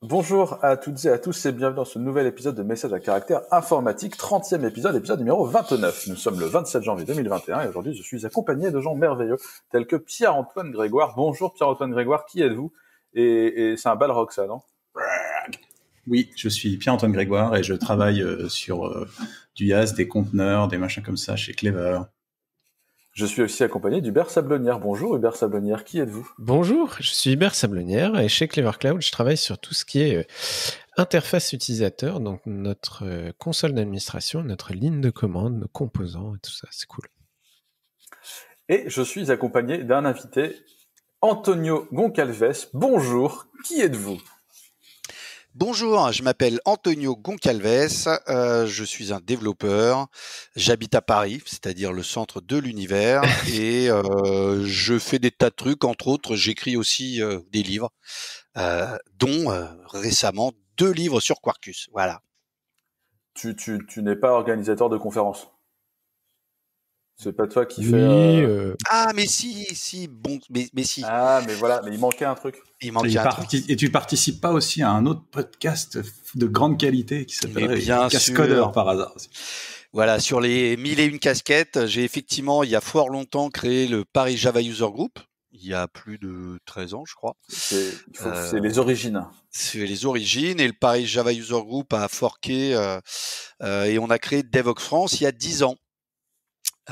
Bonjour à toutes et à tous et bienvenue dans ce nouvel épisode de Messages à caractère informatique, 30e épisode, épisode numéro 29. Nous sommes le 27 janvier 2021 et aujourd'hui je suis accompagné de gens merveilleux tels que Pierre-Antoine Grégoire. Bonjour Pierre-Antoine Grégoire, qui êtes-vous Et, c'est un bal ça, non Oui, je suis Pierre-Antoine Grégoire et je travaille euh, sur euh, du YAS, des conteneurs, des machins comme ça chez Clever. Je suis aussi accompagné d'Hubert Sablonnière. Bonjour Hubert Sablonnière, qui êtes-vous Bonjour, je suis Hubert Sablonnière et chez Clever Cloud, je travaille sur tout ce qui est euh, interface utilisateur, donc notre euh, console d'administration, notre ligne de commande, nos composants et tout ça, c'est cool. Et je suis accompagné d'un invité, Antonio Goncalves. Bonjour, qui êtes-vous Bonjour, je m'appelle Antonio Goncalves, euh, je suis un développeur, j'habite à Paris, c'est-à-dire le centre de l'univers, et euh, je fais des tas de trucs, entre autres j'écris aussi euh, des livres, dont récemment deux livres sur Quarkus, voilà. Tu, n'es pas organisateur de conférences c'est pas toi qui fait. fais. Ah, mais si, si, bon, mais si. Ah, mais voilà, mais il manquait un truc et, et, tu participes pas aussi à un autre podcast de grande qualité qui s'appelle Cascodeur par hasard. Voilà, sur les mille et une casquettes, j'ai effectivement, il y a fort longtemps, créé le Paris Java User Group, il y a plus de 13 ans, je crois. C'est euh, les origines. C'est les origines, et le Paris Java User Group a forqué, euh, euh, et on a créé Devox France il y a 10 ans.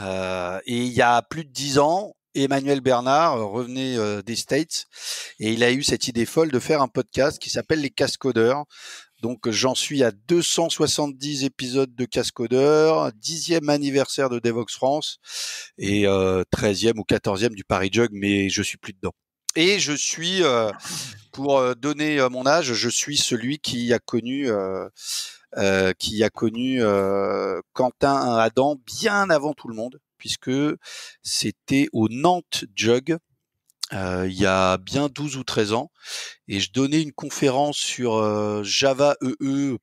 et il y a plus de 10 ans, Emmanuel Bernard euh, revenait euh, des States et il a eu cette idée folle de faire un podcast qui s'appelle Les Cascodeurs. Donc j'en suis à 270 épisodes de Cascodeurs 10e anniversaire de Devox France et euh, 13 ou quatorzième du Paris Jug, mais je suis plus dedans. Et je suis, euh, pour donner mon âge, je suis celui qui a connu... qui a connu Quentin Adam bien avant tout le monde puisque c'était au Nantes Jug euh, il y a bien 12 ou 13 ans et je donnais une conférence sur euh, Java EE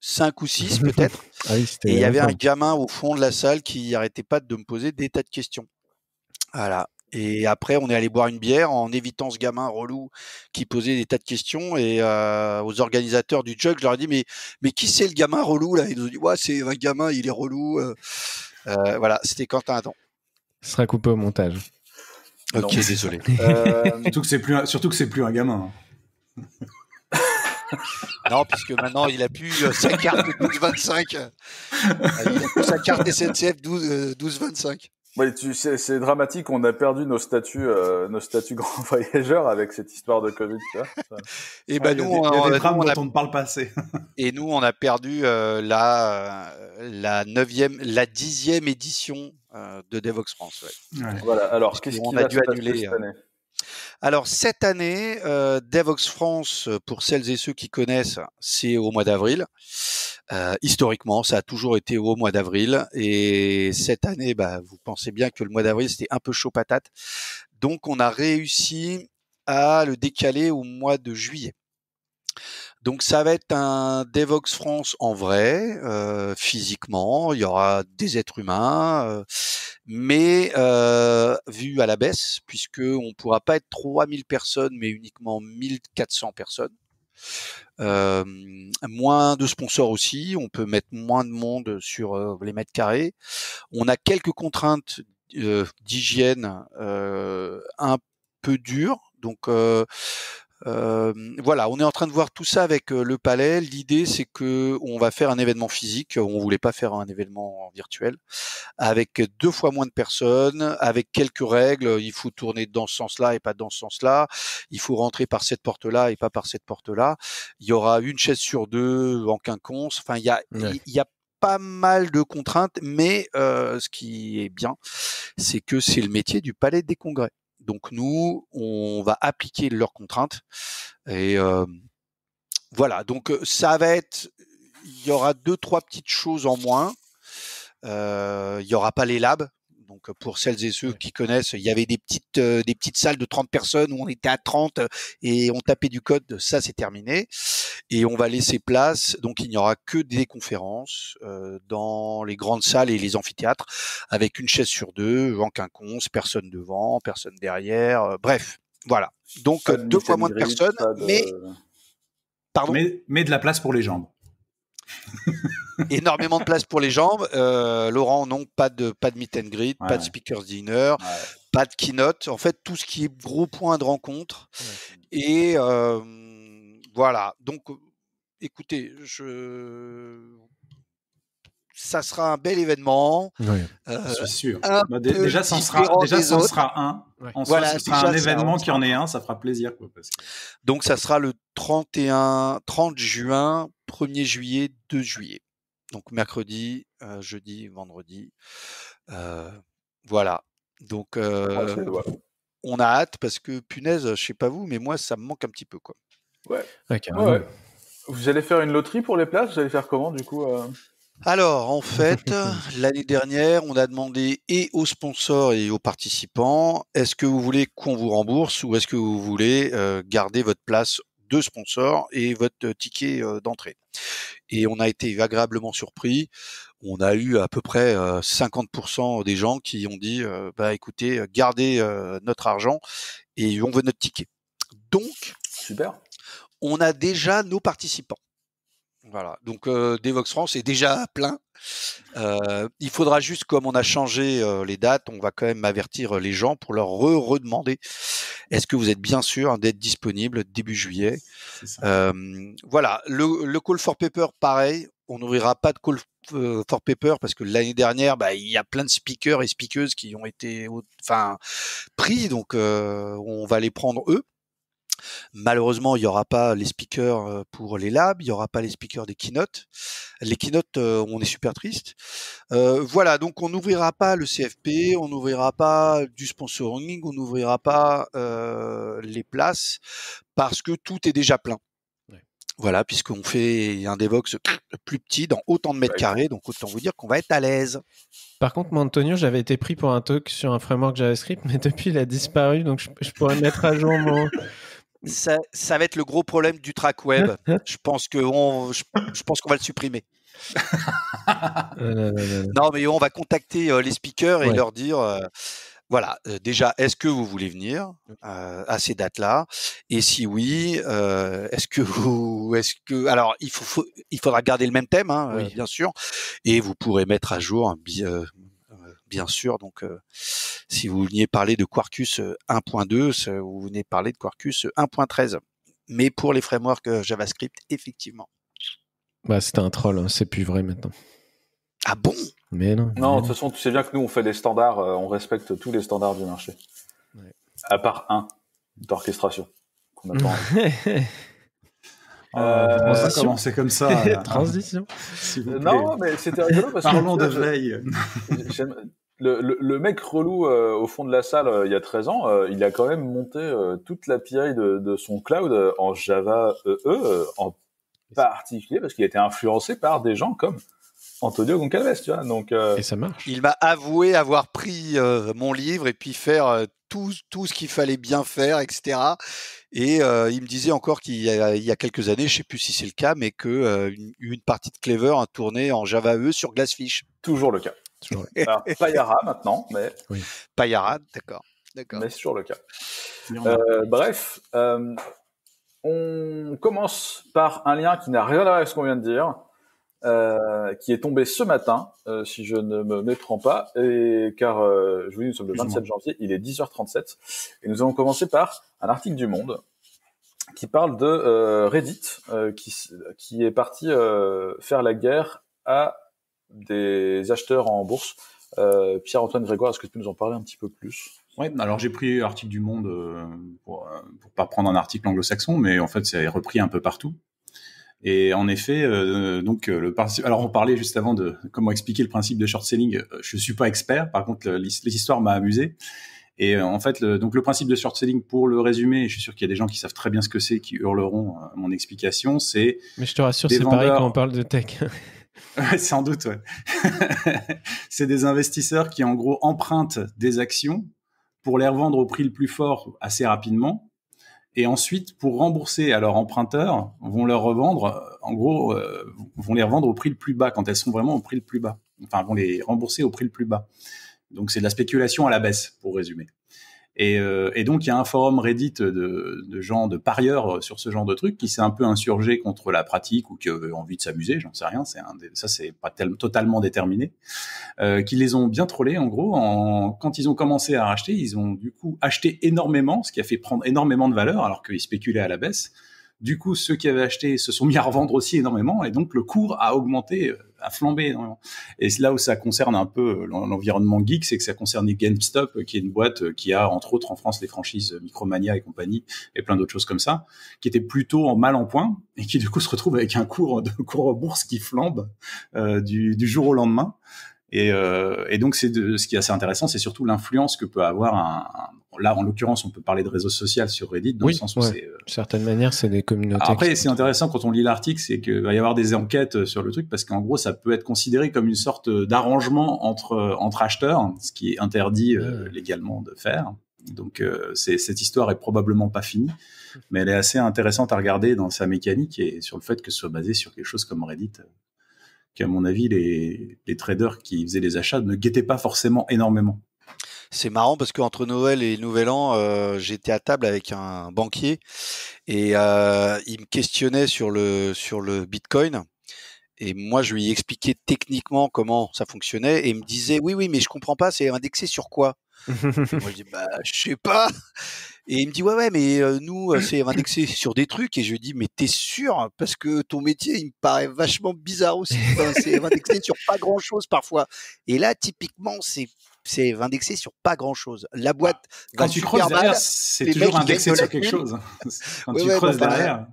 5 e, ou 6 peut-être. Ah et il y avait un gamin au fond de la salle qui n'arrêtait pas de me poser des tas de questions. Voilà. Et après, on est allé boire une bière en évitant ce gamin relou qui posait des tas de questions. Et euh, aux organisateurs du jug, je leur ai dit mais mais qui c'est le gamin relou là Ils nous ont dit ouais c'est un gamin, il est relou. Euh, voilà, c'était Quentin Adam. Ce sera coupé au montage. Ok, désolé. Euh, surtout que c'est plus, un, surtout que c'est plus un gamin. Hein. non, puisque maintenant il a plus euh, sa carte 12-25. Ah, il a plus sa carte SNCF 12-25. Oui, c'est dramatique. On a perdu nos statuts, euh, nos statuts grands voyageurs avec cette histoire de Covid. Tu vois et eh ben ah, nous, on, a, parle pas assez. et nous, on a perdu euh, euh, la neuvième, la dixième édition de Devox France. Voilà. Alors, qu'est-ce qu'on a dû annuler cette année alors cette année, euh, France, pour celles et ceux qui connaissent, c'est au mois d'avril. Euh, historiquement, ça a toujours été au mois d'avril. Et cette année, bah, vous pensez bien que le mois d'avril, c'était un peu chaud patate. Donc on a réussi à le décaler au mois de juillet. Donc ça va être un Devox France en vrai, euh, physiquement, il y aura des êtres humains, euh, mais euh, vu à la baisse, puisque on ne pourra pas être 3000 personnes, mais uniquement 1400 personnes. moins de sponsors aussi, on peut mettre moins de monde sur les mètres carrés. On a quelques contraintes d'hygiène un peu dures, donc euh, voilà, on est en train de voir tout ça avec euh, le palais. L'idée, c'est que on va faire un événement physique. On voulait pas faire un événement virtuel avec deux fois moins de personnes, avec quelques règles. Il faut tourner dans ce sens-là et pas dans ce sens-là. Il faut rentrer par cette porte-là et pas par cette porte-là. Il y aura une chaise sur deux en quinconce. Enfin, il y a, il a pas mal de contraintes, mais euh, ce qui est bien, c'est que c'est le métier du palais des congrès. Donc nous, on va appliquer leurs contraintes. Et euh, voilà, donc euh, ça va être, il y aura deux, trois petites choses en moins. Euh, il n'y aura pas les labs, donc euh, pour celles et ceux qui connaissent, il y avait des petites euh, des petites salles de 30 personnes où on était à 30 euh, et on tapait du code, ça c'est terminé et on va laisser place donc il n'y aura que des conférences dans les grandes salles et les amphithéâtres avec une chaise sur deux, en quinconce, personne devant, personne derrière, bref. Voilà. Donc deux fois moins de personnes mais Pardon mais de la place pour les jambes. énormément de place pour les jambes. Euh, Laurent, non, pas de, pas de meet and greet, pas de speakers dinner, pas de keynote. En fait, tout ce qui est gros point de rencontre. Et euh, voilà. Donc, euh, écoutez, je. Ça sera un bel événement. Oui, euh, sûr. Bah, déjà, ça en sera, déjà, ça sera un. voilà, soi, sera un événement qui en est un, ça fera plaisir. Donc, ça sera le 31, 30 juin 1er juillet, 2 juillet. Donc mercredi, euh, jeudi, vendredi. Euh, voilà. Donc euh, on a hâte parce que punaise, je sais pas vous, mais moi ça me manque un petit peu quoi. ouais. Vous allez faire une loterie pour les places Vous allez faire comment du coup Alors en fait, l'année dernière, on a demandé et aux sponsors et aux participants, est-ce que vous voulez qu'on vous rembourse ou est-ce que vous voulez garder votre place deux sponsors et votre ticket euh, d'entrée. Et on a été agréablement surpris. On a eu à peu près 50% euh, des gens qui ont dit euh, bah écoutez, gardez notre argent et on veut notre ticket. Donc, super. On a déjà nos participants. Voilà. Donc Devox France est déjà plein. il faudra juste, comme on a changé les dates, on va quand même avertir les gens pour leur redemander est-ce que vous êtes bien sûr hein, d'être disponible début juillet. voilà. Le, call for paper, pareil. On n'ouvrira pas de call for paper parce que l'année dernière, bah, il y a plein de speakers et speakeuses qui ont été, enfin, pris. Donc, on va les prendre eux. Malheureusement, il n'y aura pas les speakers euh, pour les labs, il n'y aura pas les speakers des keynotes. Les keynotes, euh, on est super triste. Euh, voilà, donc on n'ouvrira pas le CFP, on n'ouvrira pas du sponsoring, on n'ouvrira pas les places parce que tout est déjà plein. Voilà, puisqu'on fait un Devox plus petit dans autant de mètres carrés, donc autant vous dire qu'on va être à l'aise. Par contre, mon Antonio, j'avais été pris pour un talk sur un framework JavaScript, mais depuis il a disparu, donc je pourrais mettre à jour mon, Mmh. ça, ça, va être le gros problème du track web. je pense que je, je pense qu'on va le supprimer. Euh, non, mais on va contacter euh, les speakers et leur dire euh, voilà, déjà, est-ce que vous voulez venir mmh. à ces dates-là Et si oui, est-ce que vous. Est-ce que, alors, il, faut, il faudra garder le même thème, hein, bien sûr, et vous pourrez mettre à jour un bien sûr. Donc, euh, si vous veniez parler de Quarkus 1.2, euh, vous venez parler de Quarkus 1.13. Euh, mais pour les frameworks JavaScript, effectivement. Bah, c'était un troll, hein, c'est plus vrai maintenant. Ah bon Mais non. Non, de toute façon, tu sais bien que nous, on fait des standards, on respecte tous les standards du marché. À part un d'orchestration oh, transition, c'est comme ça. transition. non, mais c'était rigolo parce que. Parlons de veille le, le, mec relou euh, au fond de la salle euh, il y a 13 ans, euh, il a quand même monté toute la PI de, son cloud en Java EE, en particulier parce qu'il a été influencé par des gens comme Antonio Goncalves, tu vois. Donc, Il m'a avoué avoir pris mon livre et puis faire tout, ce qu'il fallait bien faire, etc. Et il me disait encore qu'il y, a quelques années, je sais plus si c'est le cas, mais que partie de Clever a tourné en Java EE sur Glassfish. Toujours le cas. Alors, Payara maintenant, mais. Oui. Payara, d'accord. D'accord. Mais c'est toujours le cas. Euh, bref, euh, on commence par un lien qui n'a rien à voir avec ce qu'on vient de dire, euh, qui est tombé ce matin, si je ne me méprends pas, et car je vous dis, nous sommes le 27 janvier, il est 10h37, et nous allons commencer par un article du Monde qui parle de Reddit, qui, qui, est parti faire la guerre à des acheteurs en bourse. Euh, Pierre-Antoine Grégoire, est-ce que tu peux nous en parler un petit peu plus Oui, alors j'ai pris article du Monde euh, pour, ne euh, pas prendre un article anglo-saxon, mais en fait c'est repris un peu partout. Et en effet, donc le alors on parlait juste avant de comment expliquer le principe de short selling. Je suis pas expert, par contre l'histoire m'a amusé. Et en fait, le, donc le principe de short selling, pour le résumer, je suis sûr qu'il y a des gens qui savent très bien ce que c'est, qui hurleront mon explication, c'est. Mais je te rassure, c'est pareil quand on parle de tech. sans doute, c'est des investisseurs qui, en gros, empruntent des actions pour les revendre au prix le plus fort assez rapidement. Et ensuite, pour rembourser à leurs emprunteurs, vont leur revendre, euh, en gros, euh, vont les revendre au prix le plus bas quand elles sont vraiment au prix le plus bas. Enfin, vont les rembourser au prix le plus bas. Donc, c'est de la spéculation à la baisse, pour résumer. Euh, et, donc, il y a un forum Reddit de, gens, de parieurs sur ce genre de trucs qui s'est un peu insurgé contre la pratique ou qui avait envie de s'amuser, j'en sais rien, un ça c'est pas totalement déterminé, euh, qui les ont bien trollés en gros. quand ils ont commencé à racheter, ils ont du coup acheté énormément, ce qui a fait prendre énormément de valeur alors qu'ils spéculaient à la baisse. Du coup, ceux qui avaient acheté se sont mis à revendre aussi énormément et donc le cours a augmenté euh, a flambé. Et là où ça concerne un peu euh, l'environnement geek, c'est que ça concerne GameStop, euh, qui est une boîte euh, qui a entre autres en France les franchises Micromania et compagnie et plein d'autres choses comme ça, qui était plutôt en mal en point et qui du coup se retrouve avec un cours de cours en bourse qui flambe du, du jour au lendemain. Euh, et, donc, c'est ce qui est assez intéressant, c'est surtout l'influence que peut avoir un, là, en l'occurrence, on peut parler de réseau social sur Reddit, dans oui, le sens où c'est... Euh, manière, c'est des communautés. Après, c'est intéressant quand on lit l'article, c'est qu'il va y avoir des enquêtes euh, sur le truc, parce qu'en gros, ça peut être considéré comme une sorte d'arrangement entre, acheteurs, ce qui est interdit ah légalement de faire. Donc, cette histoire est probablement pas finie, mais elle est assez intéressante à regarder dans sa mécanique et sur le fait que ce soit basé sur quelque chose comme Reddit qu'à mon avis, les, traders qui faisaient les achats ne guettaient pas forcément énormément. C'est marrant parce qu'entre Noël et Nouvel An, euh, j'étais à table avec un banquier et euh, il me questionnait sur le, sur le Bitcoin. Et moi, je lui expliquais techniquement comment ça fonctionnait et il me disait Oui, oui, mais je comprends pas, c'est indexé sur quoi Moi, je dis Bah, je sais pas. Et il me dit ouais ouais mais euh, nous euh, c'est indexé sur des trucs et je lui dis mais t'es sûr parce que ton métier il me paraît vachement bizarre aussi. c'est indexé sur pas grand chose parfois. Et là typiquement c'est c'est indexé sur pas grand chose. La bah, boîte quand, tu creuses derrière c'est toujours indexé sur quelque chose. Quand tu creuses derrière.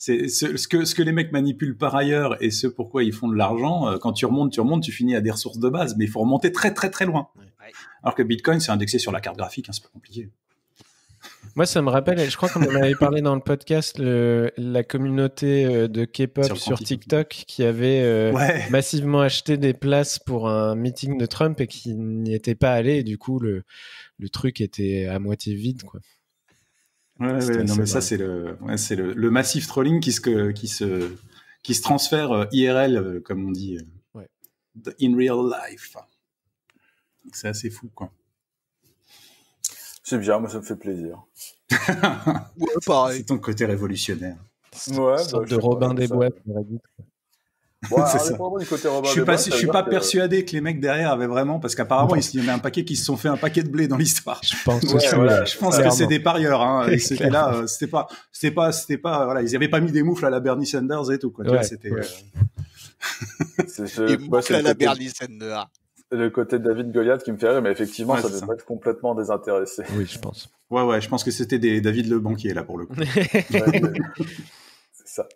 C'est ce, que ce que les mecs manipulent par ailleurs et ce pourquoi ils font de l'argent. Euh, quand tu remontes, tu remontes, tu finis à des ressources de base, mais il faut remonter très très très loin. Alors que Bitcoin, c'est indexé sur la carte graphique, hein, c'est pas compliqué. Moi, ça me rappelle, je crois qu'on en avait parlé dans le podcast, la communauté euh, de K-pop sur, TikTok qui avait euh, massivement acheté des places pour un meeting de Trump et qui n'y était pas allé. du coup, le, truc était à moitié vide, quoi. Ouais, mais ça, c'est le, c'est le, le, massif trolling qui se, qui se, qui se transfère euh, IRL, comme on dit, in real life. C'est assez fou, quoi. C'est bien, moi ça me fait plaisir. C'est ton côté révolutionnaire. Ouais, bah, de Robin des Bois, je suis pas, suis pas persuadé que les mecs derrière avaient vraiment, parce qu'apparemment il y en un paquet qui se sont fait un paquet de blé dans l'histoire. Je pense, que, je pense c'est des parieurs. Hein. C'était là, euh, c'était pas, c'était pas, c'était pas, voilà, ils avaient pas mis des moufles à la Bernie Sanders et tout quoi. c'était. des moufles à la Bernie Sanders le côté David Goliath qui me fait rire, mais effectivement, ça devait être complètement désintéressé. Oui, je pense. Ouais, ouais, je pense que c'était des David le banquier, là, pour le coup. c'est ça.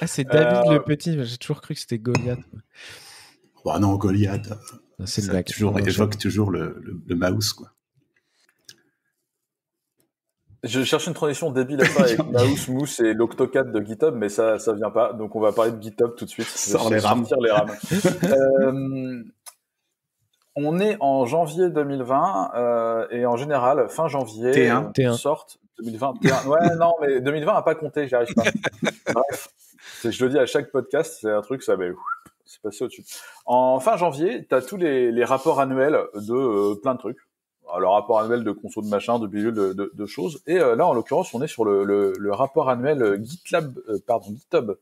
Ah, c'est David le euh, petit, j'ai toujours cru que c'était Goliath. Bah non, Goliath. C'est le toujours, évoque toujours le, le, mouse, quoi. Je cherche une transition débile à faire avec Mouse, Mousse et l'Octocat de GitHub, mais ça, ça vient pas. Donc, on va parler de GitHub tout de suite. Sans les les rames. euh, on est en janvier 2020 euh, et en général fin janvier T1, T1. sorte 2020. Ouais non mais 2020 a pas compté, j'y arrive pas. Bref, je le dis à chaque podcast, c'est un truc ça mais c'est passé au-dessus. En fin janvier, tu as tous les, les, rapports annuels de euh, plein de trucs. Alors, le rapport annuel de conso de machin, de bidule, de, de, choses. Et euh, là, en l'occurrence, on est sur le, le, le rapport annuel euh, GitLab, pardon, GitHub. Je vais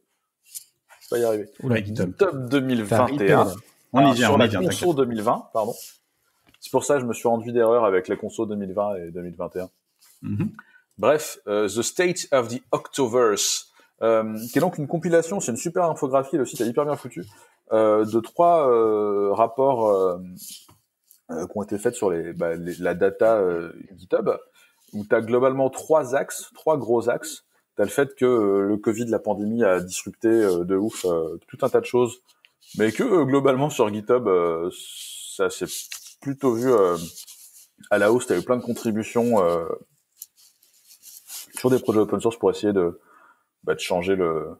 pas y arriver. Oula, GitHub. GitHub 2021. On y vient, sur la conso 2020, pardon. C'est pour ça que je me suis rendu d'erreur avec la conso 2020 et 2021. Mhm. Bref, euh, The State of the Octoverse, euh, qui est donc une compilation, c'est une super infographie, le site est hyper bien foutu, euh, de trois rapports qui ont été faits sur les, bah, la data GitHub, où tu as globalement trois axes, trois gros axes. Tu as le fait que le Covid, la pandémie, a disrupté de ouf tout un tas de choses mais que euh, globalement sur GitHub, euh, ça s'est plutôt vu euh, à la hausse. Tu as eu plein de contributions sur des projets open source pour essayer bah, de, changer le.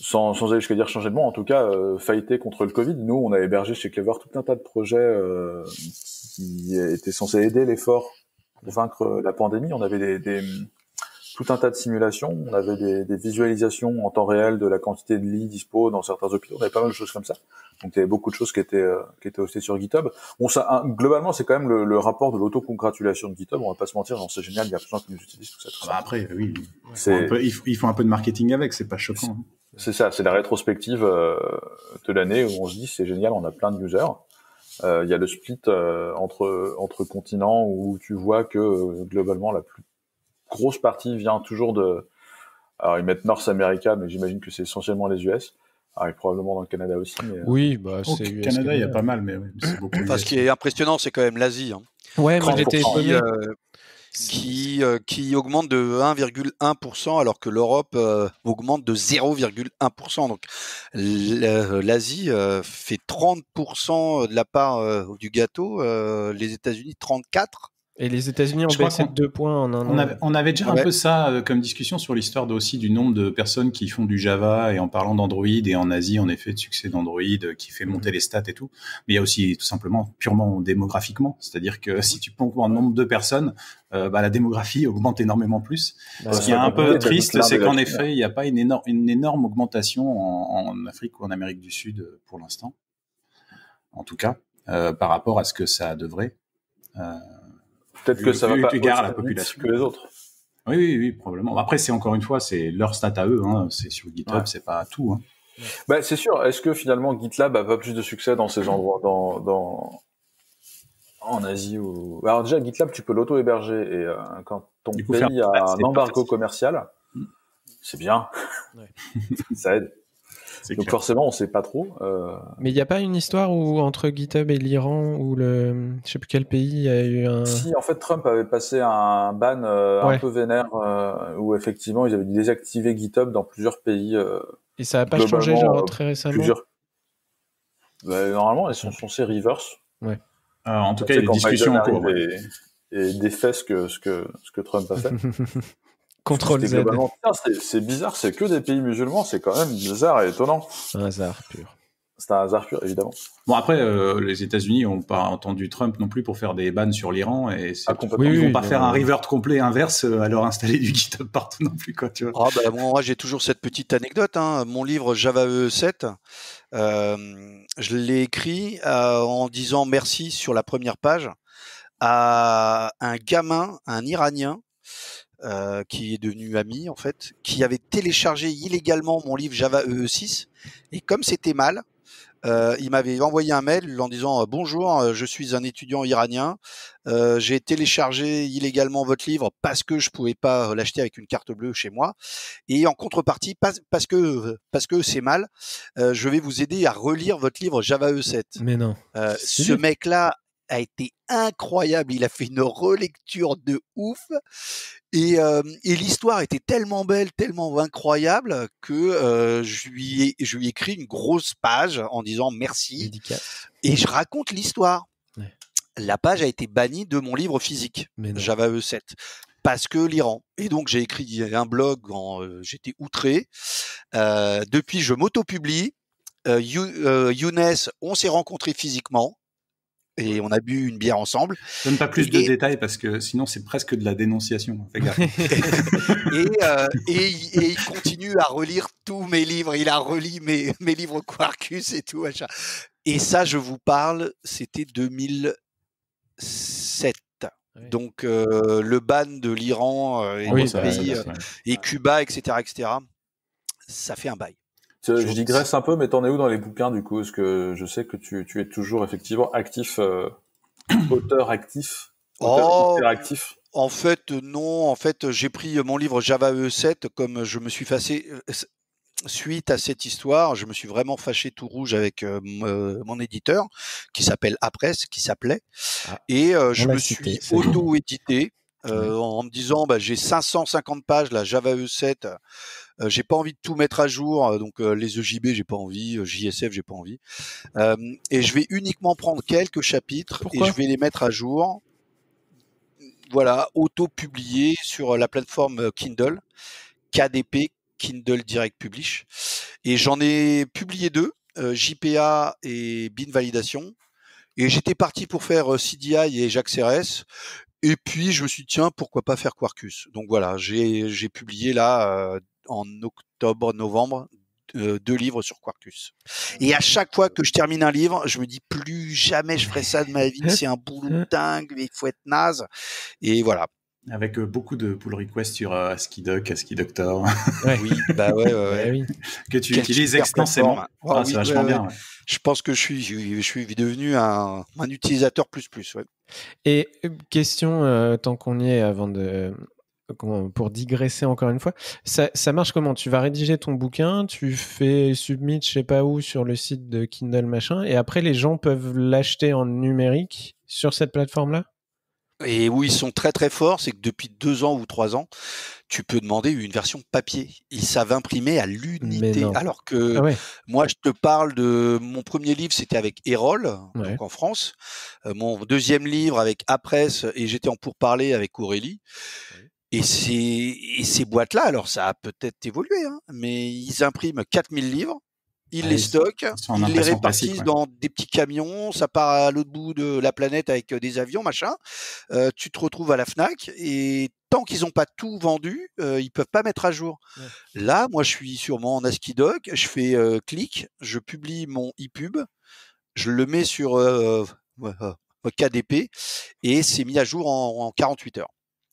Sans, sans aller jusqu'à dire changer de monde, en tout cas, fighter contre le Covid. Nous, on a hébergé chez Clever tout un tas de projets qui étaient censés aider l'effort pour vaincre la pandémie. On avait des, des tout un tas de simulations. On avait des, des, visualisations en temps réel de la quantité de lits dispo dans certains hôpitaux. On avait pas mal de choses comme ça. Donc il y avait beaucoup de choses qui étaient euh, qui étaient hostées sur GitHub. Bon, ça globalement c'est quand même le, le rapport de l'autocongratulation de GitHub. On va pas se mentir, c'est génial, il y a plein qui nous utilisent tout ça. Bah, après, oui, ils, font un peu de marketing avec, c'est pas choquant. Hein. C'est, ça, c'est la rétrospective euh, de l'année où on se dit c'est génial, on a plein de users. Euh, il y a le split entre entre continents où tu vois que globalement la plus grosse partie vient toujours de. Alors, ils mettent North America, mais j'imagine que c'est essentiellement les US. et probablement dans le Canada aussi. Euh. Oui, bah, c'est. c'est Canada, il y a pas mal, mais, c'est beaucoup Ce qui est impressionnant, c'est quand même l'Asie. Hein. moi j'étais qui, euh, euh, qui augmente de 1,1% alors que l'Europe augmente de 0,1%. Donc l'Asie fait 30% de la part du gâteau, les États-Unis 34%. Et les États-Unis ont fait de deux points en un on an. Avait, on avait déjà un peu ça euh, comme discussion sur l'histoire aussi du nombre de personnes qui font du Java et en parlant d'Android et en Asie, en effet, de succès d'Android euh, qui fait monter mhm. les stats et tout. Mais il y a aussi tout simplement purement démographiquement, c'est-à-dire que ah si tu prends un nombre de personnes, euh, bah, la démographie augmente énormément plus. Bah, ce qui est un peu triste, c'est qu'en effet, il n'y a pas une énorme, une énorme augmentation en, Afrique ou en Amérique du Sud pour l'instant, en tout cas, par rapport à ce que ça devrait. Peut-être que ça va pas égard la que les autres. Oui, oui, oui, probablement. Après, c'est encore une fois, c'est leur stat à eux. Hein. C'est sur GitHub, c'est pas tout. Hein. Bah, c'est sûr. Est-ce que finalement GitLab a pas plus de succès dans ces endroits, dans, en Asie ou bah, Alors déjà, GitLab, tu peux l'auto-héberger et euh, quand ton pays a un embargo commercial, mm. c'est bien. ça aide. Donc forcément, on ne sait pas trop. Euh. Mais il n'y a pas une histoire où entre GitHub et l'Iran, ou le, je sais plus quel pays a eu un. Si, en fait, Trump avait passé un ban euh, un peu vénère euh, où effectivement, ils avaient désactivé GitHub dans plusieurs pays. et ça n'a pas changé genre très récemment. Plusieurs... Bah, normalement, ils sont censés reverse. Ouais. en tout cas, il y a des discussions en cours. Et, des défait que, ce que, ce que Trump a fait. C'est bizarre, c'est que des pays musulmans, c'est quand même bizarre et étonnant. Un hasard pur. C'est un hasard pur, évidemment. Bon, après, euh, les États-Unis n'ont pas entendu Trump non plus pour faire des bans sur l'Iran et ah, complètement... oui, vont pas faire un revert complet inverse à leur installer du GitHub partout non plus, quoi, ah, bah, moi, j'ai toujours cette petite anecdote. Hein. Mon livre Java E7, euh, je l'ai écrit euh, en disant merci sur la première page à un gamin, un Iranien, euh, qui est devenu ami en fait, qui avait téléchargé illégalement mon livre Java EE6 et comme c'était mal, euh, il m'avait envoyé un mail en disant euh, bonjour, je suis un étudiant iranien, j'ai téléchargé illégalement votre livre parce que je ne pouvais pas l'acheter avec une carte bleue chez moi, et en contrepartie parce, que parce que c'est mal, je vais vous aider à relire votre livre Java ee 7 Mais non. ce mec-là a été incroyable. Il a fait une relecture de ouf. Et, l'histoire était tellement belle, tellement incroyable que je, lui ai, écrit une grosse page en disant merci. Et je raconte l'histoire. La page a été bannie de mon livre physique, Java E7, parce que l'Iran. Et donc j'ai écrit un blog, j'étais outré. depuis, je m'auto-publie. Younes, on s'est rencontré physiquement et on a bu une bière ensemble. Je donne pas plus de détails parce que sinon c'est presque de la dénonciation. Hein, euh, et, il continue à relire tous mes livres. Il a relu mes, mes livres Quarkus et tout. Et ça, je vous parle, c'était 2007. Donc euh, le ban de l'Iran euh, et, pays, et Cuba, etc., etc., ça fait un bail. Je, digresse un peu, mais t'en es où dans les bouquins du coup Parce que je sais que tu, es toujours effectivement actif, euh, auteur actif, actif. Oh, en fait, non. En fait, j'ai pris euh, mon livre Java E7 comme euh, je me suis fâché suite à cette histoire, je me suis vraiment fâché tout rouge avec mon éditeur qui s'appelle Apresse, qui s'appelait, ah. et je me suis auto-édité. en me disant bah, j'ai 550 pages la Java E7 euh, j'ai pas envie de tout mettre à jour, euh, donc euh, les EJB, j'ai pas envie, JSF, j'ai pas envie. et je vais uniquement prendre quelques chapitres et je vais les mettre à jour. Voilà, auto publié sur la plateforme Kindle, KDP, Kindle Direct Publish. Et j'en ai publié deux, JPA et Bin Validation. Et j'étais parti pour faire CDI et Jacques crs Et puis je me suis dit, tiens, pourquoi pas faire Quarkus Donc voilà, j'ai publié là en octobre, novembre, deux euh, livres sur Quarkus. Ah Et à chaque fois que je termine un livre, je me dis plus jamais je ferai ça de ma vie. C'est un boulot dingue, il faut être naze. Et voilà. Avec euh, beaucoup de pull requests sur uh, AskiDoc, AskiDoctor. Oui, bah ouais, ouais, bah Oui. Que tu utilises extensément. Ah, ah c'est vachement bien. Je pense que je suis, je suis devenu un, utilisateur plus plus. Et euh, question, tant qu'on y est, avant de, pour digresser encore une fois, ça, marche comment Tu vas rédiger ton bouquin, tu fais submit, je sais pas où, sur le site de Kindle machin, et après les gens peuvent l'acheter en numérique sur cette plateforme-là et oui, ils sont très très forts, c'est que depuis deux ans ou trois ans, tu peux demander une version papier. Ils savent imprimer à l'unité. Alors que ah moi, je te parle de mon premier livre, c'était avec Erol, en France. Euh, mon deuxième livre avec Apresse et j'étais en pourparler avec Aurélie. Et ces, et ces boîtes-là, alors ça a peut-être évolué, hein, mais ils impriment 4000 livres, ils ah les stockent, ils, les répartissent dans des petits camions, ça part à l'autre bout de la planète avec euh, des avions, machin. Euh, tu te retrouves à la FNAC et tant qu'ils n'ont pas tout vendu, euh, ils peuvent pas mettre à jour. Là, moi, je suis sûrement en ASCII Doc, je fais clic, je publie mon e-pub, je le mets sur KDP et c'est mis à jour en 48 heures.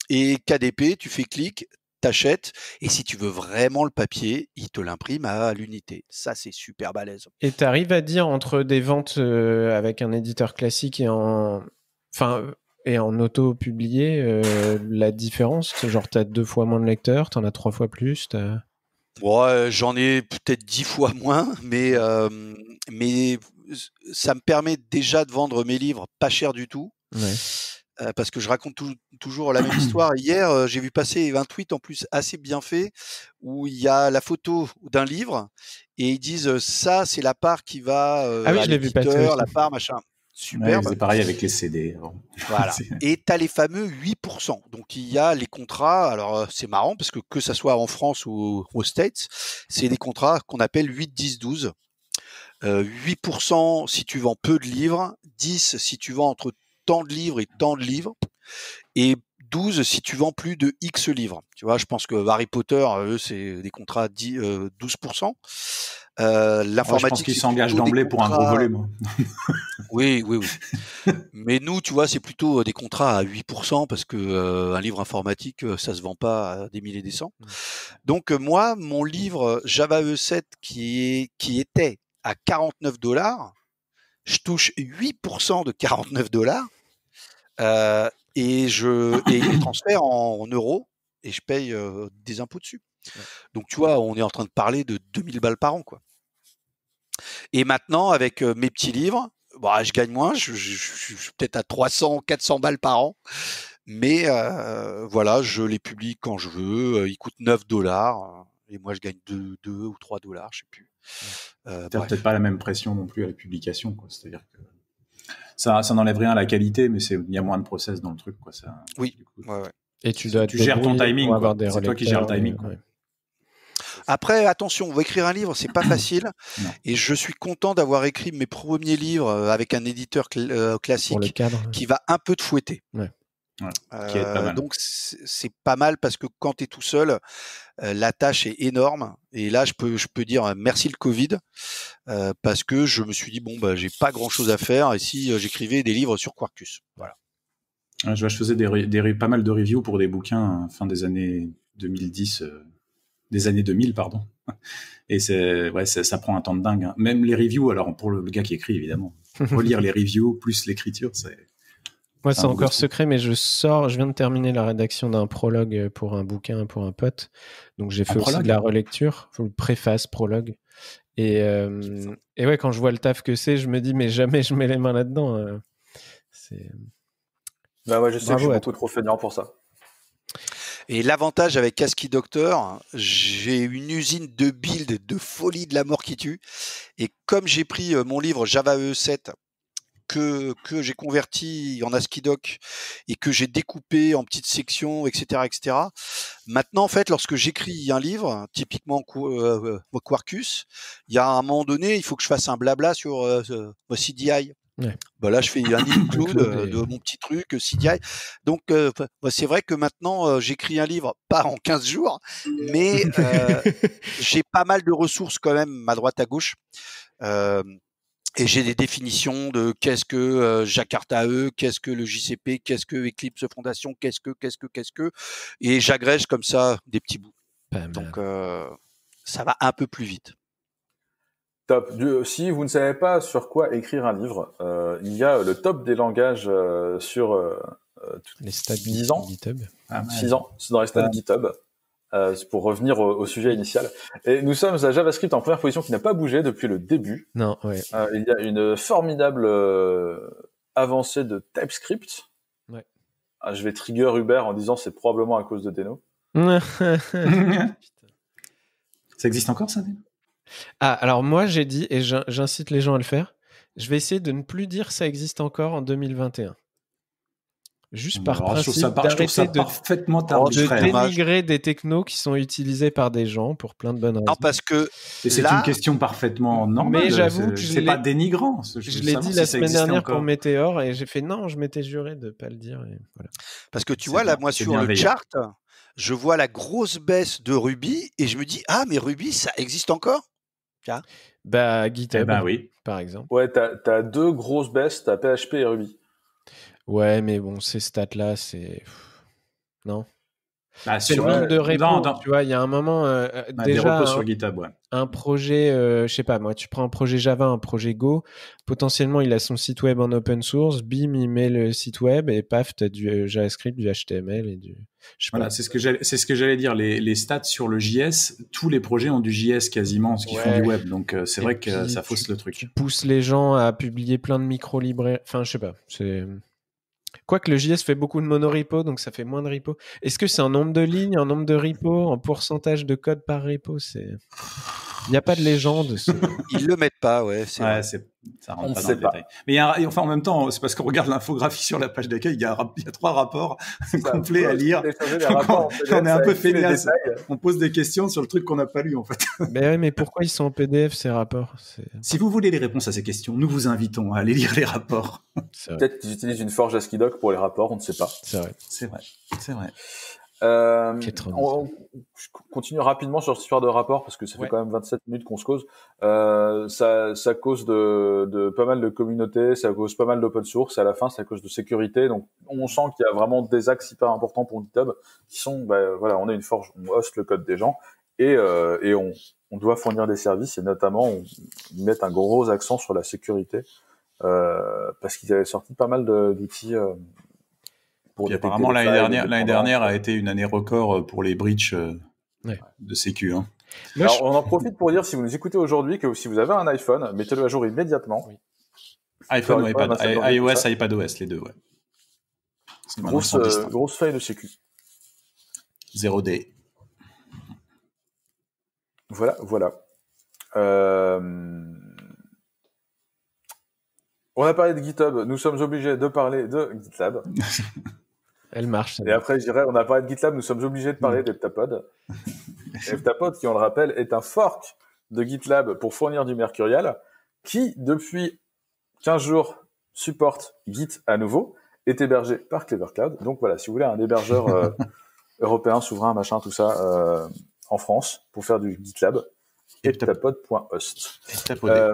Et KDP, tu fais clic, t'achètes, et si tu veux vraiment le papier, il te l'imprime à l'unité. Ça, c'est super balèze. Et tu arrives à dire entre des ventes euh, avec un éditeur classique et en, enfin, et en auto-publié, euh, la différence Genre, tu as deux fois moins de lecteurs, tu en as trois fois plus j'en ai peut-être dix fois moins, mais, euh, mais ça me permet déjà de vendre mes livres pas cher du tout. Ouais parce que je raconte toujours la même histoire. Hier, j'ai vu passer un tweet en plus assez bien fait où il y a la photo d'un livre et ils disent ça, c'est la part qui va ah oui, vu passer. la part machin. super c'est pareil avec les CD. Hein. Voilà. et tu as les fameux 8%. Donc il y a les contrats, alors c'est marrant parce que que ça soit en France ou aux States, c'est des contrats qu'on appelle 8, 10, 12. 8% si tu vends peu de livres, 10 si tu vends entre tant de livres et tant de livres. Et 12 si tu vends plus de X livres. Tu vois, je pense que Harry Potter, euh, eux, c'est des contrats 10, 12%. Euh, l'informatique. Euh, je pense s'engagent d'emblée pour un gros volume. oui, oui, oui. Mais nous, tu vois, c'est plutôt euh, des contrats à 8% parce que un livre informatique, ça se vend pas à des milliers des cents. Mmh. Donc, moi, mon livre Java E7 qui, est, qui était à 49 dollars, je touche 8% de 49 dollars euh, et je et transfère en, euros et je paye euh, des impôts dessus. Donc tu vois, on est en train de parler de 2000 balles par an. quoi. Et maintenant, avec euh, mes petits livres, bah, je gagne moins, je, suis peut-être à 300, 400 balles par an. Mais voilà, je les publie quand je veux. Ils coûtent 9 dollars et moi je gagne 2, 2 ou 3 dollars, je sais plus. peut-être pas la même pression non plus à la publication. C'est-à-dire que ça, n'enlève rien à la qualité, mais il y a moins de process dans le truc. Quoi, oui. Et tu, gères ton timing. C'est toi qui gères le timing. Après, attention, on va écrire un livre, c'est pas facile. Et je suis content d'avoir écrit mes premiers livres euh, avec un éditeur euh, classique qui va un peu te fouetter. Ouais. Euh, donc c'est pas mal parce que quand tu es tout seul, la tâche est énorme. Et là, je peux, je peux dire merci le Covid parce que je me suis dit bon bah j'ai pas grand chose à faire et si j'écrivais des livres sur Quarkus, voilà. je, faisais des, des, pas mal de reviews pour des bouquins hein, fin des années 2010, des années 2000, pardon. Et c'est, ouais, ça prend un temps de dingue. Hein. Même les reviews, alors pour le, gars qui écrit, évidemment. lire les reviews plus l'écriture, c'est. Moi, c'est encore secret, mais je sors, je viens de terminer la rédaction d'un prologue pour un bouquin, pour un pote. Donc, j'ai fait aussi de la relecture, préface, prologue. Euh, et, ouais, quand je vois le taf que c'est, je me dis, mais jamais je mets les mains là-dedans. Euh. Bah ouais, je sais je suis trop fainéant pour ça. Et l'avantage avec Casky Docteur, j'ai une usine de build de folie de la mort qui tue. Et comme j'ai pris euh, mon livre Java e 7 que, j'ai converti en ASCII doc et que j'ai découpé en petites sections, etc., etc. Maintenant, en fait, lorsque j'écris un livre, typiquement euh, Quarkus, il y a un moment donné, il faut que je fasse un blabla sur euh, CDI. Bah, là, je fais un livre euh, de mon petit truc euh, CDI. Donc, bah, bah, c'est vrai que maintenant, j'écris un livre, pas en 15 jours, mais j'ai pas mal de ressources quand même à droite à gauche et j'ai des définitions de qu'est-ce que euh, Jakarta E, qu'est-ce que le JCP, qu'est-ce que Eclipse Fondation, qu'est-ce que, qu'est-ce que, qu'est-ce que, et j'agrège comme ça des petits bouts. Donc euh, ça va un peu plus vite. Top. Euh, si vous ne savez pas sur quoi écrire un livre, euh, il y a le top des langages sur les stats hein, six ans, ans, c'est dans les GitHub. Euh, pour revenir au, sujet initial. Et nous sommes à JavaScript en première position qui n'a pas bougé depuis le début. Non, euh, il y a une formidable euh, avancée de TypeScript. Ah, je vais trigger Uber en disant c'est probablement à cause de Deno. ça existe encore ça Deno Ah, alors moi j'ai dit, et j'incite les gens à le faire, je vais essayer de ne plus dire ça existe encore en 2021. Juste ah, par principe, ça, de, parfaitement oh, de dénigrer des technos qui sont utilisés par des gens pour plein de bonnes raisons. parce que c'est une question parfaitement normale. Mais j'avoue que c'est pas dénigrant. je l'ai dit la semaine dernière pour Météor et j'ai fait non, je m'étais juré de pas le dire. Parce que tu vois là, moi sur le chart, je vois la grosse baisse de Ruby et je me dis ah mais Ruby ça existe encore Bah GitHub, eh ben oui. par exemple. Ouais, tu as deux grosses baisses, as PHP et Ruby. Ouais, mais bon, ces stats-là, c'est. Non. Bah, c'est le nombre de réponses, tu vois, il y a un moment euh, euh, bah, déjà hein, sur GitHub, ouais. un projet, euh, je sais pas moi, tu prends un projet Java, un projet Go, potentiellement il a son site web en open source, bim il met le site web et paf tu as du JavaScript, du HTML et du, voilà, c'est ce que j'allais, ce que j'allais dire. Les, stats sur le JS, tous les projets ont du JS quasiment, ce qui font du web. Donc c'est vrai que ça fausse le truc. Tu pousses les gens à publier plein de micro librairies Enfin, je sais pas. C'est Quoique le JS fait beaucoup de monorepo, donc ça fait moins de repo. Est-ce que c'est un nombre de lignes, un nombre de repos, en pourcentage de code par repo C'est il n'y a pas de légende. Ils le mettent pas, ouais. C'est ça rentre on pas dans le Mais enfin, en même temps, c'est parce qu'on regarde l'infographie sur la page d'accueil, il y, a il trois rapports complets à lire. on, est un peu fainéants. On pose des questions sur le truc qu'on n'a pas lu, en fait. Mais mais pourquoi ils sont en PDF, ces rapports Si vous voulez les réponses à ces questions, nous vous invitons à aller lire les rapports. Peut-être qu'ils utilisent une forge à pour les rapports, on ne sait pas. C'est vrai. C'est vrai. C'est vrai. Euh, on, je continue rapidement sur cette histoire de rapport parce que ça fait quand même 27 minutes qu'on se cause. Euh, ça, cause de, pas mal de communautés, ça cause pas mal d'open source. Et à la fin, ça cause de sécurité. Donc, on sent qu'il y a vraiment des axes hyper importants pour GitHub qui sont, bah, voilà, on est une forge, on hoste le code des gens et, euh, on, on, doit fournir des services et notamment on met un gros accent sur la sécurité parce qu'ils avaient sorti pas mal d'outils apparemment, l'année dernière, a été une année record euh, pour les breaches euh, de sécu. Hein. Alors, on en profite pour dire, si vous nous écoutez aujourd'hui, que si vous avez un iPhone, mettez-le à jour immédiatement. iPhone ou iPad, iOS, iPadOS, les deux, ouais. Euh, grosse, faille de sécu. 0D. Voilà, voilà. On a parlé de GitHub, nous sommes obligés de parler de GitLab. Elle marche. Et après, je dirais, on a parlé de GitLab, nous sommes obligés de parler mm. d'Eptapod. Eptapod, qui, on le rappelle, est un fork de GitLab pour fournir du Mercurial, qui, depuis 15 jours, supporte Git à nouveau, est hébergé par Clever Donc voilà, si vous voulez un hébergeur euh, européen, souverain, machin, tout ça, euh, en France, pour faire du GitLab, eptapod.host. Euh,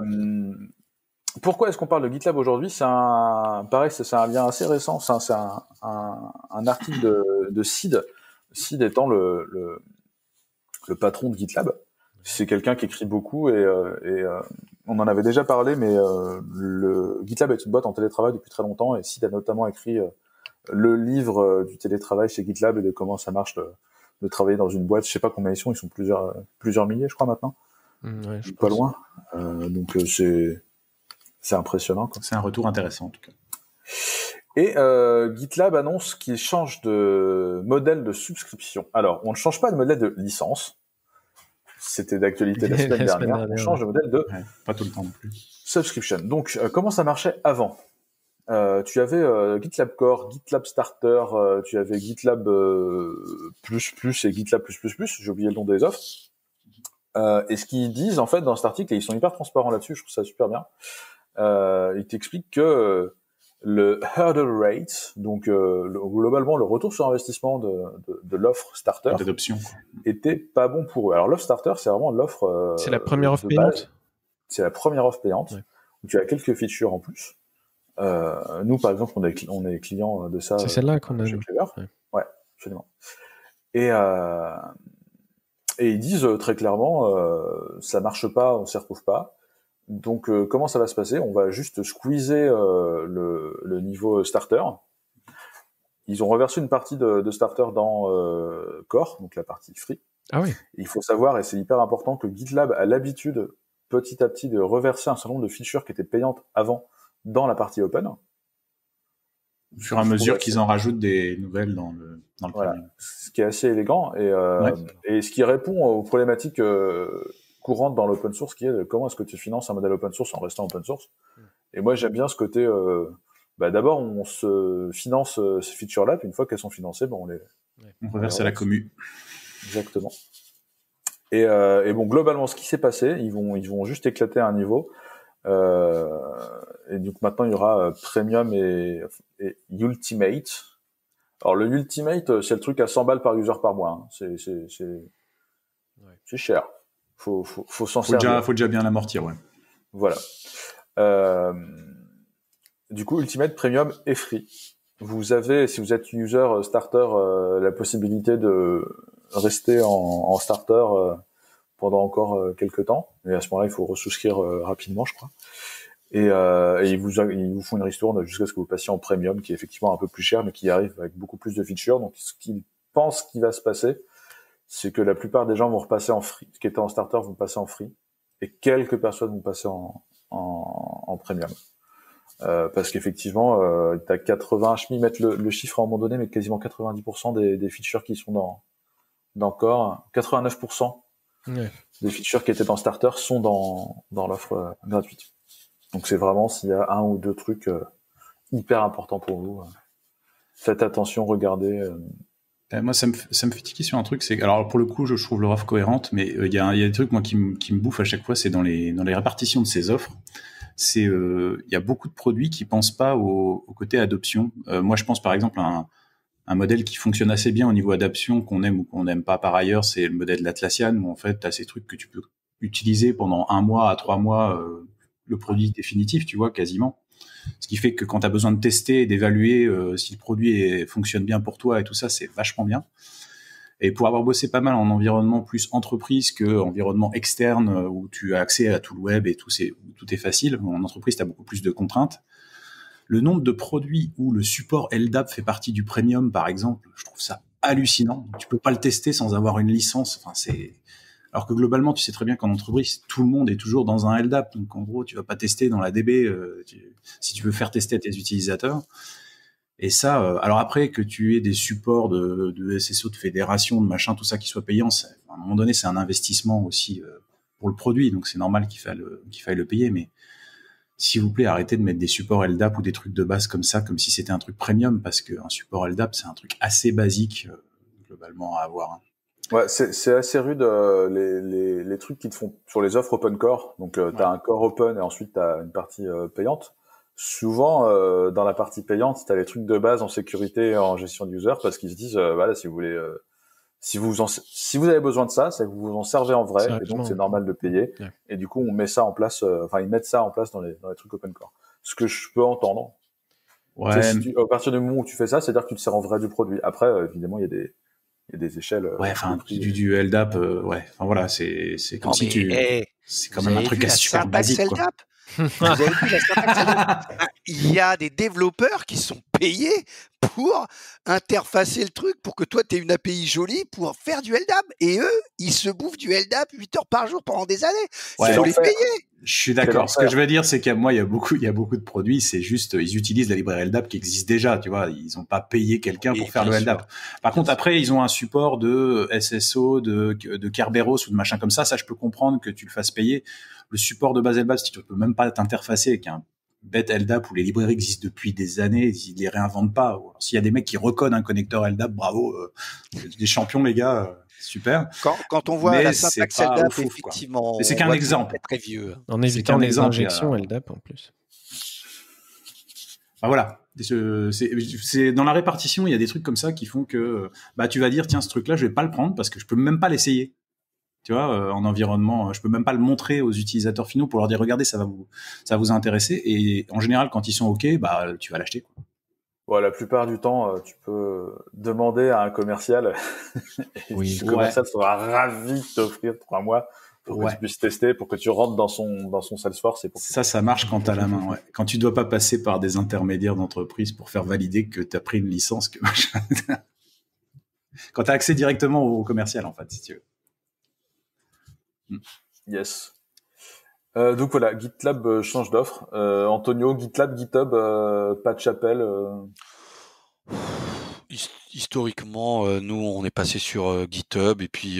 pourquoi est-ce qu'on parle de GitLab aujourd'hui C'est un, pareil, c'est un lien assez récent. C'est un, un, article de, de Sid. Sid étant le, le, patron de GitLab. C'est quelqu'un qui écrit beaucoup et, euh, euh, on en avait déjà parlé, mais euh, le GitLab est une boîte en télétravail depuis très longtemps et Sid a notamment écrit le livre du télétravail chez GitLab et de comment ça marche de, travailler dans une boîte. Je sais pas combien ils sont, ils sont plusieurs plusieurs milliers, je crois maintenant. Mmh, ouais, pas loin. donc c'est c'est impressionnant. C'est un retour intéressant en tout cas. Et euh, GitLab annonce qu'il change de modèle de subscription. Alors, on ne change pas de modèle de licence. C'était d'actualité la, semaine dernière. On change de modèle de pas tout le temps non plus. subscription. Donc, euh, comment ça marchait avant euh, tu avais GitLab Core, GitLab Starter, tu avais GitLab plus plus et GitLab plus plus plus. J'ai oublié le nom des offres. et ce qu'ils disent en fait dans cet article, et ils sont hyper transparents là-dessus, je trouve ça super bien euh, il t'explique que euh, le hurdle rate, donc euh, globalement le retour sur investissement de, de, de l'offre starter, était pas bon pour eux. Alors l'offre starter, c'est vraiment l'offre. Euh, c'est la première offre payante. C'est la première offre payante. où Tu as quelques features en plus. Euh, nous, par exemple, on est, on est client de ça. C'est celle-là qu'on a. Chez Ouais. absolument. Et, et ils disent très clairement, ça marche pas, on s'y retrouve pas. Donc euh, comment ça va se passer On va juste squeezer euh, le, niveau starter. Ils ont reversé une partie de, starter dans euh, Core, donc la partie free. Ah oui. il faut savoir, et c'est hyper important, que GitLab a l'habitude petit à petit de reverser un certain nombre de features qui étaient payantes avant dans la partie open. Sur fur et à mesure qu'ils en rajoutent des nouvelles dans le, dans le Ce qui est assez élégant et, et ce qui répond aux problématiques courante dans l'open source qui est comment est-ce que tu finances un modèle open source en restant open source. Mm. Et moi, j'aime bien ce côté. Euh, bah, D'abord, on se finance euh, ces features-là, puis une fois qu'elles sont financées, bah, on les. On reverse à la commu. Exactement. Et, euh, et, bon, globalement, ce qui s'est passé, ils vont, ils vont juste éclater à un niveau. Euh, et donc maintenant, il y aura euh, Premium et, Ultimate. Alors le Ultimate, c'est le truc à 100 balles par user par mois. Hein. c'est C'est ouais. cher faut, faut, s'en Déjà, faut déjà bien l'amortir, ouais. Voilà. Euh, du coup, Ultimate Premium et Free. Vous avez, si vous êtes user euh, starter, euh, la possibilité de rester en, starter pendant encore quelques temps. Mais à ce moment-là, il faut ressouscrire rapidement, je crois. Et, ils, vous, vous font une ristourne jusqu'à ce que vous passiez en premium, qui est effectivement un peu plus cher, mais qui arrive avec beaucoup plus de features. Donc, ce qu'ils pensent qui va se passer, c'est que la plupart des gens vont repasser en free, qui étaient en starter vont passer en free, et quelques personnes vont passer en, premium. Euh, parce qu'effectivement, euh, tu as 80, je m'y mettre le, chiffre à un moment donné, mais quasiment 90% des, des, features qui sont dans, dans Core, 89% des features qui étaient dans Starter sont dans, dans l'offre euh, gratuite. Donc c'est vraiment s'il y a un ou deux trucs euh, hyper importants pour vous, faites attention, regardez, euh, moi, ça me, fait tiquer sur un truc, c'est alors pour le coup, je trouve l'offre cohérente, mais euh, il y, a, y, a, des trucs moi qui, me bouffe à chaque fois, c'est dans les, dans les répartitions de ces offres. C'est euh, il y a beaucoup de produits qui pensent pas au, côté adoption. moi, je pense par exemple à un, un, modèle qui fonctionne assez bien au niveau adoption, qu'on aime ou qu'on n'aime pas par ailleurs, c'est le modèle de l'Atlassian, où en fait, tu as ces trucs que tu peux utiliser pendant un mois à trois mois, le produit définitif, tu vois, quasiment. Ce qui fait que quand tu as besoin de tester et d'évaluer euh, si le produit fonctionne bien pour toi et tout ça, c'est vachement bien. Et pour avoir bossé pas mal en environnement plus entreprise que environnement externe euh, où tu as accès à tout le web et tout, est, tout est facile, en entreprise, tu as beaucoup plus de contraintes. Le nombre de produits où le support LDAP fait partie du premium, par exemple, je trouve ça hallucinant. Tu peux pas le tester sans avoir une licence. Enfin, c'est alors que globalement, tu sais très bien qu'en entreprise, tout le monde est toujours dans un LDAP. Donc en gros, tu vas pas tester dans la DB euh, si tu veux faire tester à tes utilisateurs. Et ça, euh, alors après que tu aies des supports de, de SSO, de fédération, de machin, tout ça qui soit payant, à un moment donné, c'est un investissement aussi euh, pour le produit. Donc c'est normal qu'il faille, qu'il faille le payer. Mais s'il vous plaît, arrêtez de mettre des supports LDAP ou des trucs de base comme ça, comme si c'était un truc premium, parce qu'un support LDAP, c'est un truc assez basique globalement à avoir. Hein. Ouais, c'est assez rude euh, les, les, les, trucs qui te font sur les offres open core. Donc euh, tu as un core open et ensuite tu as une partie euh, payante. Souvent dans la partie payante, tu as les trucs de base en sécurité et en gestion d'user parce qu'ils se disent voilà, si vous voulez si vous en, si vous avez besoin de ça, c'est que vous vous en servez en vrai et donc c'est normal de payer et du coup on met ça en place enfin ils mettent ça en place dans les dans les trucs open core. Ce que je peux entendre. Ouais. Si à partir du moment où tu fais ça, c'est-à-dire que tu te sers en vrai du produit. Après évidemment, il y a des y a des échelles. Euh, ouais, enfin, du, du LDAP, euh, ouais. Enfin, voilà, c'est comme si tu. Eh, c'est quand même un truc assez super basique. Quoi. Vous avez vu la syntaxe LDAP Il y a des développeurs qui sont payer pour interfacer le truc, pour que toi, tu aies une API jolie pour faire du LDAP. Et eux, ils se bouffent du LDAP 8 heures par jour pendant des années. faut les payer. Je suis d'accord. Ce que je veux dire, c'est qu'à moi, il y a beaucoup, il y a beaucoup de produits. C'est juste, ils utilisent la librairie LDAP qui existe déjà. Tu vois, ils n'ont pas payé quelqu'un pour faire le LDAP. Par contre, après, ils ont un support de SSO, de, de Kerberos ou de machin comme ça. Ça, je peux comprendre que tu le fasses payer. Le support de base LDAP, si tu ne peux même pas t'interfacer avec un bête LDAP où les librairies existent depuis des années, ils les réinventent pas. S'il y a des mecs qui recodent un connecteur LDAP, bravo, euh, des champions les gars, euh, super. Quand, on voit Mais la effectivement, c'est qu'un exemple. Très vieux. Hein. En évitant les injections euh. LDAP en plus. voilà. C'est dans la répartition, il y a des trucs comme ça qui font que bah tu vas dire tiens ce truc-là je vais pas le prendre parce que je peux même pas l'essayer tu vois, euh, en environnement. Euh, je peux même pas le montrer aux utilisateurs finaux pour leur dire regardez, ça va vous, ça va vous intéresser. Et en général, quand ils sont ok, bah tu vas l'acheter. Ouais, la plupart du temps, euh, tu peux demander à un commercial. oui. Le commercial sera ravi de t'offrir trois mois pour que tu puisses tester, pour que tu rentres dans son, dans son Salesforce. ça, ça marche quand tu as la main. Quand tu dois pas passer par des intermédiaires d'entreprise pour faire valider que tu as pris une licence, que quand tu as accès directement au commercial, en fait, si tu veux. Mm. Yes. Euh, donc voilà, GitLab euh, change d'offre. Euh, Antonio, GitLab, GitHub, pas de chapelle. Historiquement, nous, on est passé sur GitHub et puis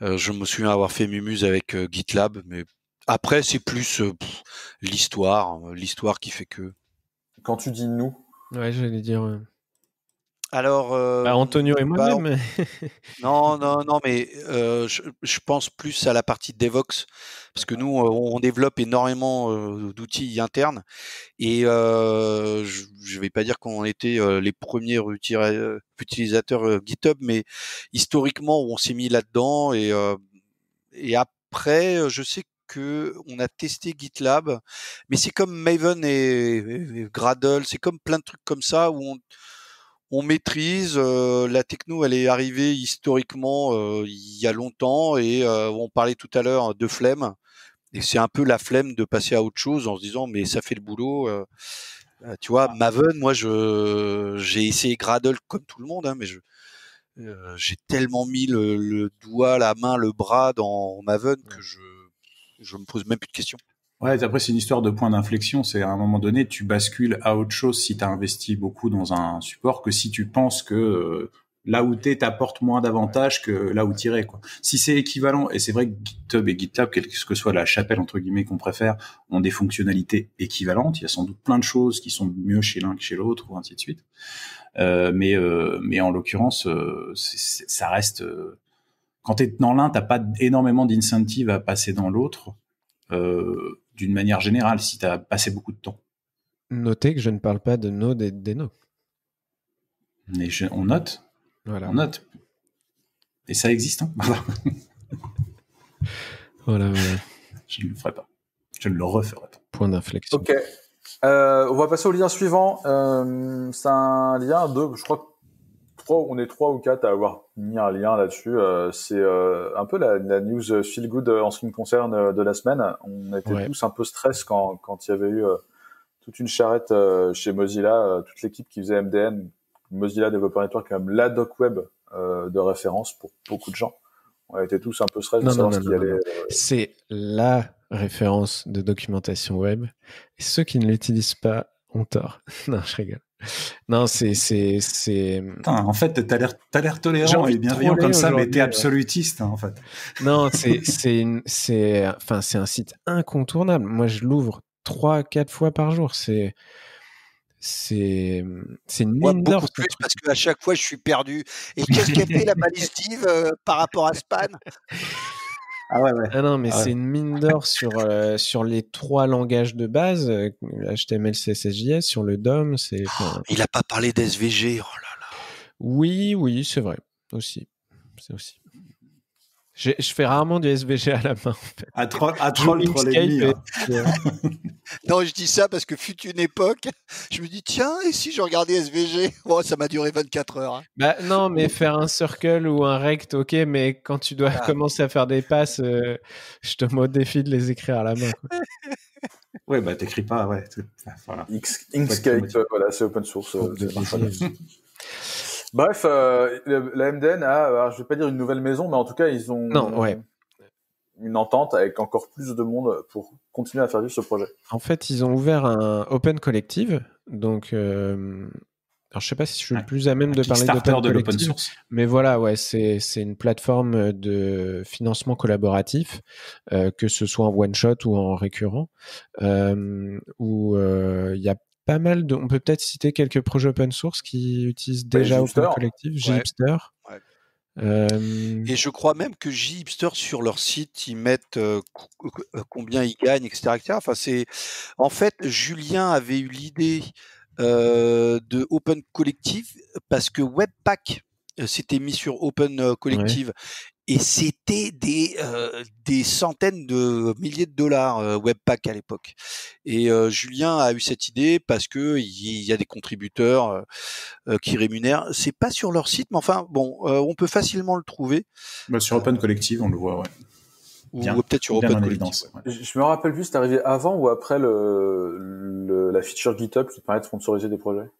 je me souviens avoir fait mumuse avec GitLab, mais après, c'est plus l'histoire, l'histoire qui fait que. Quand tu dis nous. Ouais, j'allais dire. Alors, euh, bah, Antonio et moi-même. Bah, non, non, non, mais euh, je, pense plus à la partie DevOps Devox parce que nous, euh, on développe énormément euh, d'outils internes et euh, je, je vais pas dire qu'on était les premiers utilisateurs GitHub, mais historiquement, on s'est mis là-dedans et, et après, je sais que on a testé GitLab, mais c'est comme Maven et, et Gradle, c'est comme plein de trucs comme ça où on, on maîtrise. Euh, la techno, elle est arrivée historiquement euh, il y a longtemps et euh, on parlait tout à l'heure de flemme. Et c'est un peu la flemme de passer à autre chose en se disant mais ça fait le boulot. Bah, tu vois, Maven, moi je j'ai essayé Gradle comme tout le monde, hein, mais je j'ai tellement mis le, le, doigt, la main, le bras dans Maven mmh. que je je me pose même plus de questions. Ouais, après, c'est une histoire de point d'inflexion. C'est à un moment donné, tu bascules à autre chose si tu as investi beaucoup dans un support que si tu penses que euh, là où tu t'apporte moins d'avantages que là où tirer quoi. Si c'est équivalent et c'est vrai que GitHub et GitLab quelle que soit la chapelle entre guillemets qu'on préfère ont des fonctionnalités équivalentes, il y a sans doute plein de choses qui sont mieux chez l'un que chez l'autre ou ainsi de suite. Euh, mais euh, mais en l'occurrence euh, ça reste quand tu es dans l'un, t'as pas énormément d'incentive à passer dans l'autre d'une manière générale, si tu as passé beaucoup de temps. Notez que je ne parle pas de nos et nos Mais je, on note. Voilà. On note. Et ça existe. Hein. voilà. voilà, Je ne le ferai pas. Je ne le referai pas. Point d'inflexion. Ok. Euh, on va passer au lien suivant. Euh, c'est un lien de, je crois, que on est trois ou quatre à avoir mis un lien là-dessus. Euh, c'est euh, un peu la, news feel good euh, en ce qui me concerne de la semaine. On était tous un peu stress quand il y avait eu toute une charrette chez Mozilla, toute l'équipe qui faisait MDN, Mozilla Developer Network, quand la doc web de référence pour beaucoup de gens. On été tous un peu stress de savoir ce qu'il C'est la référence de documentation web. Et ceux qui ne l'utilisent pas ont tort. non, je rigole. Non, c'est. c'est, hmm. en fait, t'as l'air, l'air tolérant et bienveillant comme ça, mais t'es euh. absolutiste, hein, en fait. Non, c'est, enfin, c'est un site incontournable. Moi, je l'ouvre 3-4 fois par jour. C'est. C'est hmm, une mine d'or. beaucoup plus parce qu'à chaque fois je suis perdu. Et qu'est-ce qu'a fait la malice euh, par rapport à Span ah ouais, Ah non, mais ah c'est une mine d'or sur, euh, sur les trois langages de base, HTML, euh, CSS, JS, sur le DOM. c'est. Oh, il n'a pas parlé d'SVG, oh là là. Oui, oui, c'est vrai, aussi. C'est aussi. Je, fais rarement du SVG à la main. À, troll, à troll, euh, hein. non, je dis ça parce que fut une époque, je me dis, tiens, et si je regardais SVG oh, Ça m'a duré 24 heures. Hein. Bah, non, mais faire un circle ou un rect, ok, mais quand tu dois ah. commencer à faire des passes, euh, je te mets au défi de les écrire à la main. Oui, ouais, bah t'écris pas, ouais. Voilà. Inkscape, euh, voilà, c'est open source. Bref, euh, la MDN a, je je vais pas dire une nouvelle maison, mais en tout cas, ils ont une entente avec encore plus de monde pour continuer à faire vivre ce projet. En fait, ils ont ouvert un Open Collective, donc. Euh, je sais pas si je suis ah, plus à même de parler d'open de source. Mais voilà, ouais, c'est, une plateforme de financement collaboratif, euh, que ce soit en one shot ou en récurrent, où il y a pas mal de. On peut peut-être citer quelques projets open source qui utilisent bah, déjà Open Collective, Jhipster. Euh, et je crois même que Jhipster sur leur site, ils mettent euh, euh, combien ils gagnent, etc. Enfin, c'est en fait Julien avait eu l'idée de Open Collective parce que Webpack s'était mis sur Open Collective et c'était des euh, des centaines de milliers de dollars euh, Webpack à l'époque. Et euh, Julien a eu cette idée parce que il y, a des contributeurs qui rémunèrent. C'est pas sur leur site, mais enfin bon, on peut facilement le trouver. Bah, sur Open Collective, on le voit. Ouais. Ou, peut-être sur Open Collective. Je, me rappelle juste, c'est arrivé avant ou après le, la feature GitHub qui permet de sponsoriser des projets.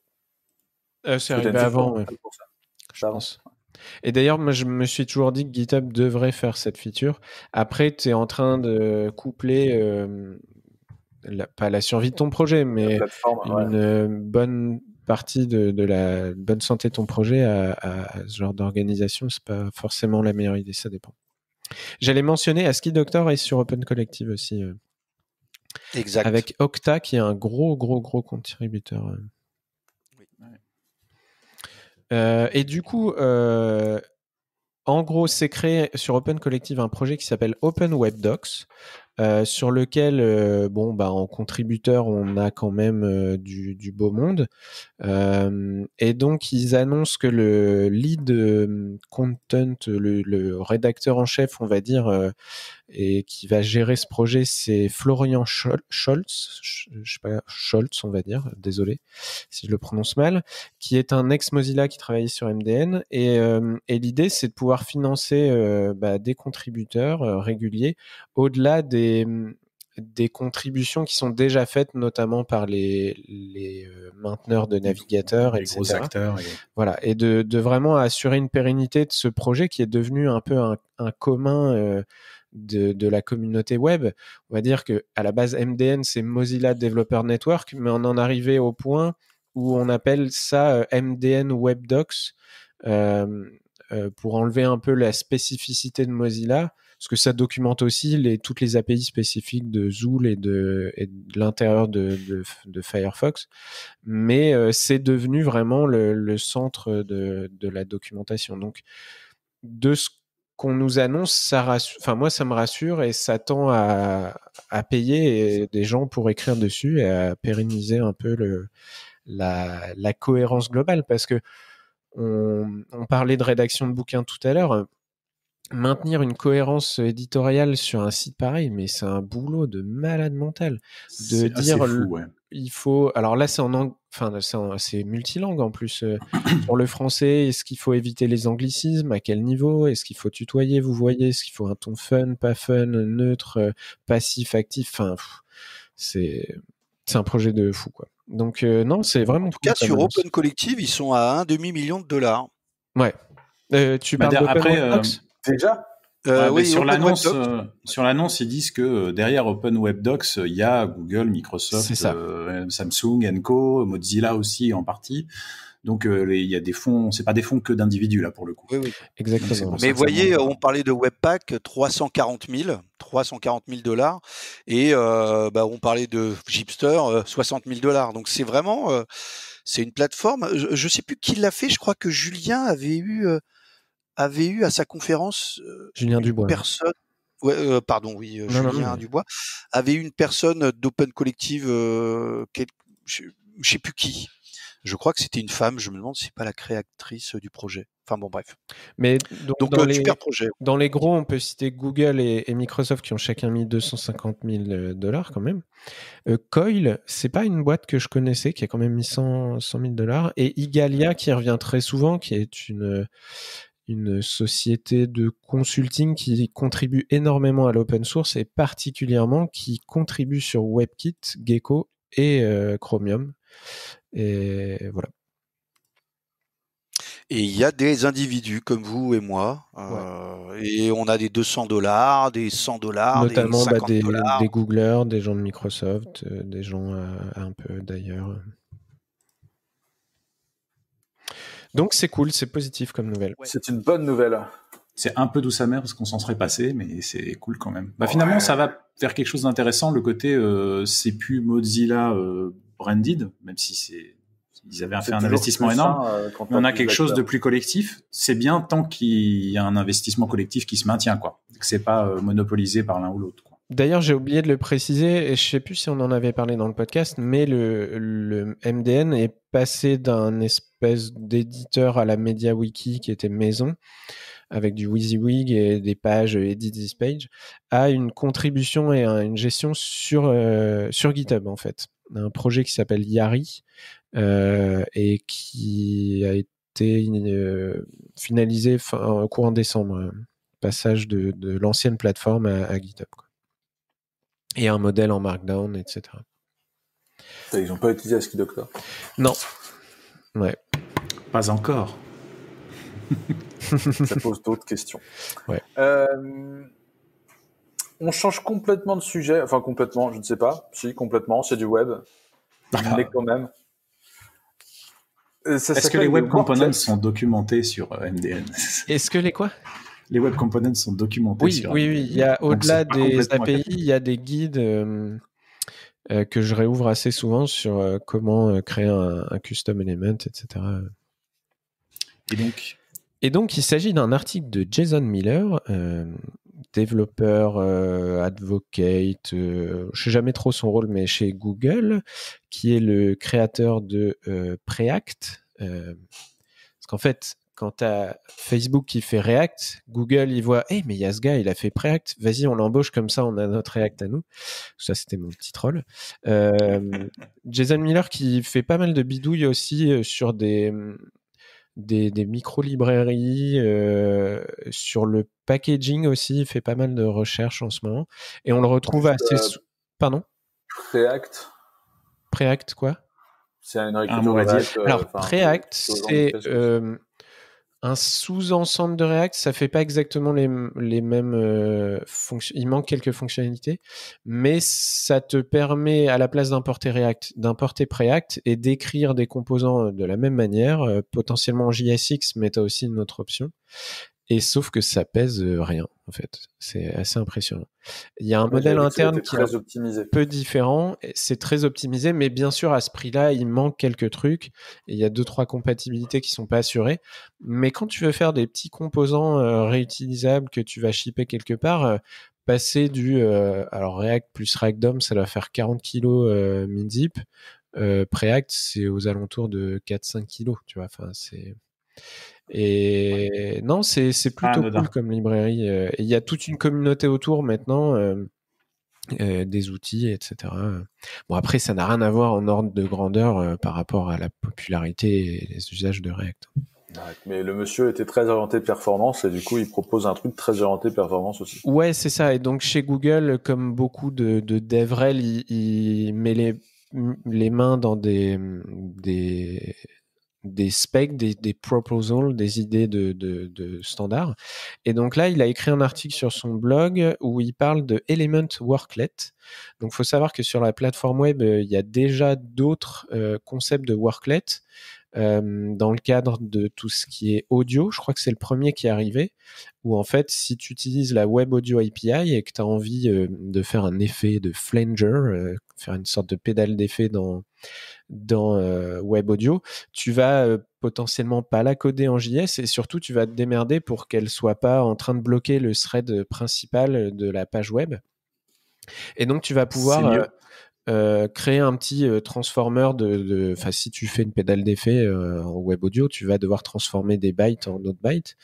c'est arrivé avant. oui. Je pense. Et d'ailleurs, moi, je me suis toujours dit que GitHub devrait faire cette feature. Après, tu es en train de coupler, euh, la, pas la survie de ton projet, mais une bonne partie de, la bonne santé de ton projet à, ce genre d'organisation. n'est pas forcément la meilleure idée, ça dépend. J'allais mentionner ASCII Doctor et sur Open Collective aussi. Euh, exact. Avec Octa, qui est un gros, gros, gros contributeur. Euh. Euh, et du coup, euh, en gros, c'est créé sur Open Collective un projet qui s'appelle Open Web Docs, euh, sur lequel, bon, bah, en contributeur, on a quand même du, beau monde. et donc, ils annoncent que le lead content, le rédacteur en chef, on va dire, et qui va gérer ce projet, c'est Florian Scholz, je je sais pas, Scholz, on va dire, désolé si je le prononce mal, qui est un ex-Mozilla qui travaillait sur MDN. Euh, et, l'idée, c'est de pouvoir financer euh, bah, des contributeurs euh, réguliers au-delà des, des contributions qui sont déjà faites, notamment par les, les euh, mainteneurs de navigateurs, les etc. acteurs. Et... Voilà, et de, de, vraiment assurer une pérennité de ce projet qui est devenu un peu un, commun. Euh, de, de, la communauté web. On va dire que à la base MDN c'est Mozilla Developer Network, mais on en arrivait au point où on appelle ça euh, MDN Web Docs pour enlever un peu la spécificité de Mozilla parce que ça documente aussi toutes les API spécifiques de Zool et de, l'intérieur de, Firefox. Mais euh, c'est devenu vraiment le, centre de, la documentation. Donc, de ce qu'on nous annonce, ça enfin, moi, ça me rassure et ça tend à, payer des gens pour écrire dessus et à pérenniser un peu la, cohérence globale parce que on parlait de rédaction de bouquins tout à l'heure maintenir une cohérence éditoriale sur un site pareil, mais c'est un boulot de malade mental. De dire, il faut. Alors là, c'est en enfin, c'est multilingue en plus. pour euh, le français, est-ce qu'il faut éviter les anglicismes À quel niveau Est-ce qu'il faut tutoyer Vous voyez, est-ce qu'il faut un ton fun, pas fun, neutre, euh, passif, actif Enfin, c'est un projet de fou, quoi. Donc euh, non, c'est vraiment. En tout cas, sur Open Collective, ils sont à un demi million de dollars. Ouais. tu bah, parles après, Déjà euh, oui, sur l'annonce, euh, sur ils disent que euh, derrière Open Web Docs, il y a Google, Microsoft, Samsung, Enco, Mozilla aussi en partie. Donc il y a des fonds, c'est pas des fonds que d'individus là pour le coup. Oui, oui. exactement. Mais voyez, on parlait de Webpack, 340 000, 340 000 dollars, et bah, on parlait de Gipster, 60 000 dollars. Donc c'est vraiment, c'est une plateforme. Je, ne sais plus qui l'a fait. Je crois que Julien avait eu avait eu à sa conférence euh, Julien Dubois. personne euh, pardon, oui, euh, Julien Dubois, avait une personne d'Open Collective, je ne sais plus qui. Je crois que c'était une femme, je me demande si c'est pas la créatrice du projet. Enfin bon, bref. Mais donc, dans, les, projet. dans les gros, on peut citer Google et, Microsoft qui ont chacun mis 250 000 dollars quand même. Coil, c'est pas une boîte que je connaissais qui a quand même mis 100 000 dollars. Et Igalia qui revient très souvent, qui est une une société de consulting qui contribue énormément à l'open source et particulièrement qui contribue sur WebKit, Gecko et euh, Chromium. Et voilà. Et il y a des individus comme vous et moi, euh, et on a des 200 dollars, des 100 dollars, notamment bah, des, Googlers, des gens de Microsoft, euh, des gens un peu d'ailleurs. Donc c'est cool, c'est positif comme nouvelle. C'est une bonne nouvelle. C'est un peu douce mère parce qu'on s'en serait passé, mais c'est cool quand même. Bah, Finalement, ça va faire quelque chose d'intéressant. Le côté, euh, c'est plus Mozilla euh, branded, même si c'est ils avaient fait un investissement énorme. Euh, on a quelque chose de plus collectif. C'est bien tant qu'il y a un investissement collectif qui se maintient, quoi. c'est pas euh, monopolisé par l'un ou l'autre. D'ailleurs, j'ai oublié de le préciser, et je sais plus si on en avait parlé dans le podcast, mais le, MDN est passé d'un espèce d'éditeur à la MediaWiki qui était maison, avec du WYSIWYG et des pages Edit This Page, à une contribution et à une gestion sur, euh, sur GitHub, en fait. Un projet qui s'appelle Yari, euh, et qui a été euh, finalisé fin, courant décembre, passage de, l'ancienne plateforme à, GitHub et un modèle en Markdown, etc. Ils n'ont pas utilisé ASCII Doctor Non. Ouais. Pas encore. Ça pose d'autres questions. Euh, on change complètement de sujet. Enfin, complètement, je ne sais pas. Si, complètement, c'est du web. Ah. Mais quand même. Euh, Est-ce que les web components sont documentés sur euh, MDN Est-ce que les quoi les web components sont documentés. Oui, oui, Il y a au-delà des API, il y a des guides euh, euh, que je réouvre assez souvent sur euh, comment créer un, un, custom element, etc. Et donc, Et donc il s'agit d'un article de Jason Miller, développeur, advocate, je ne sais jamais trop son rôle, mais chez Google, qui est le créateur de Preact. parce qu'en fait, quand tu as Facebook qui fait React, Google, il voit, hey, mais il y a ce gars, il a fait Preact, vas-y, on l'embauche comme ça, on a notre React à nous. Ça, c'était mon petit troll. Euh, Jason Miller qui fait pas mal de bidouilles aussi euh, sur des, des, micro-librairies, euh, sur le packaging aussi, il fait pas mal de recherches en ce moment. Et on le retrouve assez. Pardon Preact. Preact, quoi c'est Alors, Preact, c'est un sous-ensemble de React, ça fait pas exactement les, mêmes euh, fonctions. Il manque quelques fonctionnalités, mais ça te permet à la place d'importer React, d'importer Preact et d'écrire des composants euh, de la même manière, euh, potentiellement en JSX, mais tu as aussi une autre option. Et sauf que ça pèse euh, rien, en fait. C'est assez impressionnant. Il y a un modèle interne qui est optimisé. peu différent. C'est très optimisé, mais bien sûr, à ce prix-là, il manque quelques trucs. il y a deux, trois compatibilités qui sont pas assurées. Mais quand tu veux faire des petits composants euh, réutilisables que tu vas shipper quelque part, euh, passer du alors React plus React-DOM, ça va faire 40 kg minzip. zip Preact, c'est aux alentours de 4-5 kg, tu vois. Enfin, c'est et non, c'est ah, plutôt cool comme librairie. Euh, il y a toute une communauté autour maintenant, euh, euh, des outils, etc. Bon, après, ça n'a rien à voir en ordre de grandeur par rapport à la popularité et les usages de React. Mais le monsieur était très orienté performance et du coup, il propose un truc très orienté performance aussi. Ouais, c'est ça. Et donc, chez Google, comme beaucoup de, de DevRel, il, met les, les mains dans des, des des specs, des, proposals, des idées de, de, standards. Et donc là, il a écrit un article sur son blog où il parle de Element Worklet. Donc, il faut savoir que sur la plateforme web, euh, il y a déjà d'autres euh, concepts de Worklet. Euh, dans le cadre de tout ce qui est audio. Je crois que c'est le premier qui est arrivé, où en fait, si tu utilises la Web Audio API et que tu as envie euh, de faire un effet de flanger, euh, faire une sorte de pédale d'effet dans, dans Web Audio, tu vas potentiellement pas la coder en JS et surtout tu vas te démerder pour qu'elle soit pas en train de bloquer le thread principal de la page web. Et donc tu vas pouvoir euh, créer un petit euh, transformer de, enfin si tu fais une pédale d'effet euh, en web audio, tu vas devoir transformer des bytes en autres bytes.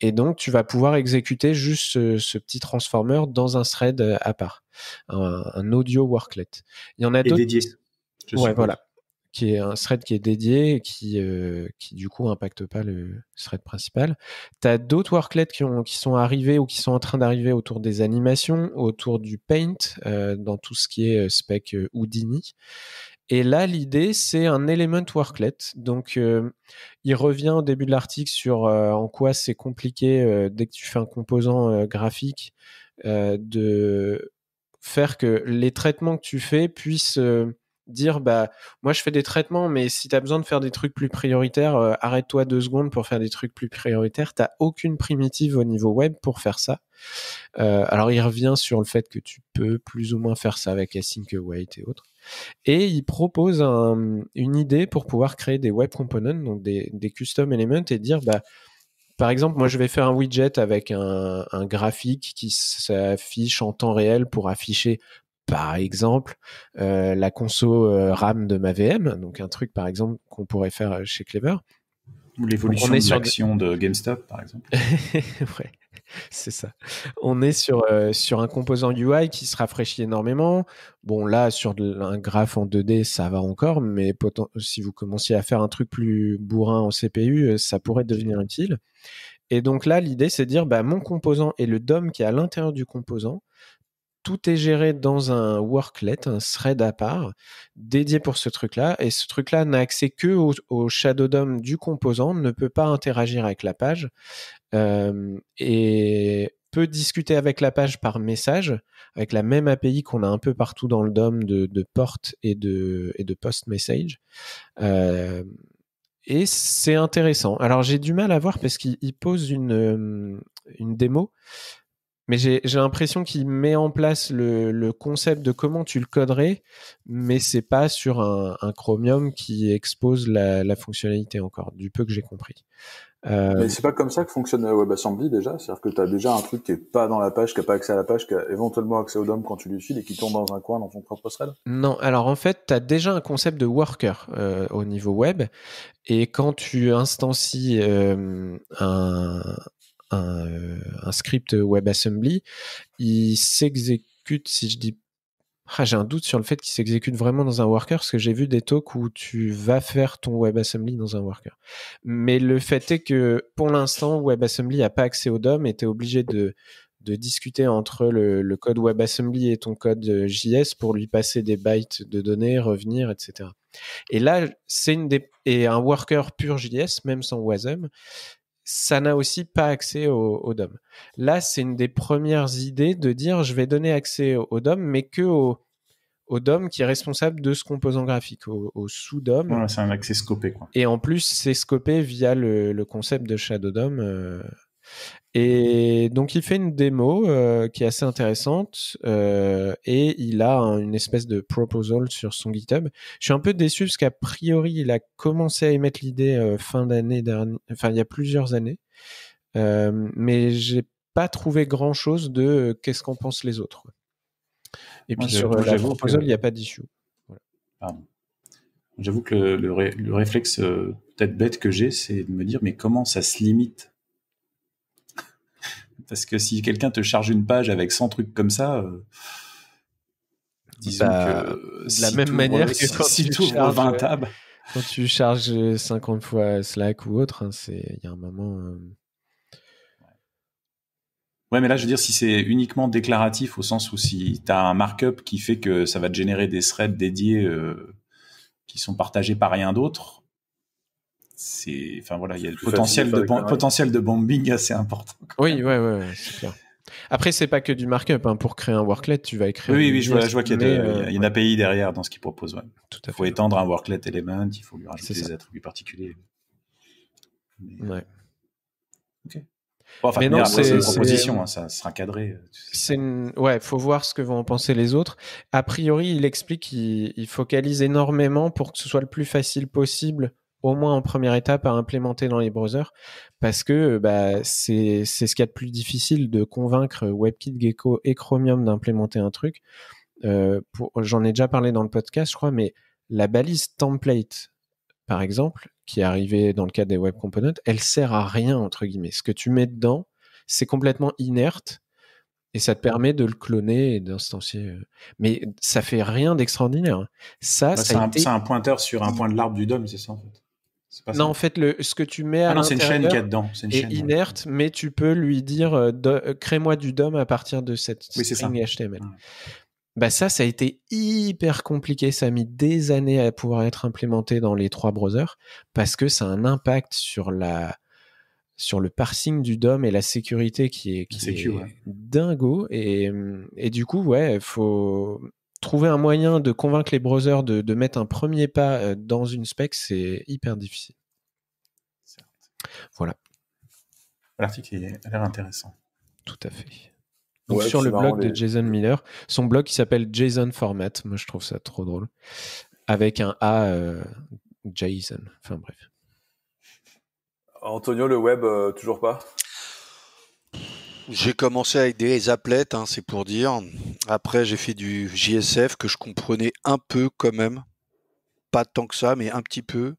et donc tu vas pouvoir exécuter juste ce, petit transformer dans un thread à part, un, audio worklet. Il y en a d'autres. Ouais, voilà qui est un thread qui est dédié et qui, euh, qui du coup impacte pas le thread principal. Tu as d'autres worklets qui, ont, qui sont arrivés ou qui sont en train d'arriver autour des animations, autour du paint, euh, dans tout ce qui est euh, spec Houdini. Et là, l'idée, c'est un element worklet. Donc, il revient au début de l'article sur en quoi c'est compliqué dès que tu fais un composant graphique de faire que les traitements que tu fais puissent dire bah moi je fais des traitements mais si tu as besoin de faire des trucs plus prioritaires euh, arrête-toi deux secondes pour faire des trucs plus prioritaires t'as aucune primitive au niveau web pour faire ça euh, alors il revient sur le fait que tu peux plus ou moins faire ça avec async await et autres et il propose une idée pour pouvoir créer des web components donc des, custom elements et dire bah par exemple, moi, je vais faire un widget avec un graphique qui s'affiche en temps réel pour afficher par exemple euh, la conso euh, RAM de ma VM, donc un truc par exemple qu'on pourrait faire euh, chez Clever. Ou l'évolution de GameStop par exemple. ouais, c'est ça. On est sur, sur un composant UI qui se rafraîchit énormément. Bon là, sur un graphe en 2D, ça va encore, mais si vous commenciez à faire un truc plus bourrin en CPU, ça pourrait devenir utile. Et donc là, l'idée, c'est de dire, bah, mon composant et le DOM qui est à l'intérieur du composant, tout est géré dans un worklet, un thread à part, dédié pour ce truc-là. Et ce truc-là n'a accès que au, shadow DOM du composant, ne peut pas interagir avec la page euh, et peut discuter avec la page par message, avec la même API qu'on a un peu partout dans le DOM de, portes et de, post message. Euh, et c'est intéressant. Alors j'ai du mal à voir parce qu'il pose une, une démo mais j'ai l'impression qu'il met en place le, le, concept de comment tu le coderais, mais c'est pas sur un, un, Chromium qui expose la, fonctionnalité encore, du peu que j'ai compris. Euh... Mais c'est pas comme ça que fonctionne WebAssembly déjà, c'est-à-dire que tu as déjà un truc qui est pas dans la page, qui n'a pas accès à la page, qui a éventuellement accès au DOM quand tu lui files et qui tombe dans un coin dans son propre thread Non, alors en fait, tu as déjà un concept de worker euh, au niveau web et quand tu instancies euh, un, euh, un, script WebAssembly, il s'exécute, si je dis ah, j'ai un doute sur le fait qu'il s'exécute vraiment dans un worker, parce que j'ai vu des talks où tu vas faire ton WebAssembly dans un worker. Mais le fait est que pour l'instant, WebAssembly n'a pas accès au DOM et tu es obligé de, discuter entre le, code WebAssembly et ton code euh, JS pour lui passer des bytes de données, revenir, etc. Et là, c'est une des, et un worker pur JS, même sans WASM, ça n'a aussi pas accès aux au DOM. Là, c'est une des premières idées de dire je vais donner accès au, DOM, mais que au, DOM qui est responsable de ce composant graphique, au, sous-DOM. c'est un accès scopé. Quoi. Et en plus, c'est scopé via le, concept de Shadow DOM. Euh, et donc il fait une démo euh, qui est assez intéressante euh, et il a une espèce de proposal sur son GitHub. Je suis un peu déçu parce qu'a priori il a commencé à émettre l'idée euh, fin d'année dernière, enfin il y a plusieurs années, mais j'ai pas trouvé grand chose de qu'est-ce qu'en pensent les autres. Et puis sur la proposal il n'y a pas d'issue. J'avoue que le réflexe peut-être bête que j'ai, c'est de me dire mais comment ça se limite parce que si quelqu'un te charge une page avec 100 trucs comme ça, euh, disons bah, que de la même manière que si tu ouvres 20 tabs. Quand tu charges 50 euh, fois Slack ou autre, hein, il y a un moment. Euh, ouais, mais là, je veux dire, si c'est uniquement déclaratif, au sens où si tu as un markup qui fait que ça va te générer des threads dédiés qui sont partagés par rien d'autre, enfin voilà, il y a le potentiel de, potentiel de bombing assez important. Oui, ouais, ouais, c'est Après, c'est pas que du markup. Hein. Pour créer un worklet, tu vas écrire. Oui, oui, je vois, qu'il y, a, euh, une API derrière dans ce qu'il propose. Tout à il faut étendre un worklet element, il faut lui rajouter des attributs particuliers. Mais... Ok. non, c'est une proposition, hein, ça sera cadré. Euh, c'est Ouais, faut voir ce que vont en penser les autres. A priori, il explique qu'il focalise énormément pour que ce soit le plus facile possible au moins en première étape à implémenter dans les browsers parce que euh, bah, c'est ce qu'il y a de plus difficile de convaincre WebKit, Gecko et Chromium d'implémenter un truc. Euh, j'en ai déjà parlé dans le podcast, je crois, mais la balise template, par exemple, qui est arrivée dans le cadre des Web Components, elle sert à rien, entre guillemets. Ce que tu mets dedans, c'est complètement inerte et ça te permet de le cloner et d'instancier. Euh. Mais ça fait rien d'extraordinaire. Hein. Ça, c'est un, un, pointeur sur un point de l'arbre du DOM, c'est ça en fait non, en fait, le, ce que tu mets ah à ah non, c'est une chaîne qui est C'est inerte, mais tu peux lui dire euh, euh, crée-moi du DOM à partir de cette string HTML. Bah ça, ça a été hyper compliqué. Ça a mis des années à pouvoir être implémenté dans les trois browsers parce que ça a un impact sur la sur le parsing du DOM et la sécurité qui est, qui dingo. Et, du coup, ouais, il faut trouver un moyen de convaincre les browsers de, mettre un premier pas euh, dans une spec, c'est hyper difficile. Voilà. L'article a l'air intéressant. Tout à fait. sur le blog de Jason Miller, son blog qui s'appelle Jason Format, moi je trouve ça trop drôle, avec un A euh, Jason, enfin bref. Antonio, le web, euh, toujours pas j'ai commencé avec des applets, hein, c'est pour dire. Après, j'ai fait du JSF que je comprenais un peu quand même. Pas tant que ça, mais un petit peu.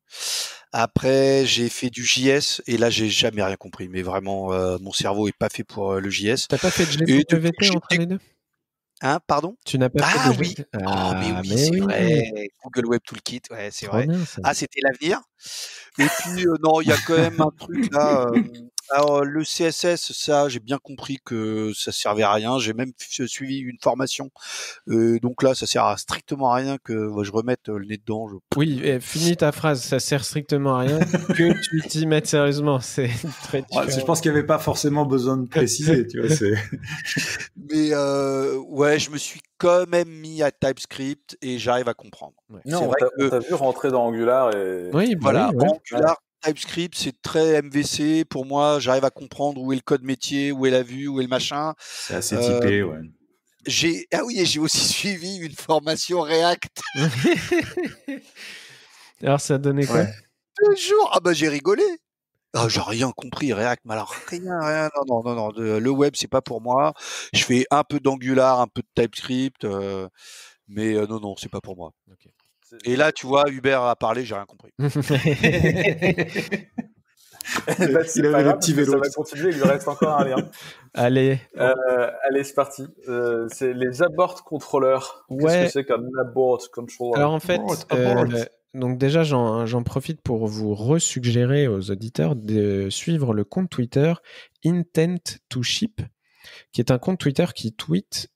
Après, j'ai fait du JS et là, j'ai jamais rien compris. Mais vraiment, euh, mon cerveau est pas fait pour euh, le JS. T'as pas fait de GPVT entre les deux Hein, pardon Tu n'as pas fait de ah oui. Ah mais ah, oui, c'est vrai. Google Web Toolkit, ouais, c'est vrai. ah, c'était l'avenir. Et puis, euh, non, il y a quand même un truc là. Alors, le CSS, ça, j'ai bien compris que ça servait à rien. J'ai même suivi une formation. Euh, donc là, ça sert à strictement à rien que je remette le nez dedans. Oui, eh, finis ta phrase. Ça sert strictement à rien que tu t'y mettes sérieusement. C'est très Je pense qu'il n'y avait pas forcément besoin de préciser. tu vois, Mais euh, ouais, je me suis quand même mis à TypeScript et j'arrive à comprendre. Non, on vu rentrer dans Angular et oui, bah voilà, Angular TypeScript, c'est très MVC. Pour moi, j'arrive à comprendre où est le code métier, où est la vue, où est le machin. C'est assez euh, typé, ouais. J'ai ah oui, et j'ai aussi suivi une formation React. alors ça a donné quoi Ah bah j'ai rigolé. Ah, j'ai rien compris, React, mais alors rien, rien, non, non, non, non. le web, c'est pas pour moi. Je fais un peu d'Angular, un peu de TypeScript, euh, mais euh, non, non, c'est pas pour moi. Ok. Et là, tu vois, Hubert a parlé, j'ai rien compris. bah, il le petit Ça va continuer, il lui reste encore un lien. allez. Euh, allez, c'est parti. Euh, c'est les abort contrôleurs. Qu'est-ce que c'est qu'un abort controller Alors en fait, euh, donc déjà, j'en profite pour vous resuggérer aux auditeurs de suivre le compte Twitter Intent to Ship, qui est un compte Twitter qui tweet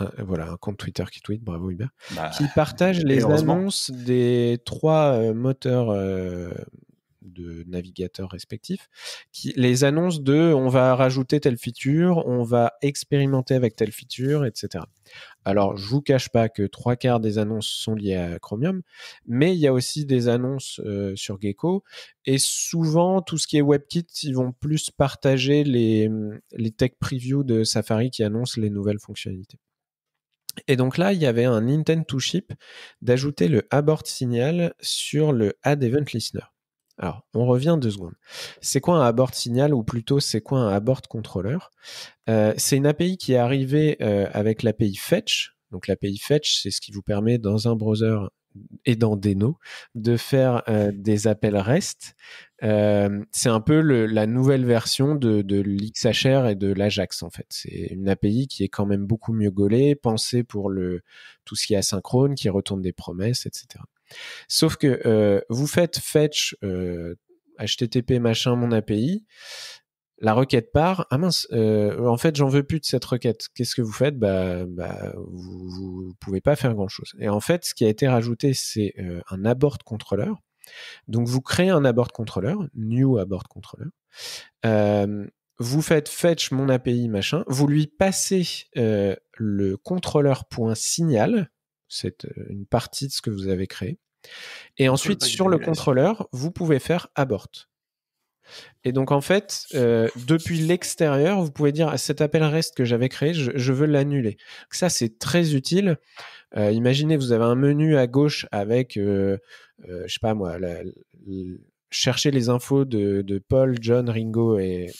ah, voilà, un compte Twitter qui tweet, bravo Hubert, bah. qui partage les annonces des trois euh, moteurs euh, de navigateurs respectifs, qui, les annonces de on va rajouter telle feature, on va expérimenter avec telle feature, etc. Alors, je vous cache pas que trois quarts des annonces sont liées à Chromium, mais il y a aussi des annonces euh, sur Gecko, et souvent, tout ce qui est WebKit, ils vont plus partager les, les tech previews de Safari qui annoncent les nouvelles fonctionnalités. Et donc là, il y avait un intent to ship d'ajouter le abort signal sur le add event listener. Alors, on revient deux secondes. C'est quoi un abort signal ou plutôt c'est quoi un abort controller euh, C'est une API qui est arrivée euh, avec l'API fetch. Donc l'API fetch, c'est ce qui vous permet dans un browser et dans Deno de faire euh, des appels REST. Euh, c'est un peu la nouvelle version de, de l'XHR et de l'Ajax en fait. C'est une API qui est quand même beaucoup mieux gaulée, pensée pour le, tout ce qui est asynchrone, qui retourne des promesses, etc. Sauf que euh, vous faites fetch http machin mon API la requête part. Ah mince, euh, en fait, j'en veux plus de cette requête. Qu'est-ce que vous faites bah, bah, vous, vous pouvez pas faire grand-chose. Et en fait, ce qui a été rajouté, c'est euh, un abort contrôleur Donc, vous créez un abort contrôleur new abort contrôleur euh, vous faites fetch mon API machin. Vous lui passez le contrôleur.signal. C'est une partie de ce que vous avez créé. Et ensuite, sur le contrôleur, vous pouvez faire abort. Et donc en fait, euh, depuis l'extérieur, vous pouvez dire à ah, cet appel REST que j'avais créé, je, veux l'annuler. Ça, c'est très utile. Euh, imaginez, vous avez un menu à gauche avec, euh, je sais pas moi, chercher les infos de, Paul, John, Ringo et,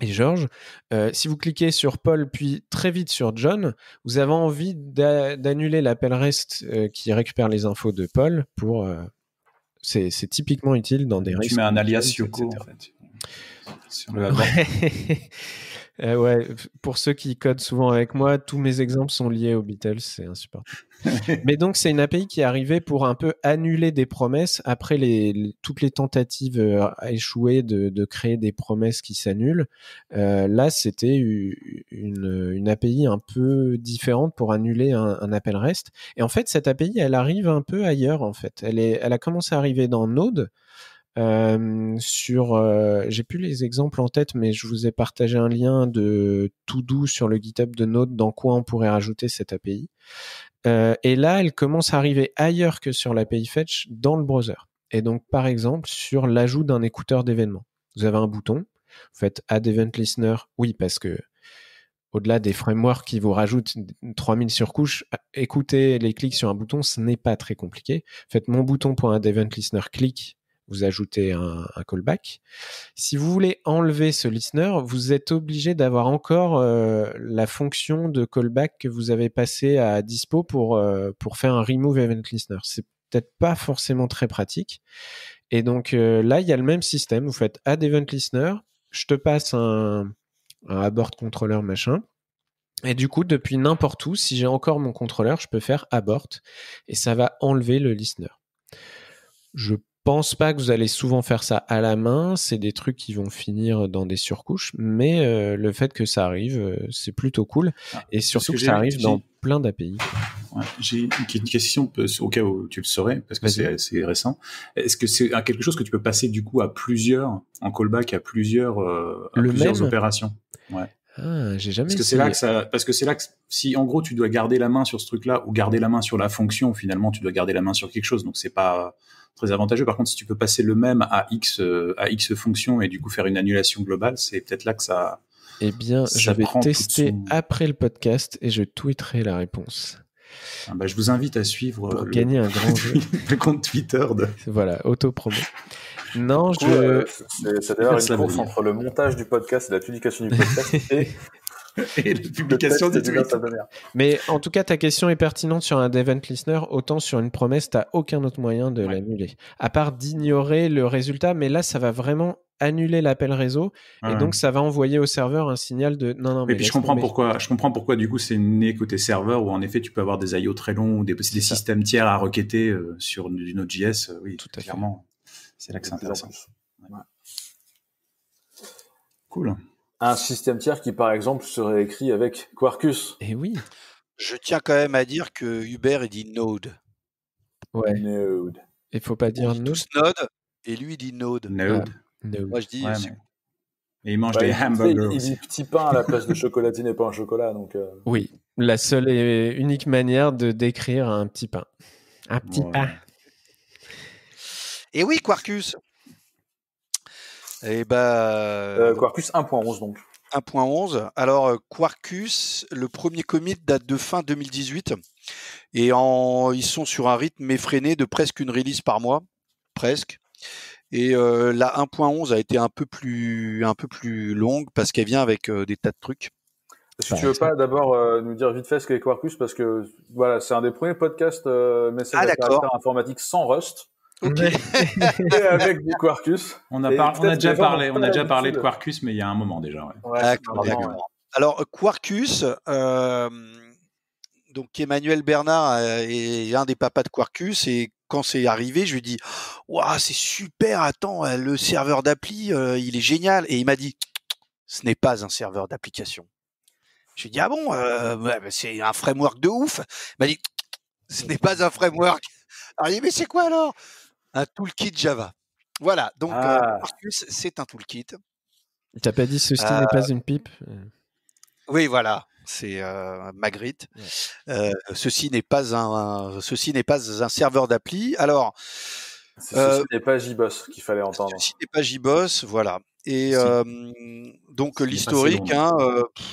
et George. si vous cliquez sur Paul, puis très vite sur John, vous avez envie d'annuler l'appel REST qui récupère les infos de Paul pour c'est typiquement utile dans des risques... Tu mets un alias Yoko, en Sur le ouais. Euh, ouais, pour ceux qui codent souvent avec moi, tous mes exemples sont liés aux Beatles, c'est insupportable. Mais donc, c'est une API qui est arrivée pour un peu annuler des promesses après les, toutes les tentatives euh, échouées de, créer des promesses qui s'annulent. Euh, là, c'était une, API un peu différente pour annuler un, appel REST. Et en fait, cette API, elle arrive un peu ailleurs, en fait. Elle, elle a commencé à arriver dans Node. Euh, sur, euh, j'ai plus les exemples en tête, mais je vous ai partagé un lien de tout doux sur le GitHub de Node dans quoi on pourrait rajouter cette API. Euh, et là, elle commence à arriver ailleurs que sur l'API Fetch dans le browser. Et donc, par exemple, sur l'ajout d'un écouteur d'événements Vous avez un bouton, vous faites Add Event Listener, oui, parce que au-delà des frameworks qui vous rajoutent 3000 surcouches, écouter les clics sur un bouton, ce n'est pas très compliqué. Faites mon bouton event listener clic vous ajoutez un, callback. Si vous voulez enlever ce listener, vous êtes obligé d'avoir encore euh, la fonction de callback que vous avez passé à dispo pour, euh, pour faire un remove event listener. C'est peut-être pas forcément très pratique. Et donc euh, là, il y a le même système. Vous faites add event listener, je te passe un, un abort controller machin. Et du coup, depuis n'importe où, si j'ai encore mon contrôleur, je peux faire abort et ça va enlever le listener. Je pense pas que vous allez souvent faire ça à la main. C'est des trucs qui vont finir dans des surcouches, mais euh, le fait que ça arrive, euh, c'est plutôt cool. Ah, et surtout que, ça arrive dans plein d'API. J'ai une question au cas où tu le saurais, parce que c'est récent. Est-ce que c'est quelque chose que tu peux passer du coup à plusieurs, en callback à plusieurs, euh, opérations ouais. Ah, j'ai jamais. Parce que c'est là parce que c'est là que si en gros tu dois garder la main sur ce truc-là ou garder la main sur la fonction, finalement tu dois garder la main sur quelque chose. Donc c'est pas, très avantageux. Par contre, si tu peux passer le même à X, euh, à X fonctions et du coup faire une annulation globale, c'est peut-être là que ça. Eh bien, je vais tester après le podcast et je tweeterai la réponse. Ah bah, je vous invite à suivre euh, le... gagner un grand compte Twitter de. Voilà, auto-promo. Non, je. Euh, c'est ça une course entre le montage du podcast et la publication du podcast et et publication Mais en tout cas, ta question est pertinente sur un event listener. Autant sur une promesse, tu n'as aucun autre moyen de l'annuler. À part d'ignorer le résultat, mais là, ça va vraiment annuler l'appel réseau et donc ça va envoyer au serveur un signal de non non mais et puis je comprends pourquoi je comprends pourquoi du coup c'est né côté serveur où en effet tu peux avoir des IO très longs ou des, des systèmes tiers à requêter euh, sur du Node.js euh, oui tout à clairement c'est là que c'est intéressant cool un système tiers qui, par exemple, serait écrit avec Quarkus. Eh oui. Je tiens quand même à dire que Hubert, il dit Node. Ouais. Node. Il faut pas dire Node. Node, et lui, il dit Node. Node. Ah, Moi, je dis. il mange bah, des hamburgers. Il, dit petit pain à la place de chocolatine et pas un chocolat. Donc, euh. Oui, la seule et unique manière de décrire un petit pain. Un petit pain. Et oui, Quarkus. Et eh bah, euh, euh, Quarkus 1.11 donc. 1.11. Alors, euh, Quarkus, le premier commit date de fin 2018. Et en, ils sont sur un rythme effréné de presque une release par mois. Presque. Et la 1.11 a été un peu plus, un peu plus longue parce qu'elle vient avec des tas de trucs. Si tu bah, veux pas d'abord nous dire vite fait ce qu'est Quarkus parce que voilà, c'est un des premiers podcasts euh, c'est ah, informatique sans Rust. avec Quarkus. On a, déjà parlé, on a déjà parlé de Quarkus, mais il y a un moment déjà. Ah, alors Quarkus, euh, donc Emmanuel Bernard euh, est un des papas de Quarkus et quand c'est arrivé, je lui dis, waouh, c'est super. Attends, euh, le serveur d'appli, il est génial. Et il m'a dit, ce n'est pas un serveur d'application. Je lui dit « ah bon, c'est un framework de ouf. Il m'a dit, ce n'est pas un framework. Alors, dit, mais c'est quoi alors un toolkit Java. Voilà, donc euh, ah. c'est un toolkit. T'as pas dit ceci n'est pas euh, une pipe Oui, voilà c'est euh, Magritte. ceci n'est pas un, ceci n'est pas un serveur d'appli. Alors, ceci n'est pas JBoss qu'il fallait entendre. Ceci n'est pas JBoss, voilà. Et donc l'historique, hein,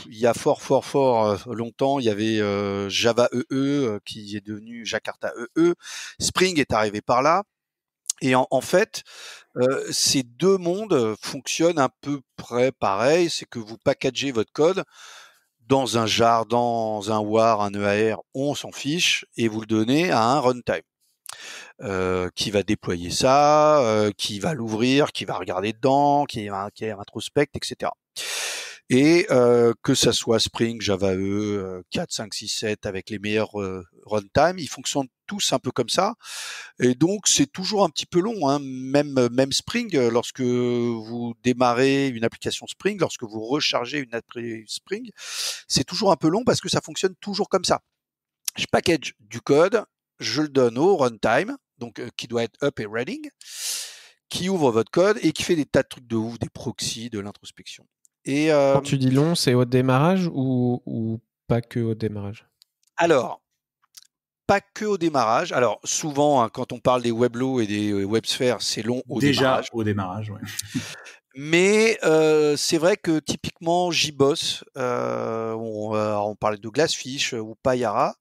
il y a fort, fort, fort longtemps, il y avait Java EE e, qui est devenu Jakarta EE. E. Spring est arrivé par là. Et en, fait, ces deux mondes fonctionnent à peu près pareil. C'est que vous packagez votre code dans un jar, dans un WAR, un EAR, on s'en fiche, et vous le donnez à un runtime. qui va déployer ça, qui va l'ouvrir, qui va regarder dedans, qui va, qui introspect, etc et euh, que ça soit Spring, Java E, 4, 5, 6, 7 avec les meilleurs euh, runtime, ils fonctionnent tous un peu comme ça. Et donc c'est toujours un petit peu long, hein. même même Spring, euh, lorsque vous démarrez une application Spring, lorsque vous rechargez une application Spring, c'est toujours un peu long parce que ça fonctionne toujours comme ça. Je package du code, je le donne au runtime, donc qui doit être up et running, qui ouvre votre code et qui fait des tas de trucs de ouf, des proxys, de l'introspection. Quand euh, tu dis long, c'est au démarrage ou, pas que au démarrage Alors, pas que au démarrage. Alors souvent, hein, quand on parle des WebLow et des euh, WebSphere, c'est long au démarrage. Déjà au démarrage, oui. Mais euh, c'est vrai que typiquement JBoss, euh, on, on parlait de Glassfish ou Payara,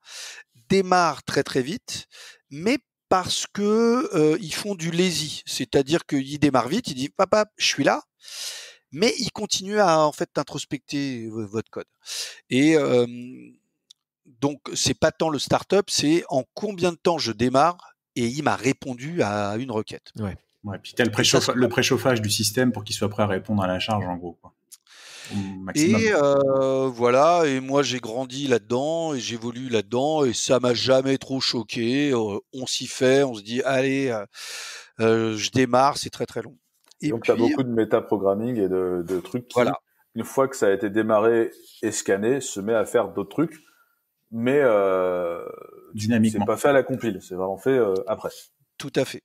démarre très très vite, mais parce que ils font du lazy, c'est-à-dire qu'ils démarrent vite, ils disent papa, je suis là mais il continue à en fait introspecter votre code. Et euh, donc c'est pas tant le startup, c'est en combien de temps je démarre et il m'a répondu à une requête. Ouais. puis, tu as le, préchauffage du système pour qu'il soit prêt à répondre à la charge en gros. Et voilà, et moi j'ai grandi là-dedans et j'évolue là-dedans et ça m'a jamais trop choqué. on s'y fait, on se dit allez, je démarre, c'est très très long. Donc, tu as beaucoup de métaprogramming et de, trucs voilà. une fois que ça a été démarré et scanné, se met à faire d'autres trucs, mais euh, dynamiquement. C'est pas fait à la compile, c'est vraiment fait euh, après. Tout à fait.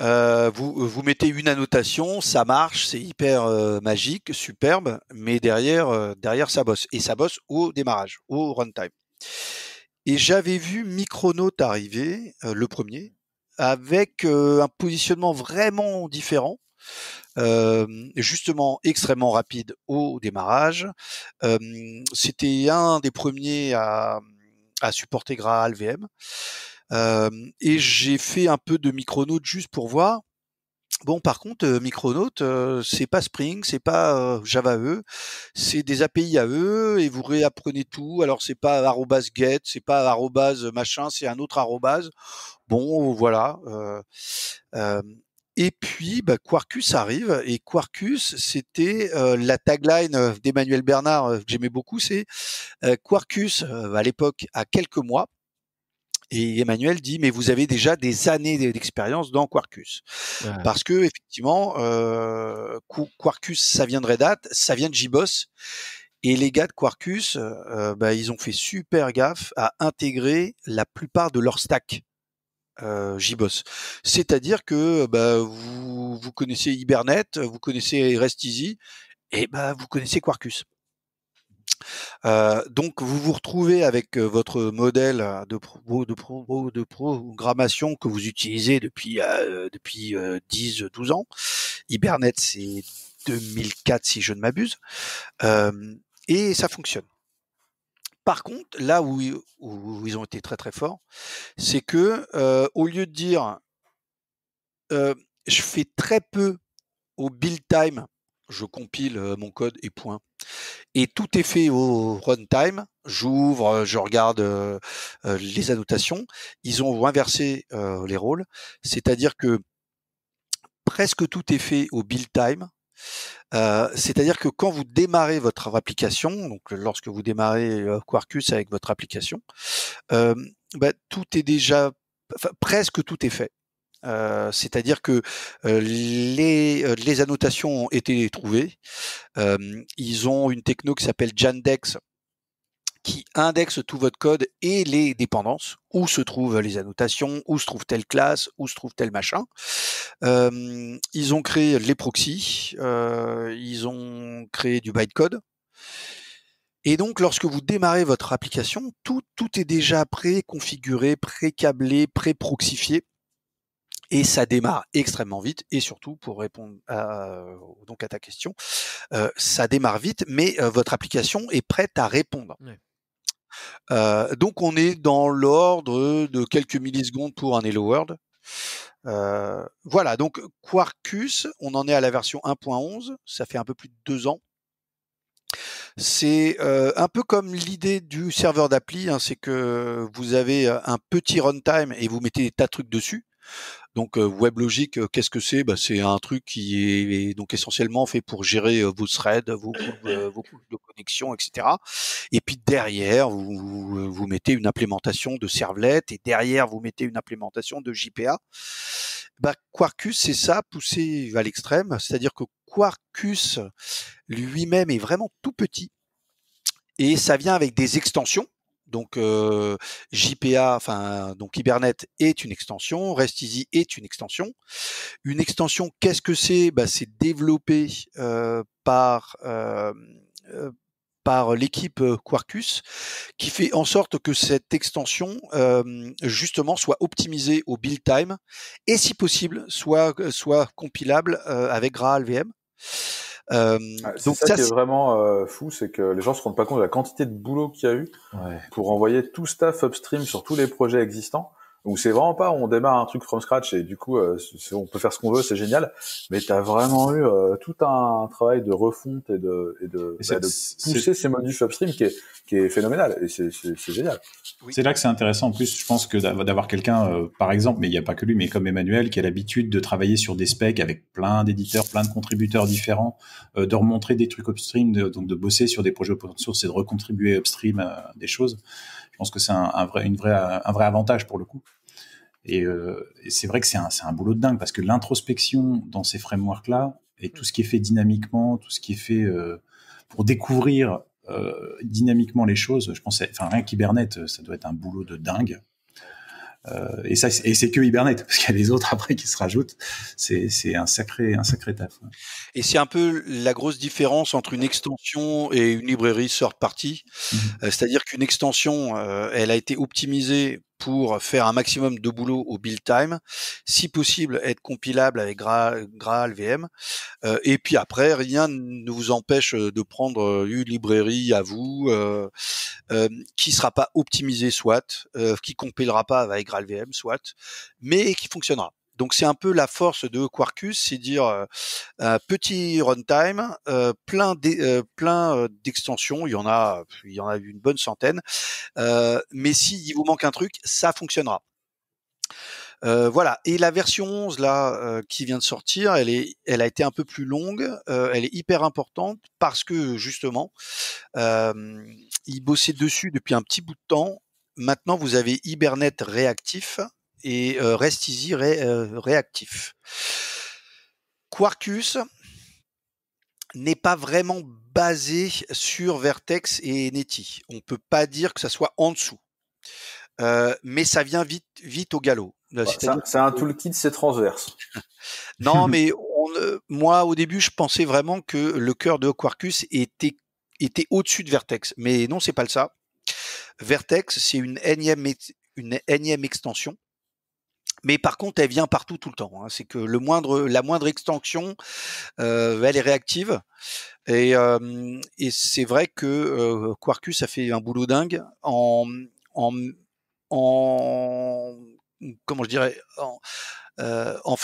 Euh, vous, euh, vous mettez une annotation, ça marche, c'est hyper magique, superbe, mais derrière, derrière ça bosse. Et ça bosse au démarrage, au runtime. Et j'avais vu Micronaut arriver, le premier, avec un positionnement vraiment différent justement extrêmement rapide au démarrage. C'était un des premiers à, supporter Graal VM. et j'ai fait un peu de Micronaut juste pour voir. Bon, par contre, euh, Micronaut, euh, c'est pas Spring, c'est pas euh, Java E, c'est des API à eux et vous réapprenez tout. Alors, c'est pas arrobase get, c'est pas arrobase machin, c'est un autre arrobase. Bon, voilà. Et puis, bah, Quarkus arrive, et Quarkus, c'était euh, la tagline euh, d'Emmanuel Bernard, euh, que j'aimais beaucoup, c'est Quarkus, à l'époque, à quelques mois. Et Emmanuel dit, mais vous avez déjà des années d'expérience dans Quarkus. Parce que, effectivement, Quarkus, ça vient de Red Hat, ça vient de J-Boss. Et les gars de Quarkus, bah, ils ont fait super gaffe à intégrer la plupart de leur stack. Euh, JBoss, C'est-à-dire que bah, vous, connaissez Hibernet, vous connaissez RestEasy et bah, vous connaissez Quarkus. Euh, donc vous vous retrouvez avec euh, votre modèle de, programmation que vous utilisez depuis, depuis 10-12 ans. Hibernet, c'est 2004 si je ne m'abuse. et ça fonctionne. Par contre, là où, ils ont été très très forts, c'est que au lieu de dire je fais très peu au build time, je compile mon code et point. Et tout est fait au runtime. J'ouvre, je regarde les annotations. Ils ont inversé les rôles. C'est-à-dire que presque tout est fait au build time. C'est-à-dire que quand vous démarrez votre application, donc lorsque vous démarrez Quarkus avec votre application, bah, tout est déjà, presque tout est fait. c'est-à-dire que les, les, annotations ont été trouvées. ils ont une techno qui s'appelle Jandex, qui indexe tout votre code et les dépendances, où se trouvent les annotations, où se trouve telle classe, où se trouve tel machin. ils ont créé les proxys, euh, ils ont créé du bytecode. Et donc, lorsque vous démarrez votre application, tout, est déjà pré-configuré, pré-câblé, pré-proxifié. Et ça démarre extrêmement vite. Et surtout, pour répondre à, donc à ta question, euh, ça démarre vite, mais euh, votre application est prête à répondre. Euh, donc on est dans l'ordre de quelques millisecondes pour un Hello World. Euh, voilà, donc Quarkus, on en est à la version 1.11, ça fait un peu plus de deux ans. C'est euh, un peu comme l'idée du serveur d'appli, hein, c'est que vous avez un petit runtime et vous mettez des tas de trucs dessus. Donc euh, WebLogic, euh, qu'est-ce que c'est bah, C'est un truc qui est, donc essentiellement fait pour gérer euh, vos threads, vos couches de connexion, etc. Et puis derrière, vous, vous, mettez une implémentation de Servlet et derrière, vous mettez une implémentation de JPA. Bah, Quarkus, c'est ça, poussé à l'extrême. C'est-à-dire que Quarkus lui-même est vraiment tout petit et ça vient avec des extensions donc euh, JPA, enfin donc Hibernate est une extension, Rest est une extension. Une extension, qu'est-ce que c'est bah, C'est développé par par l'équipe Quarkus, qui fait en sorte que cette extension justement soit optimisée au build time et si possible soit soit compilable avec GraalVM. Euh, ah, donc ça, qui est vraiment euh, fou, c'est que les gens se rendent pas compte de la quantité de boulot qu'il y a eu pour envoyer tout staff upstream sur tous les projets existants. Donc c'est vraiment pas on démarre un truc from scratch et du coup euh, on peut faire ce qu'on veut, c'est génial. Mais tu as vraiment eu euh, tout un travail de refonte et de, bah, pousser ces modules upstream qui est, phénoménal et c'est génial. C'est là que c'est intéressant en plus, je pense que d'avoir quelqu'un, euh, par exemple, mais il n'y a pas que lui, mais comme Emmanuel, qui a l'habitude de travailler sur des specs avec plein d'éditeurs, plein de contributeurs différents, de remontrer des trucs upstream, donc de bosser sur des projets open source et de recontribuer upstream des choses. Je pense que c'est un, vrai, une vraie, un vrai avantage pour le coup. Et, euh, c'est vrai que c'est un, boulot de dingue parce que l'introspection dans ces frameworks-là et tout ce qui est fait dynamiquement, tout ce qui est fait euh, pour découvrir euh, dynamiquement les choses, je pense enfin rien que ça doit être un boulot de dingue. Euh, et ça, et c'est que Hibernate, parce qu'il y a des autres après qui se rajoutent. C'est, c'est un sacré, un sacré taf. Et c'est un peu la grosse différence entre une extension et une librairie sort partie mhm. euh, C'est-à-dire qu'une extension, euh, elle a été optimisée pour faire un maximum de boulot au build time, si possible être compilable avec GraalVM VM, euh, et puis après rien ne vous empêche euh, de prendre euh, une librairie à vous qui ne qui sera pas optimisée soit, qui compilera pas avec GraalVM VM soit, mais qui fonctionnera. Donc c'est un peu la force de Quarkus, c'est dire petit runtime, plein d'extensions, il y en a, il y en a une bonne centaine. mais s'il vous manque un truc, ça fonctionnera. voilà. Et la version 11 là qui vient de sortir, elle est, elle a été un peu plus longue. elle est hyper importante parce que justement, ils bossaient dessus depuis un petit bout de temps. Maintenant, vous avez Hibernate réactif et euh, reste euh, réactif. Quarkus n'est pas vraiment basé sur Vertex et Neti. On ne peut pas dire que ça soit en dessous. Euh, mais ça vient vite, vite au galop. Euh, c'est un toolkit, c'est transverse. non, mais moi, au début, je pensais vraiment que le cœur de Quarkus était, était au-dessus de Vertex. Mais non, c'est pas le ça. Vertex, c'est une une énième extension mais par contre, elle vient partout tout le temps. Hein. C'est que le moindre, la moindre extension, elle est réactive. Et, c'est vrai que Quarkus a fait un boulot dingue en, en, en comment je dirais, en, en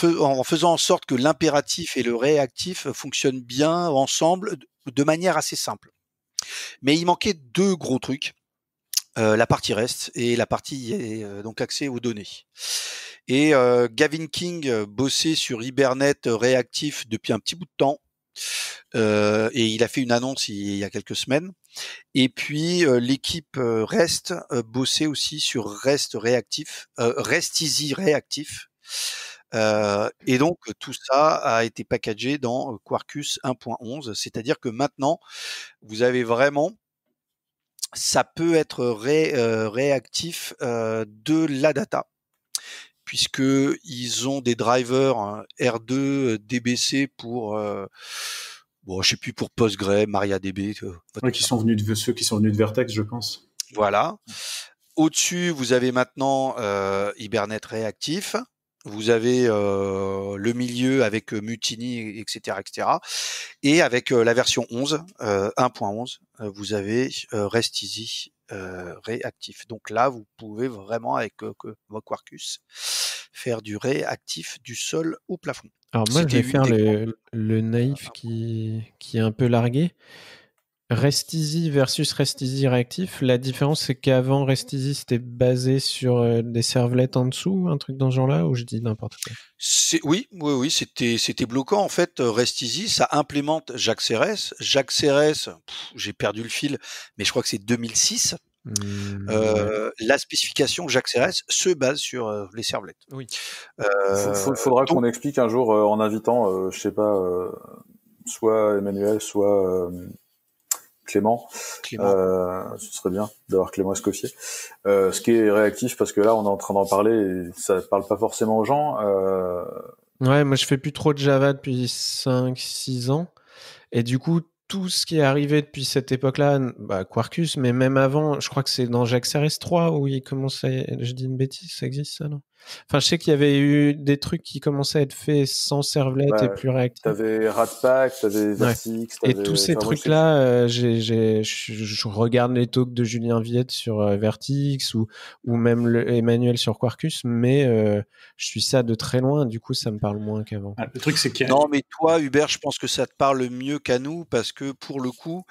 faisant en sorte que l'impératif et le réactif fonctionnent bien ensemble de manière assez simple. Mais il manquait deux gros trucs. Euh, la partie reste et la partie est euh, donc accès aux données. Et euh, Gavin King bossait sur Hibernate réactif depuis un petit bout de temps. et il a fait une annonce il y a quelques semaines. Et puis l'équipe REST bossait aussi sur REST réactif, REST Easy réactif. et donc tout ça a été packagé dans Quarkus 1.11, c'est-à-dire que maintenant vous avez vraiment ça peut être euh, réactif euh, de la data puisque ils ont des drivers hein, R2 DBC euh, pour bon je sais plus pour Postgre, MariaDB ouais, qui sont venus de ceux qui sont venus de Vertex je pense. Voilà. Au-dessus, vous avez maintenant euh, Hibernate réactif. Vous avez euh, le milieu avec euh, Mutiny, etc., etc. Et avec euh, la version 11, 1.11, vous avez Rest Easy réactif. Donc là, vous pouvez vraiment avec Quarkus faire du réactif du sol au plafond. Alors moi, je vais faire le, naïf qui, qui est un peu largué. Restizy versus Restizy réactif, la différence c'est qu'avant Restizy c'était basé sur euh, des servlettes en dessous, un truc dans ce genre-là, ou je dis n'importe quoi Oui, oui, oui, c'était, c'était bloquant. En fait, euh, Restizy, ça implémente Jacques Serres. Jacques Serres, j'ai perdu le fil, mais je crois que c'est 2006. Mmh, euh, la spécification Jacques Serres se base sur les servlettes. Oui. Il faudra qu'on explique un jour en invitant, je sais pas, soit Emmanuel, soit Clément. Euh, ce serait bien d'avoir Clément Escoffier. Euh, ce qui est réactif, parce que là, on est en train d'en parler, et ça parle pas forcément aux gens. Euh, ouais, moi, je fais plus trop de Java depuis 5-6 ans. Et du coup, tout ce qui est arrivé depuis cette époque-là, bah, Quarkus, mais même avant, je crois que c'est dans crs 3 où il commençait. Je dis une bêtise, ça existe ça, non je sais qu'il y avait eu des trucs qui commençaient à être faits sans servlette et plus réactifs. T'avais Ratpack, t'avais Vertix. Et tous ces trucs-là, euh, je regarde les talks de Julien Viette sur euh, Vertix ou, ou même Emmanuel sur Quarkus, mais euh, je suis ça de très loin. Du coup, ça me parle moins qu'avant. Ah, le truc, c'est qu'il Non, mais toi, Hubert, je pense que ça te parle mieux qu'à nous parce que pour le coup,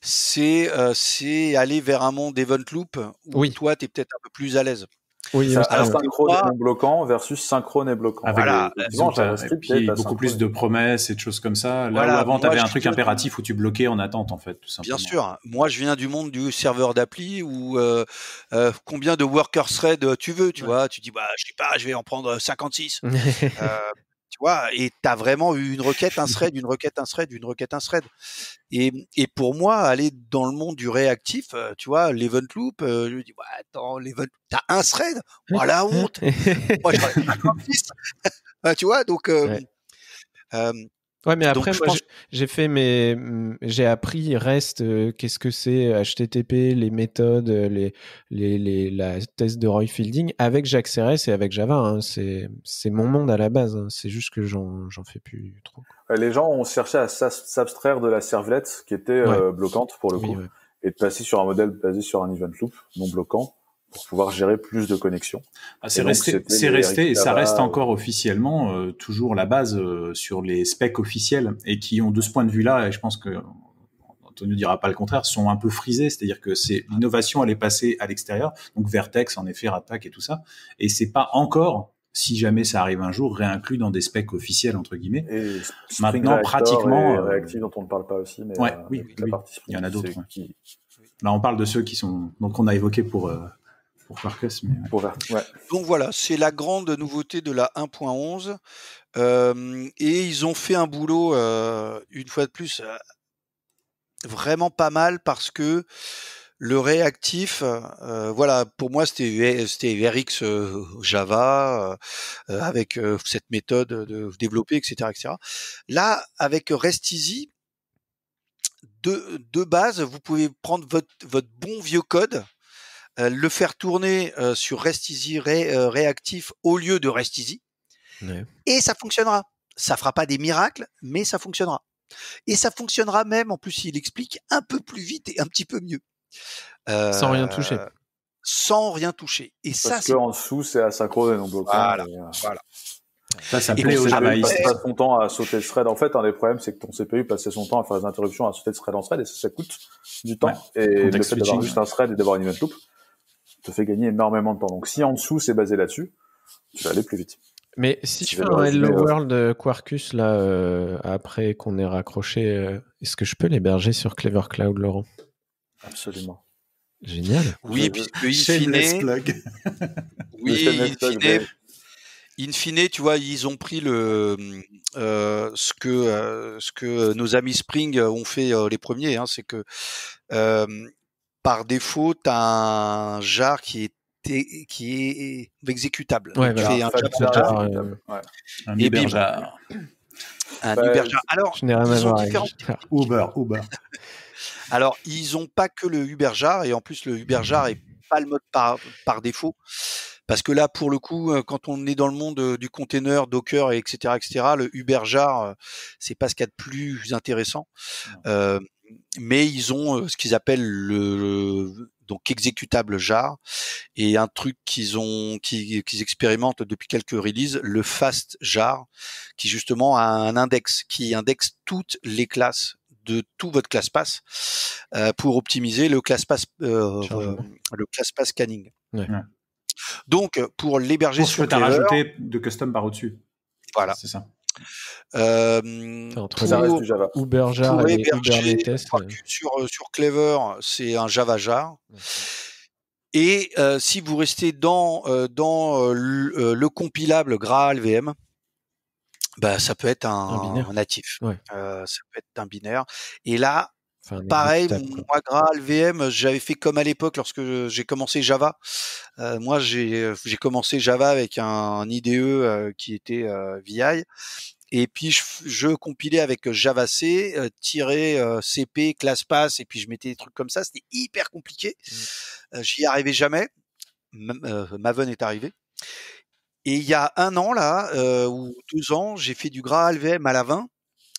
c'est aller vers un monde event loop où toi, tu es peut-être un peu plus à l'aise. Oui, synchrone et bloquant versus synchrone et bloquant. Avec voilà, euh, euh, hein, beaucoup plus de promesses et de choses comme ça. Là où avant, tu avais un truc impératif où tu bloquais en attente, en fait, tout simplement. Bien sûr. Moi, je viens du monde du serveur d'appli où euh, combien de workers thread tu veux, tu vois. Tu dis, bah, je sais pas, je vais en prendre 56. euh, tu vois, et t'as vraiment eu une requête, un thread, une requête, un thread, une requête, un thread. Et, pour moi, aller dans le monde du réactif, euh, tu vois, l'event loop, euh, je me dis, attends, l'event, t'as un thread? voilà oh, honte! tu vois, donc, euh, Ouais, mais après, j'ai fait mes, j'ai appris REST, euh, qu'est-ce que c'est HTTP, euh, les méthodes, euh, les, les, les, la thèse de Roy Fielding avec Jacques et avec Java. Hein. C'est, mon monde à la base. Hein. C'est juste que j'en, fais plus trop. Les gens ont cherché à s'abstraire de la servlette qui était bloquante pour le coup et de passer sur un modèle basé sur un event loop non bloquant pouvoir gérer plus de connexions. Ah, c'est resté, c'est resté et ça reste euh, encore officiellement euh, toujours la base euh, sur les specs officiels et qui ont de ce point de vue-là, et je pense que Antonio dira pas le contraire, sont un peu frisés, c'est-à-dire que c'est l'innovation elle est passée à l'extérieur, donc Vertex en effet, attaque et tout ça, et c'est pas encore si jamais ça arrive un jour, réinclus dans des specs officiels entre guillemets. Maintenant, pratiquement. dont on ne parle pas aussi, mais il y en a d'autres. Là, on parle de ceux qui sont donc on a évoqué pour donc voilà, c'est la grande nouveauté de la 1.11. Euh, et ils ont fait un boulot, euh, une fois de plus, euh, vraiment pas mal parce que le réactif, voilà, pour moi c'était VRX Java avec cette méthode de développer, etc., etc. Là, avec Rest de, de base, vous pouvez prendre votre, votre bon vieux code euh, le faire tourner euh, sur Restizy euh, réactif au lieu de Restizy. Et ça fonctionnera. Ça fera pas des miracles, mais ça fonctionnera. Et ça fonctionnera même, en plus, il explique, un peu plus vite et un petit peu mieux. sans rien toucher. sans rien toucher. Et Parce qu'en dessous, c'est asynchrone et non bloqué. Voilà. Ça, ça plaît aux temps à sauter de thread. En fait, un des problèmes, c'est que ton CPU passait son temps à faire des interruptions, à sauter de thread en thread, et ça, ça coûte du temps. Et le fait d'avoir juste un thread et d'avoir une event loop, te fait gagner énormément de temps. Donc si en dessous c'est basé là-dessus, tu vas aller plus vite. Mais si tu fais un Hello World euh, Quarkus là euh, après qu'on ait raccroché, euh, est-ce que je peux l'héberger sur Clever Cloud, Laurent Absolument. Génial. Oui, puisque in fine, oui, in fine, tu vois, ils ont pris le ce que ce que nos amis Spring ont fait les premiers, hein, c'est que par défaut, tu as un jar qui est qui est exécutable. tu fais un, euh, jar, un UberJAR. Un Alors, ils sont différents. Alors, ils n'ont pas que le UberJAR. et en plus le UberJAR est pas le mode par, par défaut. Parce que là, pour le coup, euh, quand on est dans le monde euh, du container, Docker, etc., etc., le Uberjar, euh, c'est pas ce qu'il y a de plus intéressant. mais ils ont ce qu'ils appellent le, donc exécutable jar et un truc qu'ils ont qu'ils expérimentent depuis quelques releases le fast jar qui justement a un index qui indexe toutes les classes de tout votre ClassPass euh, pour optimiser le ClassPass euh, le ClassPass scanning. Donc, euh, pour l'héberger sur tu peux de custom par au-dessus. Voilà. C'est ça. Euh, pour, du Java. héberger, sur, euh, sur Clever, c'est un Java jar. Et euh, si vous restez dans, dans le, compilable GraalVM, bah, ça peut être un, un, natif. ça peut être un binaire. Et là, Pareil, moi, Graal, VM, j'avais fait comme à l'époque lorsque j'ai commencé Java. Euh, moi, j'ai commencé Java avec un, IDE euh, qui était euh, VI. Et puis, je, compilais avec Java C tiré CP, ClassPass, et puis je mettais des trucs comme ça. C'était hyper compliqué. Mmh. J'y arrivais jamais. Maven est arrivé. Et il y a un an, là, ou deux ans, j'ai fait du gras VM à la 20.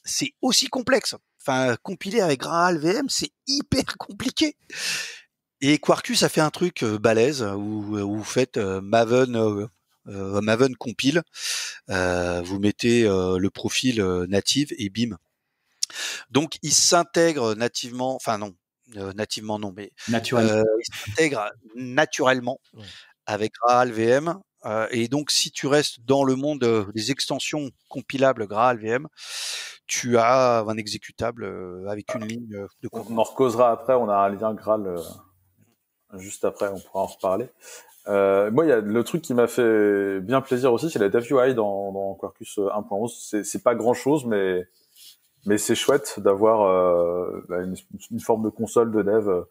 C'est aussi complexe enfin compiler avec GraalVM, c'est hyper compliqué. Et Quarkus a fait un truc euh, balèze où, vous faites euh, Maven euh, Maven compile, vous mettez le profil native et bim. Donc il s'intègre nativement, enfin non, nativement non, mais naturellement. il s'intègre naturellement avec GraalVM. et donc, si tu restes dans le monde des extensions compilables GraalVM, tu as un exécutable euh, avec une ligne euh, de code. On en recausera après, on a un lien Graal euh, juste après, on pourra en reparler. moi, il y a le truc qui m'a fait bien plaisir aussi, c'est la DevUI dans, dans Quarkus 1.11. C'est pas grand chose, mais mais c'est chouette d'avoir bah, une, une, forme de console de dev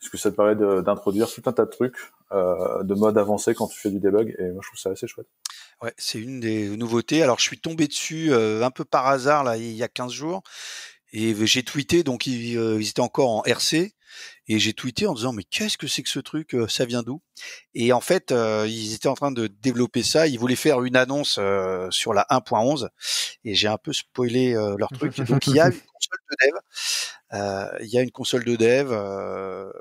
parce que ça te permet d'introduire tout un tas de trucs, euh, de mode avancé quand tu fais du debug, et moi je trouve ça assez chouette. Ouais, c'est une des nouveautés. Alors je suis tombé dessus euh, un peu par hasard là il y a 15 jours, et j'ai tweeté, donc euh, ils étaient encore en RC, et j'ai tweeté en disant mais qu'est-ce que c'est que ce truc euh, Ça vient d'où Et en fait, euh, ils étaient en train de développer ça. Ils voulaient faire une annonce euh, sur la 1.11 et j'ai un peu spoilé leur truc. donc il y a une console de dev. Il y a une console de dev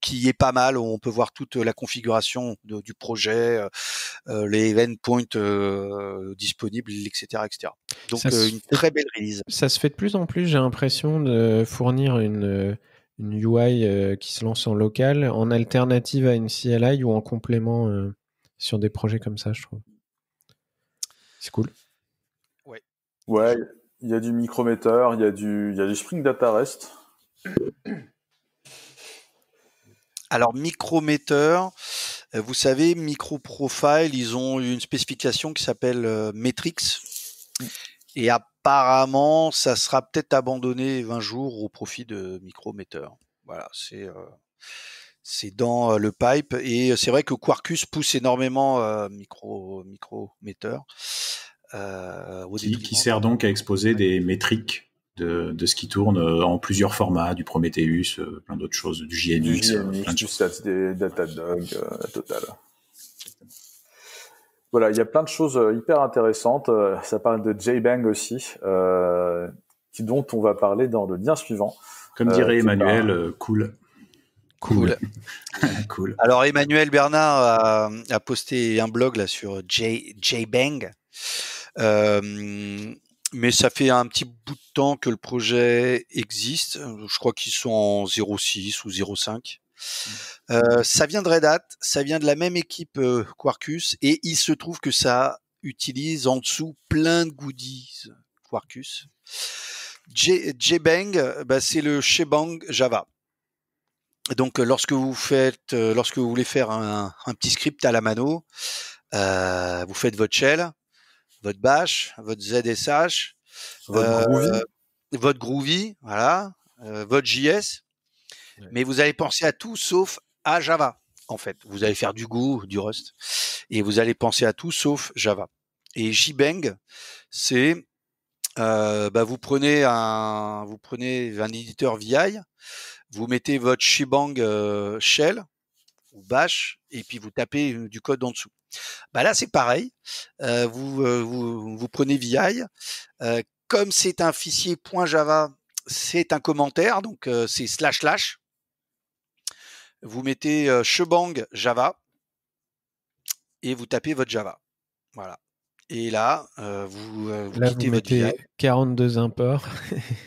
qui est pas mal. On peut voir toute la configuration du projet, les endpoints disponibles, etc., etc. Donc une très belle release. Ça se fait de plus en plus. J'ai l'impression de fournir une une UI euh, qui se lance en local, en alternative à une CLI ou en complément euh, sur des projets comme ça, je trouve. C'est cool. Ouais. Ouais, il y a du micrometer, il y a du, y a du Spring Data Rest. Alors micrometer, euh, vous savez, microprofile, ils ont une spécification qui s'appelle Metrix, mm. Et après apparemment, ça sera peut-être abandonné 20 jours au profit de micrometteurs. Voilà, c'est euh, dans euh, le pipe et euh, c'est vrai que Quarkus pousse énormément euh, micro qui, sert donc à exposer des métriques de, ce qui tourne en plusieurs formats du Prometheus plein d'autres choses du JNX, du, total voilà, il y a plein de choses euh, hyper intéressantes. Euh, ça parle de J-Bang aussi, euh, dont on va parler dans le lien suivant. Comme dirait Emmanuel, cool. Cool. cool. Alors Emmanuel Bernard a, posté un blog là sur J, bang mais ça fait un petit bout de temps que le projet existe. Je crois qu'ils sont en 0,6 ou 0,5. Euh, ça vient de Red Hat, ça vient de la même équipe euh, Quarkus, et il se trouve que ça utilise en dessous plein de goodies Quarkus. JBang, bah, c'est le Shebang Java. Donc euh, lorsque vous faites, lorsque vous voulez faire un, petit script à la mano, vous faites votre shell, votre bash, votre ZSH, votre groovy, votre groovy voilà, votre JS mais vous allez penser à tout sauf à Java, en fait. Vous allez faire du Go, du Rust, et vous allez penser à tout sauf Java. Et JBang, c'est euh, bah vous prenez un vous prenez un éditeur VI, vous mettez votre Shibang euh, shell ou bash et puis vous tapez euh, du code en dessous. Bah là c'est pareil, vous, vous, vous prenez VI, comme c'est un fichier .java, c'est un commentaire donc c'est slash slash vous mettez Chebang euh, Shebang Java et vous tapez votre Java. Voilà. Et là, euh, vous, euh, vous 42 imports.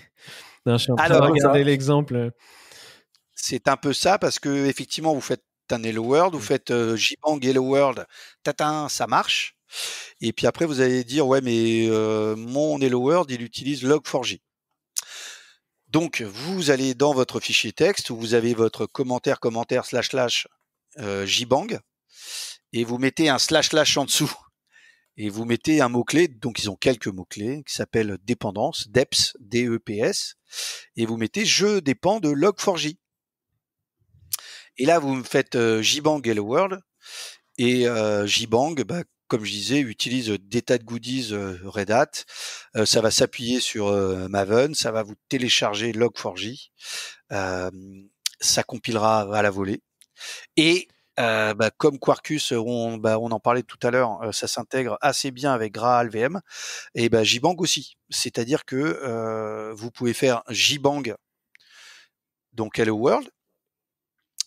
Alors, regardez l'exemple. C'est un peu ça parce que effectivement, vous faites un Hello World, vous faites JBang Hello World, tatin, ça marche. Et puis après, vous allez dire, ouais, mais mon Hello World, il utilise Log4j. Donc, vous allez dans votre fichier texte vous avez votre commentaire, commentaire, slash, slash, euh, jbang, et vous mettez un slash, slash en dessous. Et vous mettez un mot-clé, donc ils ont quelques mots-clés, qui s'appellent dépendance, DEPS, e s et vous mettez je dépend de log4j. Et là, vous me faites euh, jbang hello world, et euh, jbang, bah, comme je disais, utilise des tas de goodies Red Hat. ça va s'appuyer sur Maven, ça va vous télécharger Log4j. ça compilera à la volée. Et bah, comme Quarkus, bah, on, en parlait tout à l'heure, ça s'intègre assez bien avec GraalVM et bah, JBang aussi. C'est-à-dire que vous pouvez faire JBang, donc Hello World,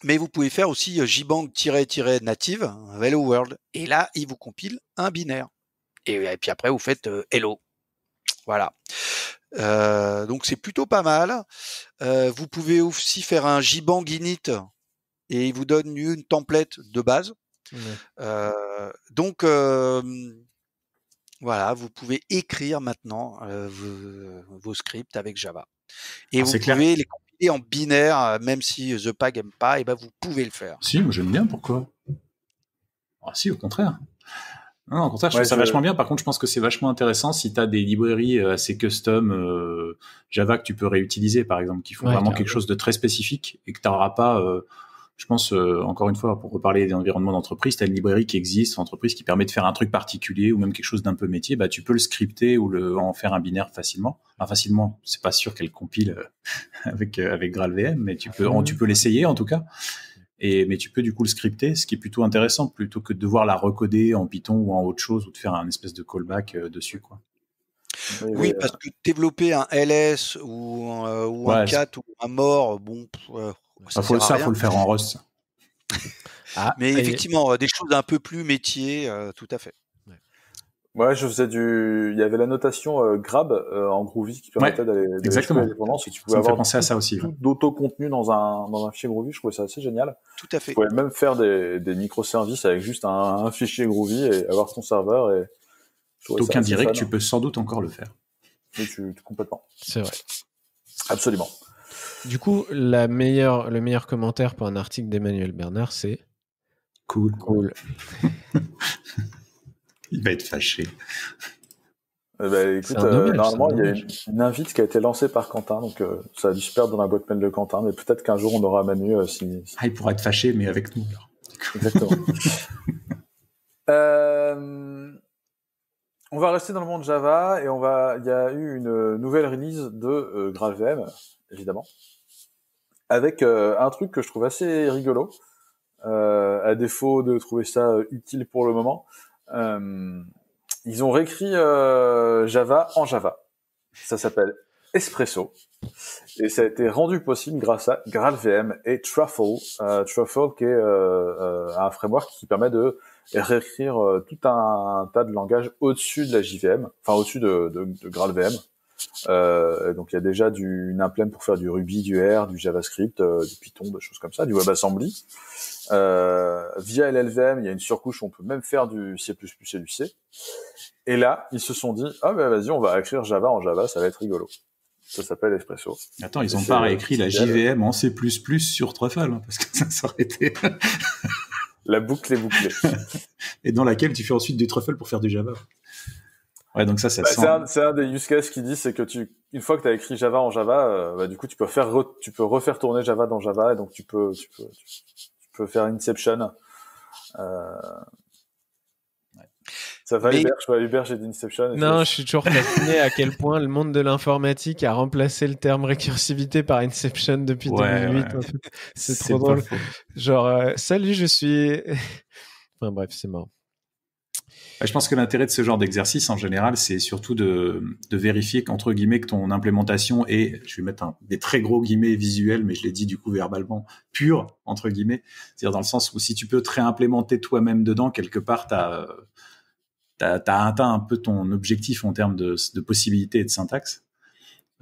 mais vous pouvez faire aussi jbang euh, native hello world, et là, il vous compile un binaire. Et, euh, puis après, vous faites euh, hello. Voilà. donc c'est plutôt pas mal. vous pouvez aussi faire un jbang init et il vous donne une template de base. donc voilà, vous pouvez écrire maintenant vos, scripts avec Java. Et ah, vous pouvez les et en binaire, euh, même si The Pag aime pas, et eh ben vous pouvez le faire. Si, moi j'aime bien, pourquoi ah, Si, au contraire. Non, au contraire, je trouve ça vachement bien. Par contre, je pense que c'est vachement intéressant si tu as des librairies euh, assez custom euh, Java que tu peux réutiliser, par exemple, qui font vraiment quelque chose de très spécifique et que tu n'auras pas euh, je pense euh, encore une fois pour reparler des environnements d'entreprise, tu as une librairie qui existe, une entreprise qui permet de faire un truc particulier ou même quelque chose d'un peu métier, bah tu peux le scripter ou le en faire un binaire facilement. Enfin facilement, c'est pas sûr qu'elle compile euh, avec euh, avec GraalVM, mais tu peux tu peux l'essayer en tout cas. Et mais tu peux du coup le scripter, ce qui est plutôt intéressant plutôt que de devoir la recoder en Python ou en autre chose ou de faire un espèce de callback dessus quoi. Oui, parce que développer un LS ou, ou un cat ou un more, bon, ça, faut, ça, faut le faire en Rust. Ah, mais effectivement, euh, des choses un peu plus métier, euh, tout à fait. Ouais, je faisais du. Il y avait la notation euh, grab en Groovy qui permettait d'aller exactement tu pouvais avoir penser à ça aussi. D'auto contenu dans un dans un fichier Groovy, je trouvais ça assez génial. Tout à fait. Tu pouvais même faire des, des microservices avec juste un, fichier Groovy et avoir ton serveur et. indirect direct, tu hein. peux sans doute encore le faire. complètement. C'est vrai. Absolument. Du coup, la meilleure, le meilleur commentaire pour un article d'Emmanuel Bernard, c'est Cool. il va être fâché. Eh ben, écoute, euh, normalement, il y a une, invite qui a été lancée par Quentin, donc euh, ça a dû dans la boîte mail de Quentin, mais peut-être qu'un jour on aura Manu. Euh, signé. Ah, il pourra être fâché, mais avec nous. Exactement. on va rester dans le monde Java et on va. Il y a eu une nouvelle release de GraalVM, évidemment avec euh, un truc que je trouve assez rigolo, euh, à défaut de trouver ça euh, utile pour le moment. ils ont réécrit Java en Java. Ça s'appelle Espresso. Et ça a été rendu possible grâce à GraalVM et Truffle. Truffle qui est un framework qui permet de réécrire tout un, tas de langages au-dessus de la JVM, enfin au-dessus de, de, de GraalVM, euh, donc il y a déjà du, une implem pour faire du Ruby, du R, du JavaScript, euh, du Python, des choses comme ça, du WebAssembly. Euh, via LLVM, il y a une surcouche, on peut même faire du C++ et du C. Et là, ils se sont dit, ah ben vas-y, on va écrire Java en Java, ça va être rigolo. Ça s'appelle Espresso. Attends, ils ont pas réécrit la JVM en C++ sur Truffle, hein, parce que ça été la boucle est bouclée. et dans laquelle tu fais ensuite du Truffle pour faire du Java ça, bah, c'est. un, des use cases qui dit, c'est que tu, une fois que tu as écrit Java en Java, euh, bah, du coup, tu peux faire, tu peux refaire tourner Java dans Java, et donc tu peux, tu peux, tu, peux faire Inception. Euh, ça va, Hubert, je vois Hubert, j'ai dit non, je suis toujours fasciné à quel point le monde de l'informatique a remplacé le terme récursivité par Inception depuis 2008. c'est, trop drôle. Genre, euh, salut, je suis. enfin bref, c'est marrant. Bah, je pense que l'intérêt de ce genre d'exercice, en général, c'est surtout de, vérifier qu'entre guillemets que ton implémentation est, je vais mettre des très gros guillemets visuels, mais je l'ai dit du coup verbalement, pure, entre guillemets. C'est-à-dire dans le sens où si tu peux te réimplémenter toi-même dedans, quelque part, tu as, atteint un peu ton objectif en termes de, possibilités et de syntaxe.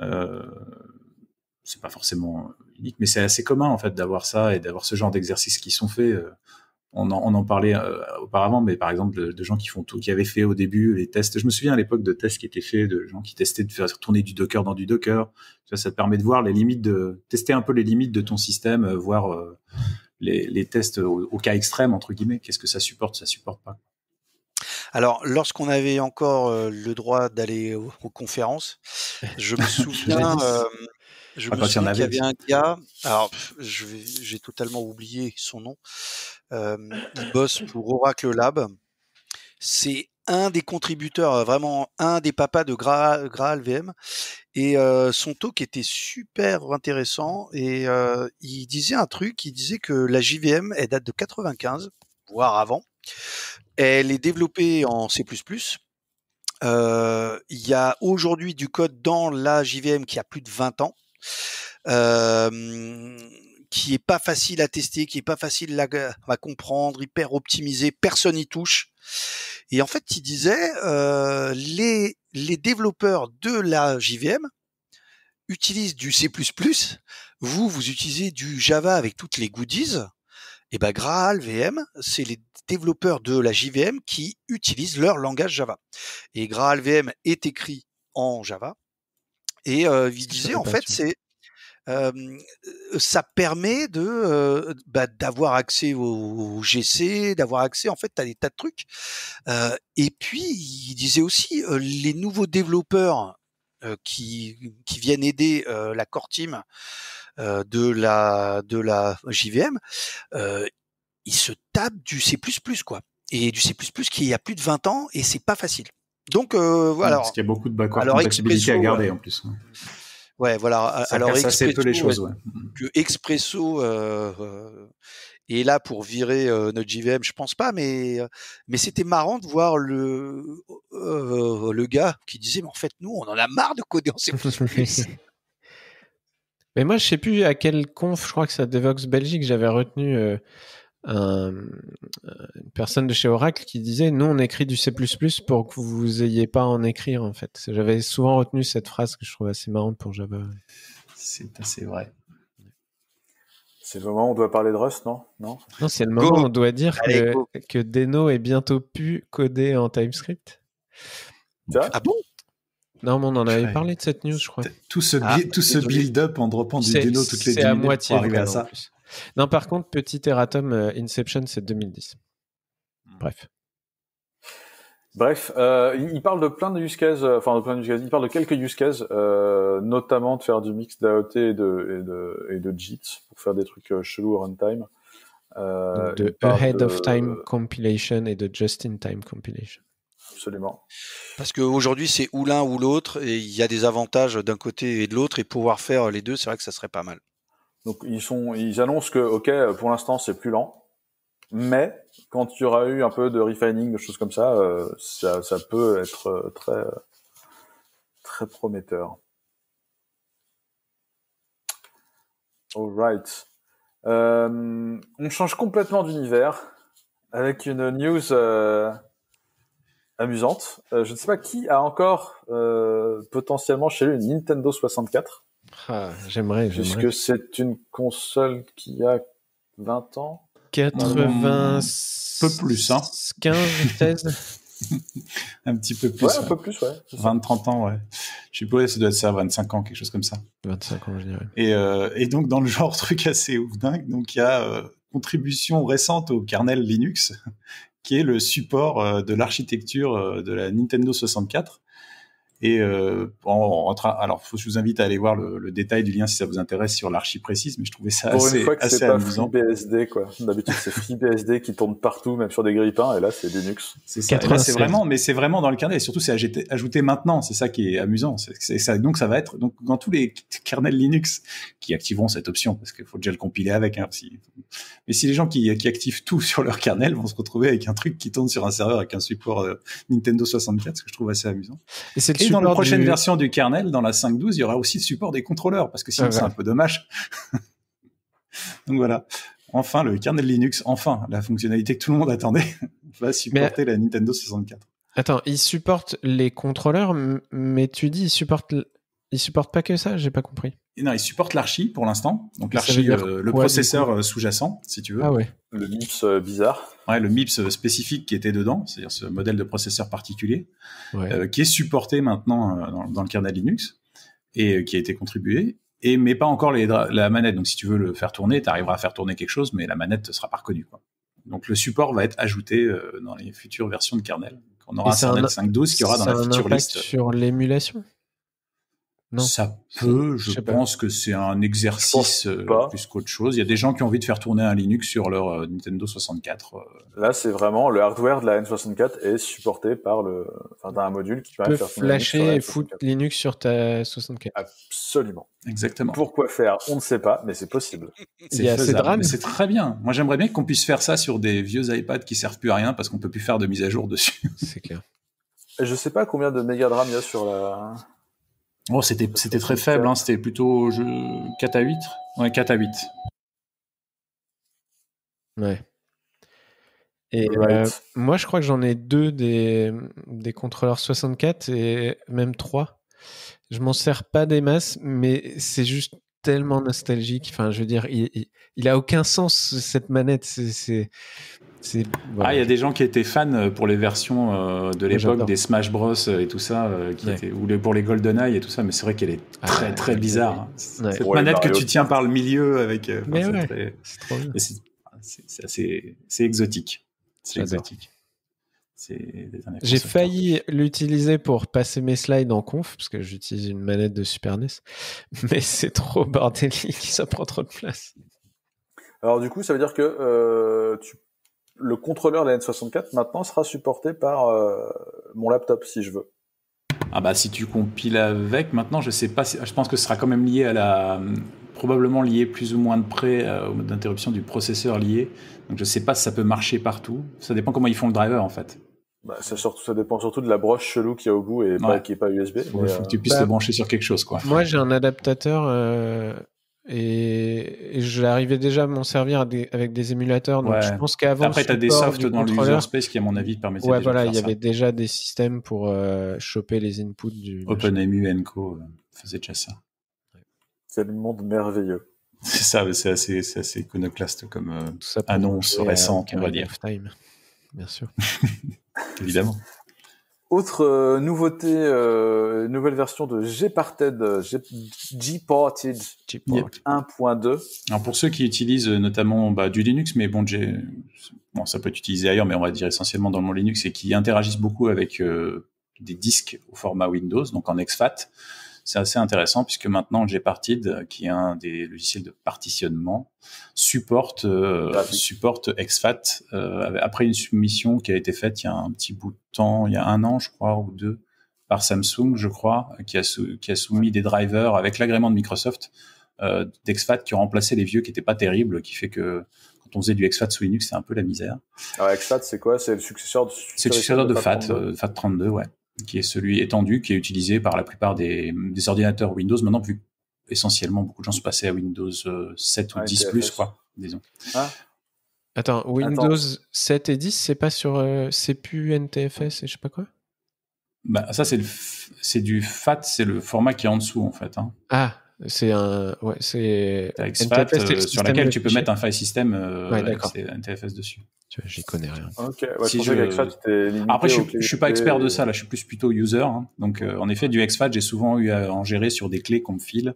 Euh, c'est pas forcément unique, mais c'est assez commun, en fait, d'avoir ça et d'avoir ce genre d'exercices qui sont faits. Euh, on en, parlait euh, auparavant, mais par exemple de, gens qui font tout, qui avaient fait au début les tests. Je me souviens à l'époque de tests qui étaient faits, de gens qui testaient de faire tourner du Docker dans du Docker. Tu ça te permet de voir les limites, de tester un peu les limites de ton système, euh, voir euh, les, tests au, cas extrême entre guillemets. Qu'est-ce que ça supporte, ça supporte pas. Alors, lorsqu'on avait encore le droit d'aller aux, conférences, je me souviens, je bah, me souviens qu'il y avait un gars, alors j'ai totalement oublié son nom, euh, il bosse pour Oracle Lab. C'est un des contributeurs, euh, vraiment un des papas de Graal, Et euh, son talk était super intéressant. Et euh, il disait un truc, il disait que la JVM, elle date de 95, voire avant. Elle est développée en C++. il y a aujourd'hui du code dans la JVM qui a plus de 20 ans qui est pas facile à tester, qui est pas facile à, comprendre, hyper optimisé, personne n'y touche. Et en fait, il disait les les développeurs de la JVM utilisent du C++, vous vous utilisez du Java avec toutes les goodies. Et eh ben Graal c'est les développeurs de la JVM qui utilisent leur langage Java. Et GraalVM est écrit en Java et il disait, en fait, c'est ça permet de bah, d'avoir accès au, GC, d'avoir accès en fait à des tas de trucs. et puis il disait aussi les nouveaux développeurs qui qui viennent aider la core team de la de la JVM, ils se tapent du C++ quoi et du C++ qui a plus de 20 ans et c'est pas facile. Donc euh, voilà. Parce qu'il y a beaucoup de backward à garder en plus. Ouais, voilà. alors Expresso, peu les choses. Ouais. Que Expresso euh, est là pour virer euh, notre JVM, je pense pas, mais mais c'était marrant de voir le le gars qui disait mais en fait nous on en a marre de coder en C++. mais moi je sais plus à quel conf, je crois que c'est à Devox Belgique, j'avais retenu euh, une personne de chez Oracle qui disait nous on écrit du C++ pour que vous n'ayez pas à en écrire en fait. J'avais souvent retenu cette phrase que je trouve assez marrante pour Java. C'est assez vrai. C'est le moment où on doit parler de Rust, non Non, non c'est le moment où on doit dire que, que, Deno est bientôt pu coder en TypeScript. ah bon non, on en avait parlé de cette news, je crois. Tout ce, ah, build-up en droppant du Deno toutes les à moitié pour à ça. Non, par contre, petit erratum, euh, Inception, c'est 2010. Hmm. Bref. Bref, euh, il parle de plein de use cases, euh, enfin de plein de use cases, il parle de quelques use cases, notamment de faire du mix d'AOT et de, et de, de JIT pour faire des trucs chelous au runtime. de Ahead of Time Compilation et de Just in Time Compilation. Absolument. Parce qu'aujourd'hui, c'est ou l'un ou l'autre, et il y a des avantages d'un côté et de l'autre, et pouvoir faire les deux, c'est vrai que ça serait pas mal. Donc ils sont, ils annoncent que ok, pour l'instant c'est plus lent, mais quand il y aura eu un peu de refining, de choses comme ça, euh, ça, peut être euh, très très prometteur. Alright. Euh, on change complètement d'univers avec une news euh, amusante. je ne sais pas qui a encore potentiellement chez lui une Nintendo 64. Ah, j'aimerais, Puisque c'est une console qui a 20 ans. 80... Un peu plus, hein. 15, 16 un petit peu plus. Ouais, un peu plus, ouais. 20-30 ans, ouais. Je sais pas, ça doit être ça, 25 ans, quelque chose comme ça. 25 ans, je dirais. Euh, et, donc, dans le genre truc assez ouf dingue, donc il y a euh, contribution récente au kernel Linux, qui est le support euh, de l'architecture de la Nintendo 64. Et euh, en, alors, faut, je vous invite à aller voir le, le, détail du lien si ça vous intéresse sur l'archi précise, mais je trouvais ça Pour une fois que c'est Pas FreeBSD quoi. D'habitude c'est FreeBSD qui tourne partout, même sur des grippins et là c'est Linux. C'est c'est vraiment, mais c'est vraiment dans le kernel. Et surtout c'est ajouté, maintenant. C'est ça qui est amusant. C'est, ça, donc ça va être donc dans tous les kernels Linux qui activeront cette option parce qu'il faut déjà le compiler avec. Hein, mais si les gens qui, qui activent tout sur leur kernel vont se retrouver avec un truc qui tourne sur un serveur avec un support euh, Nintendo 64, ce que je trouve assez amusant dans la prochaine version du kernel, dans la 5.12, il y aura aussi le support des contrôleurs, parce que sinon c'est un peu dommage. Donc voilà. Enfin, le kernel Linux, enfin, la fonctionnalité que tout le monde attendait, va supporter la Nintendo 64. Attends, il supporte les contrôleurs, mais tu dis il supporte, il supporte pas que ça, j'ai pas compris non, il supporte l'archi pour l'instant. Donc l'archi, euh, euh, le processeur euh, sous-jacent, si tu veux. Ah ouais. Le MIPS bizarre. Ouais, le MIPS spécifique qui était dedans, c'est-à-dire ce modèle de processeur particulier, qui est supporté maintenant dans, le kernel Linux et qui a été contribué. Et, mais pas encore la manette. Donc si tu veux le faire tourner, tu arriveras à faire tourner quelque chose, mais la manette ne sera pas reconnue. Donc le support va être ajouté dans les futures versions de kernel. on aura un kernel 5.12 qui aura dans la future liste. Sur l'émulation non. Ça peut, je, pense que c'est un exercice euh, plus qu'autre chose. Il y a des gens qui ont envie de faire tourner un Linux sur leur euh, Nintendo 64. Euh. Là, c'est vraiment le hardware de la N64 est supporté par le, enfin, un module qui permet de faire flasher Linux et foutre Linux sur ta 64. Absolument. Exactement. Pourquoi faire On ne sait pas, mais c'est possible. C'est très bien. Moi, j'aimerais bien qu'on puisse faire ça sur des vieux iPads qui servent plus à rien parce qu'on peut plus faire de mise à jour dessus. C'est clair. Je sais pas combien de méga de il y a sur la. Oh, c'était, c'était très faible, hein, c'était plutôt 4 à 8. Ouais, 4 à 8. Ouais. Et euh, moi, je crois que j'en ai deux des, des contrôleurs 64 et même trois. Je m'en sers pas des masses, mais c'est juste tellement nostalgique. Enfin, je veux dire, il, il, a aucun sens cette manette. C'est Ah, il y a des gens qui étaient fans euh, pour les versions euh, de l'époque des Smash Bros euh, et tout ça, qui ou pour les GoldenEye et tout ça, mais c'est vrai qu'elle est ah, très très bizarre. Hein. Cette manette que tu tiens par le milieu avec. c'est assez, c'est exotique. C'est exotique. J'ai failli l'utiliser pour passer mes slides en conf, parce que j'utilise une manette de Super NES, mais c'est trop bordélique, ça prend trop de place. Alors du coup, ça veut dire que euh, le contrôleur de la N64 maintenant sera supporté par euh, mon laptop, si je veux. Ah bah si tu compiles avec, maintenant je sais pas, si... je pense que ce sera quand même lié à la, probablement lié plus ou moins de près euh, au mode d'interruption du processeur lié. Donc je sais pas si ça peut marcher partout. Ça dépend comment ils font le driver en fait. Bah, ça, dépend surtout de la broche chelou qu'il y a au bout et qui n'est pas USB. Il faut, que tu euh, puisses bah, le brancher sur quelque chose. Quoi. Moi, j'ai un adaptateur euh, et, je j'arrivais déjà à m'en servir avec des émulateurs. Donc je pense qu'avant. Après, tu as des softs dans le space qui, à mon avis, permettaient ouais, voilà, de faire il y avait déjà des systèmes pour euh, choper les inputs du. OpenMU, Enco faisait déjà ça. c'est le monde merveilleux. C'est ça, c'est assez, assez iconoclaste comme annonce récente, on va dire. Time, bien sûr. Évidemment. Autre euh, nouveauté, euh, nouvelle version de Gparted, euh, Gparted 1.2. Alors pour ceux qui utilisent notamment bah, du Linux, mais bon, ça peut être utilisé ailleurs, mais on va dire essentiellement dans le monde Linux, et qui interagissent beaucoup avec des disques au format Windows, donc en exFAT c'est assez intéressant puisque maintenant GParted, euh, qui est un des logiciels de partitionnement, supporte euh, supporte exFAT euh, après une submission qui a été faite il y a un petit bout de temps, il y a un an je crois ou deux par Samsung je crois, qui a, qui a soumis des drivers avec l'agrément de Microsoft d'exFAT qui remplacé les vieux qui n'étaient pas terribles, qui fait que quand on faisait du exFAT sous Linux, c'est un peu la misère. Alors exFAT, c'est quoi C'est le successeur de C'est le successeur de, FAT, FAT32, ouais qui est celui étendu, qui est utilisé par la plupart des, ordinateurs Windows maintenant, vu essentiellement beaucoup de gens se passaient à Windows 7 euh, ou 10 plus, quoi, disons. Ah. Attends, Windows 7 et 10, c'est pas sur euh, CPU, NTFS et je sais pas quoi bah, ça, c'est, du FAT, c'est le format qui est en dessous, en fait. Hein. Ah, c'est un. Ouais, c'est. Euh, sur laquelle tu peux mettre un file system euh, ouais, NTFS dessus. J'y connais rien. Ok, ouais, Après, je, ne suis pas expert de ça, là, je suis plus plutôt user. Hein. Donc, euh, en effet, du XFAT, j'ai souvent eu à en gérer sur des clés qu'on me file,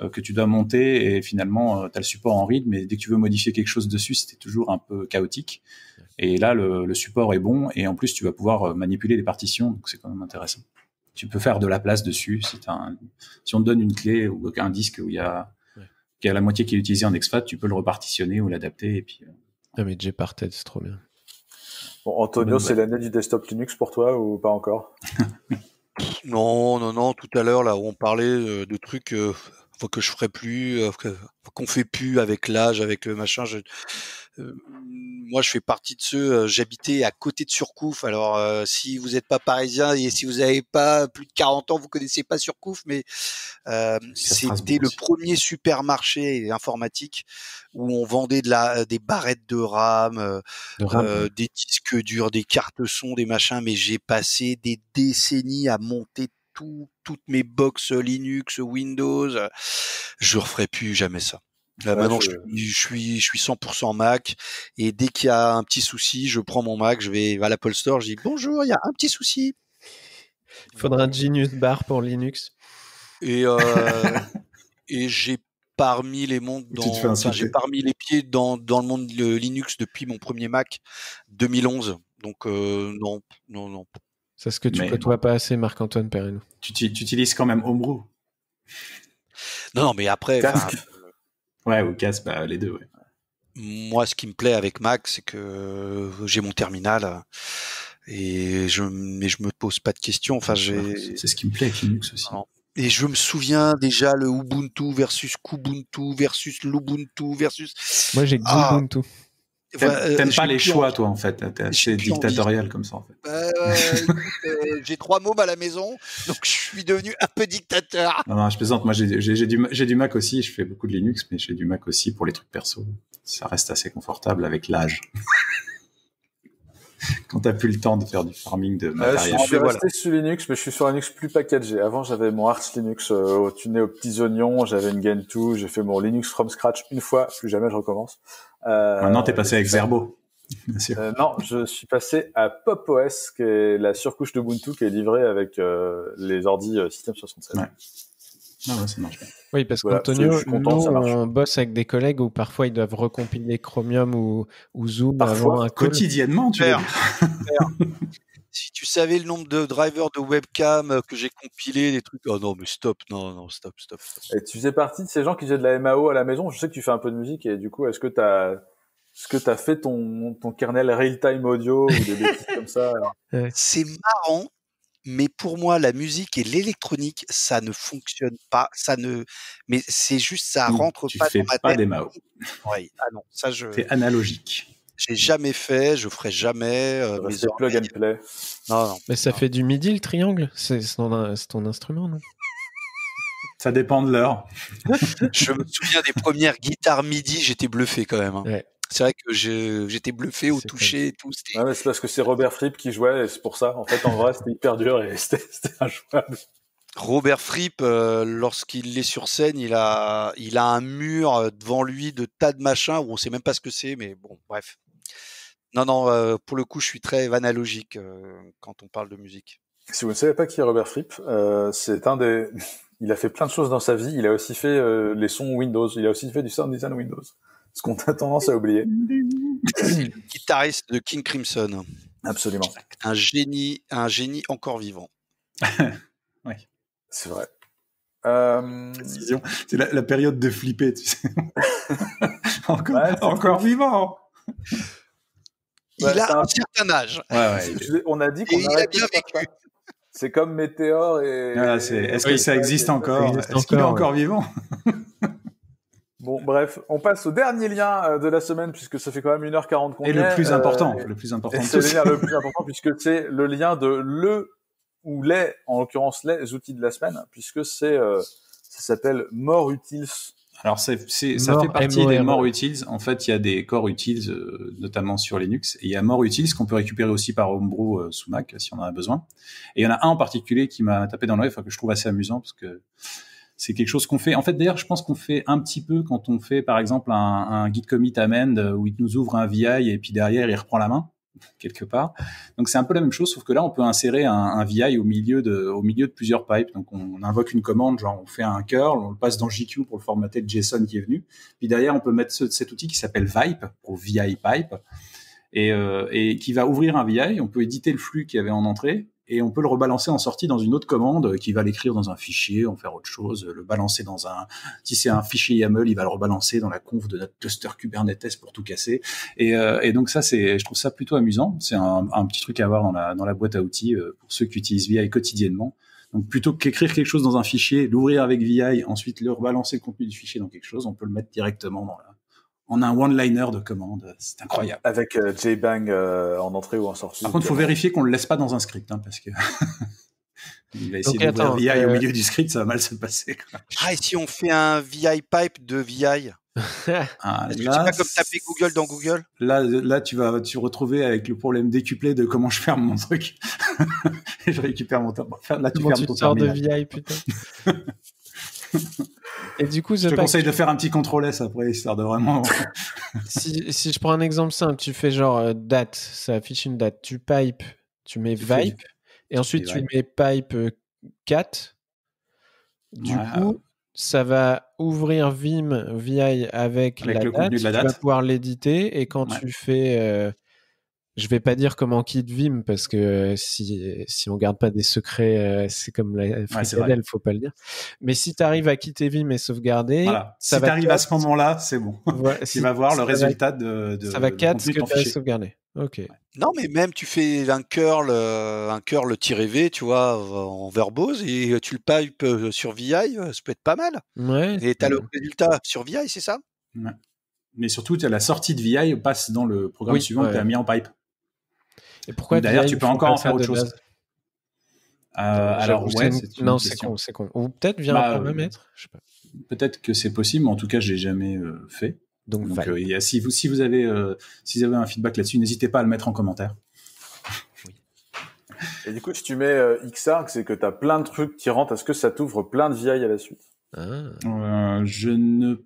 euh, que tu dois monter, et finalement, tu as le support en read, mais dès que tu veux modifier quelque chose dessus, c'était toujours un peu chaotique. Et là, le, support est bon, et en plus, tu vas pouvoir manipuler les partitions, donc c'est quand même intéressant tu peux faire de la place dessus. Si, on te donne une clé ou un disque où il y a, la moitié qui est utilisée en expat, tu peux le repartitionner ou l'adapter. Et puis. Euh. Ah, mais c'est trop bien. Antonio, c'est l'année du desktop Linux pour toi ou pas encore Non, non, non. Tout à l'heure, là, on parlait euh, de trucs euh, que je ferai plus, euh, qu'on fait plus avec l'âge, avec le machin. Je, euh, moi, je fais partie de ceux. Euh, j'habitais à côté de Surcouf. Alors, si vous n'êtes pas parisien et si vous n'avez pas plus de 40 ans, vous connaissez pas Surcouf, mais c'était le premier supermarché informatique où on vendait de la, des barrettes de de RAM. des disques durs, des cartes son, des machins. Mais j'ai passé des décennies à monter tout toutes mes box euh, Linux, Windows. Je referai plus jamais ça. maintenant, je... suis, je suis 100% Mac. Et dès qu'il y a un petit souci, je prends mon Mac, je vais à l'Apple Store, je dis bonjour, il y a un petit souci. Il faudra un Genius Bar pour Linux. Et, euh, j'ai parmi les mondes dans, pieds dans, le monde Linux depuis mon premier Mac 2011. Donc, euh, non, non, non, c'est ce que tu ne côtoies pas assez, Marc-Antoine Perrineau. Tu, utilises quand même Homebrew. Non, mais après. Casque. Ouais, ou Casque, bah, les deux, ouais. Moi, ce qui me plaît avec Mac, c'est que j'ai mon terminal et je ne je me pose pas de questions. Enfin, C'est ce qui me plaît avec Linux aussi. Et je me souviens déjà le Ubuntu versus Kubuntu versus l'Ubuntu versus. Moi, j'ai Kubuntu. Ah. T'aimes euh, pas les choix, toi, en fait. C'est dictatorial comme ça, en fait. Bah, euh, j'ai trois mômes à la maison, donc je suis devenu un peu dictateur. Non, non, je plaisante. Moi, j'ai du, du Mac aussi. Je fais beaucoup de Linux, mais j'ai du Mac aussi pour les trucs perso. Ça reste assez confortable avec l'âge. quand t'as plus le temps de faire du farming de euh, matériel. Ah, je suis, resté sur Linux, mais je suis sur Linux plus packagé. Avant, j'avais mon Arch Linux euh, au tuné aux petits oignons, j'avais une Gentoo, j'ai fait mon Linux from scratch une fois, plus jamais je recommence. Euh, Maintenant, t'es passé avec Zerbo. Bien sûr. non, je suis passé à PopOS qui est la surcouche d'Ubuntu qui est livrée avec les ordi System 76. Ouais. Non, ça marche pas. Oui, parce voilà, qu'Antonio, nous, on bosse avec des collègues où parfois ils doivent recompiler Chromium ou, ou Zoom quotidiennement, tu vois. si tu savais le nombre de drivers de webcam euh, que j'ai compilé, des trucs. Oh non, mais stop, non, non, stop, stop, Et tu fais partie de ces gens qui faisaient de la MAO à la maison. Je sais que tu fais un peu de musique et du coup, est-ce que tu as ce que tu as fait ton, ton kernel real-time audio ou des trucs comme ça. C'est marrant, mais pour moi, la musique et l'électronique, ça ne fonctionne pas. Ça ne, mais c'est juste, ça mmh, rentre pas dans ma tête. Des Mao. ah non, ça je. C'est analogique. J'ai jamais fait, je ferai jamais. Euh, mais plug and play. Euh, non, non. Mais ça fait du midi le triangle. C'est ton, instrument, non Ça dépend de l'heure. je me souviens des premières guitares midi, j'étais bluffé quand même. Hein. C'est vrai que j'étais bluffé au toucher et tout. Ah c'est parce que c'est Robert Fripp qui jouait, c'est pour ça. En fait, en vrai, c'était hyper dur et c'était injouable. Robert Fripp, euh, lorsqu'il est sur scène, il a, il a un mur euh, devant lui de tas de machins où on sait même pas ce que c'est, mais bon, bref. Non, non, euh, pour le coup, je suis très analogique quand on parle de musique. Si vous ne savez pas qui est Robert Fripp, c'est un des. Il a fait plein de choses dans sa vie. Il a aussi fait les sons Windows. Il a aussi fait du sound design Windows ce qu'on a tendance à oublier. Guitariste de King Crimson. Absolument. Un génie, un génie encore vivant. oui. C'est vrai. Euh, c'est la, période de flipper, tu sais. encore, vivant. Il a un certain âge. on a dit qu'on a bien vécu. C'est comme Météor et. Ah, est-ce que ça existe encore Est-ce qu'il est encore vivant Bon, bref, on passe au dernier lien euh, de la semaine puisque ça fait quand même 1h40 qu'on Et le plus important, euh, le plus important. C'est le lien le plus important puisque c'est le lien de le ou les, en l'occurrence les outils de la semaine puisque c'est euh, ça s'appelle More Utils. Alors c'est, ça fait partie des More Utils. En fait, il y a des Core utils notamment sur Linux et il y a More Utils qu'on peut récupérer aussi par Homebrew sous Mac si on en a besoin. Et il y en a un en particulier qui m'a tapé dans l'œil, que je trouve assez amusant parce que c'est quelque chose qu'on fait. En fait, d'ailleurs, je pense qu'on fait un petit peu quand on fait, par exemple, un, git commit amend où il nous ouvre un VI et puis derrière, il reprend la main quelque part. Donc c'est un peu la même chose, sauf que là on peut insérer un, un VI au milieu de, au milieu de plusieurs pipes. Donc on, invoque une commande, genre on fait un curl, on le passe dans JQ pour le formater de JSON qui est venu. Puis derrière on peut mettre cet outil qui s'appelle Vipe pour VI pipe et, euh, et qui va ouvrir un VI. On peut éditer le flux qui avait en entrée et on peut le rebalancer en sortie dans une autre commande euh, qui va l'écrire dans un fichier, en faire autre chose, euh, le balancer dans un, si c'est un fichier YAML, il va le rebalancer dans la conf de notre cluster Kubernetes pour tout casser. Et, euh, donc ça, c'est, je trouve ça plutôt amusant. C'est un, petit truc à avoir dans la, boîte à outils pour ceux qui utilisent VI quotidiennement. Donc plutôt qu'écrire quelque chose dans un fichier, l'ouvrir avec VI, ensuite le rebalancer le contenu du fichier dans quelque chose, on peut le mettre directement dans la, on a un one-liner de commande. C'est incroyable. Avec euh, JBang euh, en entrée ou en sortie. Par contre, il faut vérifier qu'on ne le laisse pas dans un script, hein, parce que. Il va essayer okay, d'ouvrir VI au euh, milieu du script, ça va mal se passer. Ah, et si on fait un VI pipe de VI ah, est c'est pas comme taper Google dans Google Là, là, tu vas te retrouver avec le problème décuplé de comment je ferme mon truc. je récupère mon temps. Là, tu comment fermes ton sors de VI, putain je te conseille de faire un petit contrôle S après, histoire de vraiment. si, je prends un exemple simple, tu fais genre euh, date, ça affiche une date. Tu pipe, tu mets Vipe, et ensuite tu, mets pipe 4. Euh, du coup, ça va ouvrir Vim VI avec, la date. Tu vas pouvoir l'éditer, et quand tu fais. Euh, je vais pas dire comment quitte Vim parce que euh, si, si on garde pas des secrets, euh, c'est comme la il ne faut pas le dire. Mais si tu arrives à quitter Vim et sauvegarder, ça si tu arrives à ce moment-là, c'est bon. tu vas voir le résultat de, de, Ça va 4 que tu as Ok. Non, mais même tu fais un curl, euh, un curl tiré V, tu vois, en verbose et tu le pipes sur VI, ça peut être pas mal. Ouais, et tu as le résultat sur VI, c'est ça mais surtout, la sortie de VI passe dans le programme suivant tu as mis en pipe. Et pourquoi D'ailleurs, tu peux encore en faire autre chose. Euh, alors, ouais, non, c'est con, c'est Ou peut-être bah, mettre. Peut-être que c'est possible, mais en tout cas, je l'ai jamais euh, fait. Donc, euh, si, vous, si, vous avez, si vous avez un feedback là-dessus, n'hésitez pas à le mettre en commentaire. Oui. Et du coup, si tu mets XArc, c'est que tu as plein de trucs qui rentrent. Est-ce que ça t'ouvre plein de vieilles à la suite ah. Je ne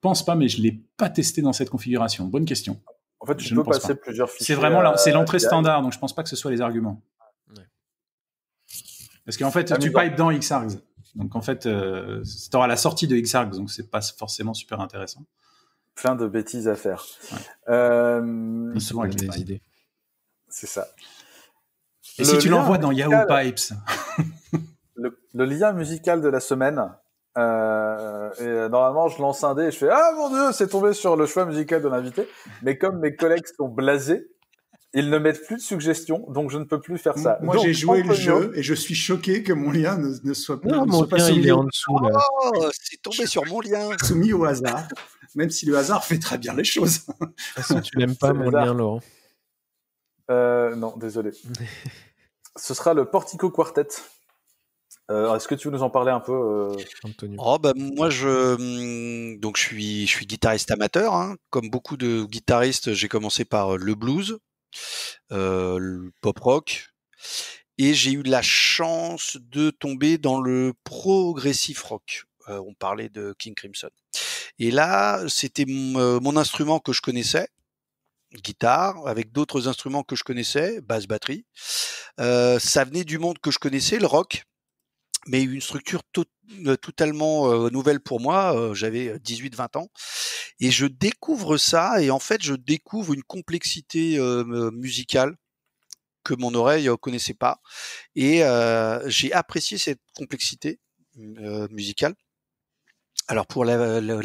pense pas, mais je ne l'ai pas testé dans cette configuration. Bonne question. En fait, je peux passer plusieurs fichiers. C'est vraiment euh, c'est l'entrée standard, donc je ne pense pas que ce soit les arguments. Parce qu'en fait, tu pipes dans Xargs. Donc en fait, euh, tu auras la sortie de Xargs, donc ce n'est pas forcément super intéressant. Plein de bêtises à faire. Euh, souvent avec des idées. C'est ça. Et si tu l'envoies dans Yahoo Pipes le, lien musical de la semaine, euh, et euh, normalement, je lance un dé et je fais Ah mon dieu, c'est tombé sur le choix musical de l'invité. Mais comme mes collègues sont blasés, ils ne mettent plus de suggestions, donc je ne peux plus faire ça. Moi, j'ai joué le jeu et je suis choqué que mon lien ne, soit, pas, non, mon lien, Il est en dessous, Oh, c'est tombé sur mon lien. Soumis au hasard, même si le hasard fait très bien les choses. tu n'aimes pas mon lien, Laurent. Euh, non, désolé. Ce sera le Portico Quartet. Euh, est-ce que tu veux nous en parler un peu, euh, oh, bah, Moi, je, mm, donc, je, suis, je suis guitariste amateur. Hein. Comme beaucoup de guitaristes, j'ai commencé par euh, le blues, euh, le pop rock. Et j'ai eu la chance de tomber dans le progressif rock. on parlait de King Crimson. Et là, c'était mon instrument que je connaissais, guitare, avec d'autres instruments que je connaissais, basse, batterie. ça venait du monde que je connaissais, le rock mais une structure euh, totalement euh, nouvelle pour moi. Euh, j'avais 18-20 ans et je découvre ça et en fait je découvre une complexité musicale que mon oreille ne connaissait pas et j'ai apprécié cette complexité musicale alors pour la,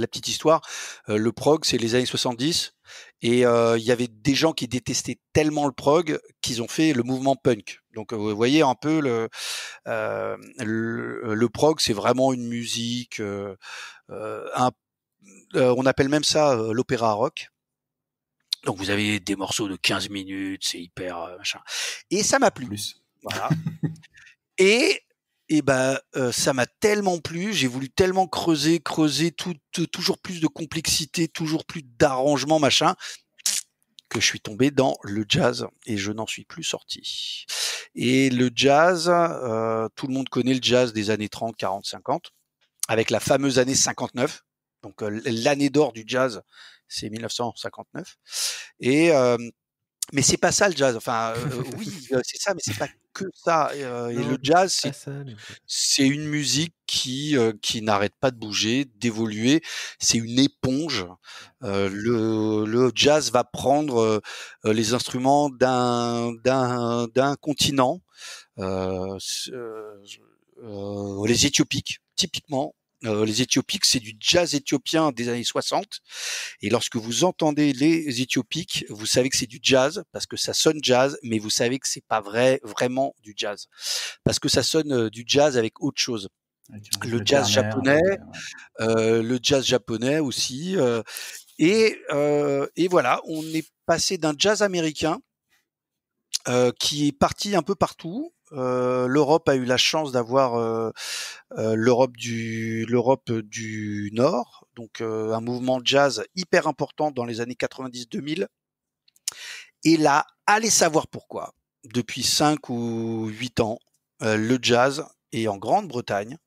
petite histoire, euh, le prog, c'est les années 70, et euh, il y avait des gens qui détestaient tellement le prog qu'ils ont fait le mouvement punk. Donc vous voyez un peu le euh, le, prog, c'est vraiment une musique, euh, on appelle même ça l'opéra rock. Donc vous avez des morceaux de 15 minutes, c'est hyper machin. Et ça m'a plu. Voilà. et et bah ça m'a tellement plu, j'ai voulu tellement creuser, creuser, tout, toujours plus de complexité, toujours plus d'arrangement, machin, que je suis tombé dans le jazz et je n'en suis plus sorti. Et le jazz, tout le monde connaît le jazz des années 30, 40, 50, avec la fameuse année 59, donc l'année d'or du jazz, c'est 1959. Et mais c'est pas ça le jazz. Enfin, euh, oui, euh, c'est ça, mais c'est pas que ça. Et, euh, le jazz, c'est une musique qui qui n'arrête pas de bouger, d'évoluer. C'est une éponge. Le, jazz va prendre les instruments d'un d'un d'un continent. les Éthiopiques, typiquement, euh, les Éthiopiques, c'est du jazz éthiopien des années 60. Et lorsque vous entendez les Éthiopiques, vous savez que c'est du jazz parce que ça sonne jazz, mais vous savez que c'est pas vrai, vraiment du jazz parce que ça sonne euh, du jazz avec autre chose. Le jazz japonais, euh, le jazz japonais aussi. et, et voilà, on est passé d'un jazz américain qui est parti un peu partout, euh, l'Europe a eu la chance d'avoir euh, euh, l'Europe du Nord, donc un mouvement jazz hyper important dans les années 90-2000. Et là, allez savoir pourquoi. Depuis 5 ou 8 ans, le jazz est en Grande-Bretagne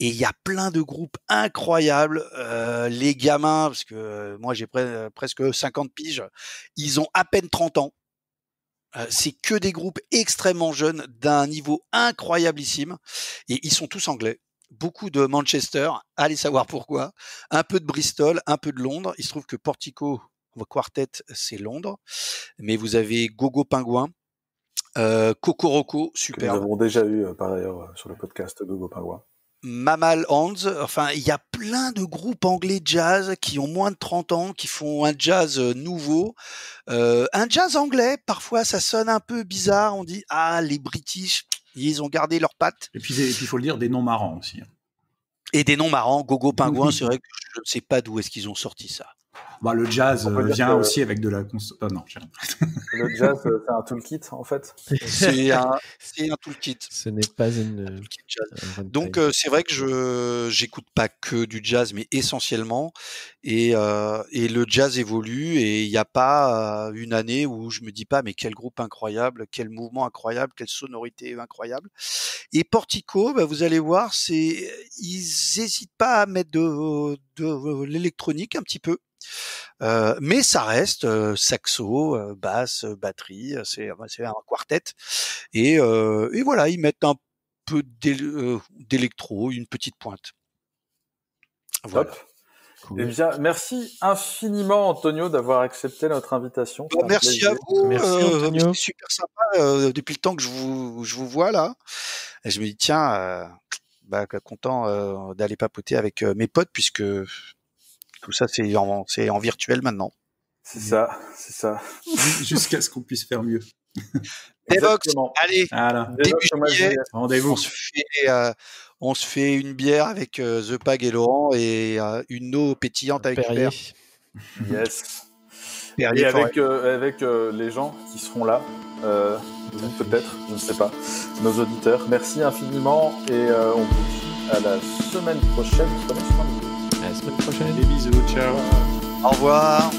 et il y a plein de groupes incroyables. les gamins, parce que moi j'ai presque 50 piges, ils ont à peine 30 ans euh, c'est que des groupes extrêmement jeunes, d'un niveau incroyablissime, et ils sont tous anglais. Beaucoup de Manchester, allez savoir pourquoi. Un peu de Bristol, un peu de Londres. Il se trouve que Portico Quartet, c'est Londres. Mais vous avez Gogo Pingouin, euh, Cocoroco, super. nous avons déjà eu euh, par ailleurs euh, sur le podcast Gogo Pingouin. Mamal Hands, enfin il y a plein de groupes anglais jazz qui ont moins de 30 ans, qui font un jazz euh, nouveau, euh, un jazz anglais, parfois ça sonne un peu bizarre, on dit ah les British, ils ont gardé leurs pattes. Et puis il faut le dire, des noms marrants aussi. Hein. Et des noms marrants, Gogo Pingouin, c'est vrai que je ne sais pas d'où est-ce qu'ils ont sorti ça. Bah, le jazz euh, vient aussi avec de la ah, non, le jazz, euh, c'est un toolkit en fait. C'est un, toolkit. Ce n'est pas une. Donc euh, c'est vrai que je j'écoute pas que du jazz, mais essentiellement. Et, et le jazz évolue et il n'y a pas une année où je me dis pas mais quel groupe incroyable, quel mouvement incroyable, quelle sonorité incroyable. Et Portico, bah, vous allez voir, c'est ils n'hésitent pas à mettre de, de l'électronique un petit peu euh, mais ça reste euh, saxo, euh, basse, batterie, c'est un quartet. Et, voilà, ils mettent un peu d'électro, une petite pointe. Voilà. Eh bien, merci infiniment, Antonio, d'avoir accepté notre invitation. Bah, merci à vous. Merci, Antonio. super sympa. depuis le temps que je vous, vous vois là, et je me dis, tiens, bah, content d'aller papoter avec mes potes, puisque tout ça, c'est en, c'est en virtuel maintenant. C'est ça, c'est ça. Jusqu'à ce qu'on puisse faire mieux. Devox, allez, rendez-vous. On se fait, euh, on se fait une bière avec euh, The Pag et Laurent et euh, une eau pétillante avec Perrier. Yes. et avec, avec les gens qui seront là, peut-être, je ne sais pas, nos auditeurs. Merci infiniment et on vous dit à la semaine prochaine. À la semaine prochaine. Des bisous. Ciao. Au revoir.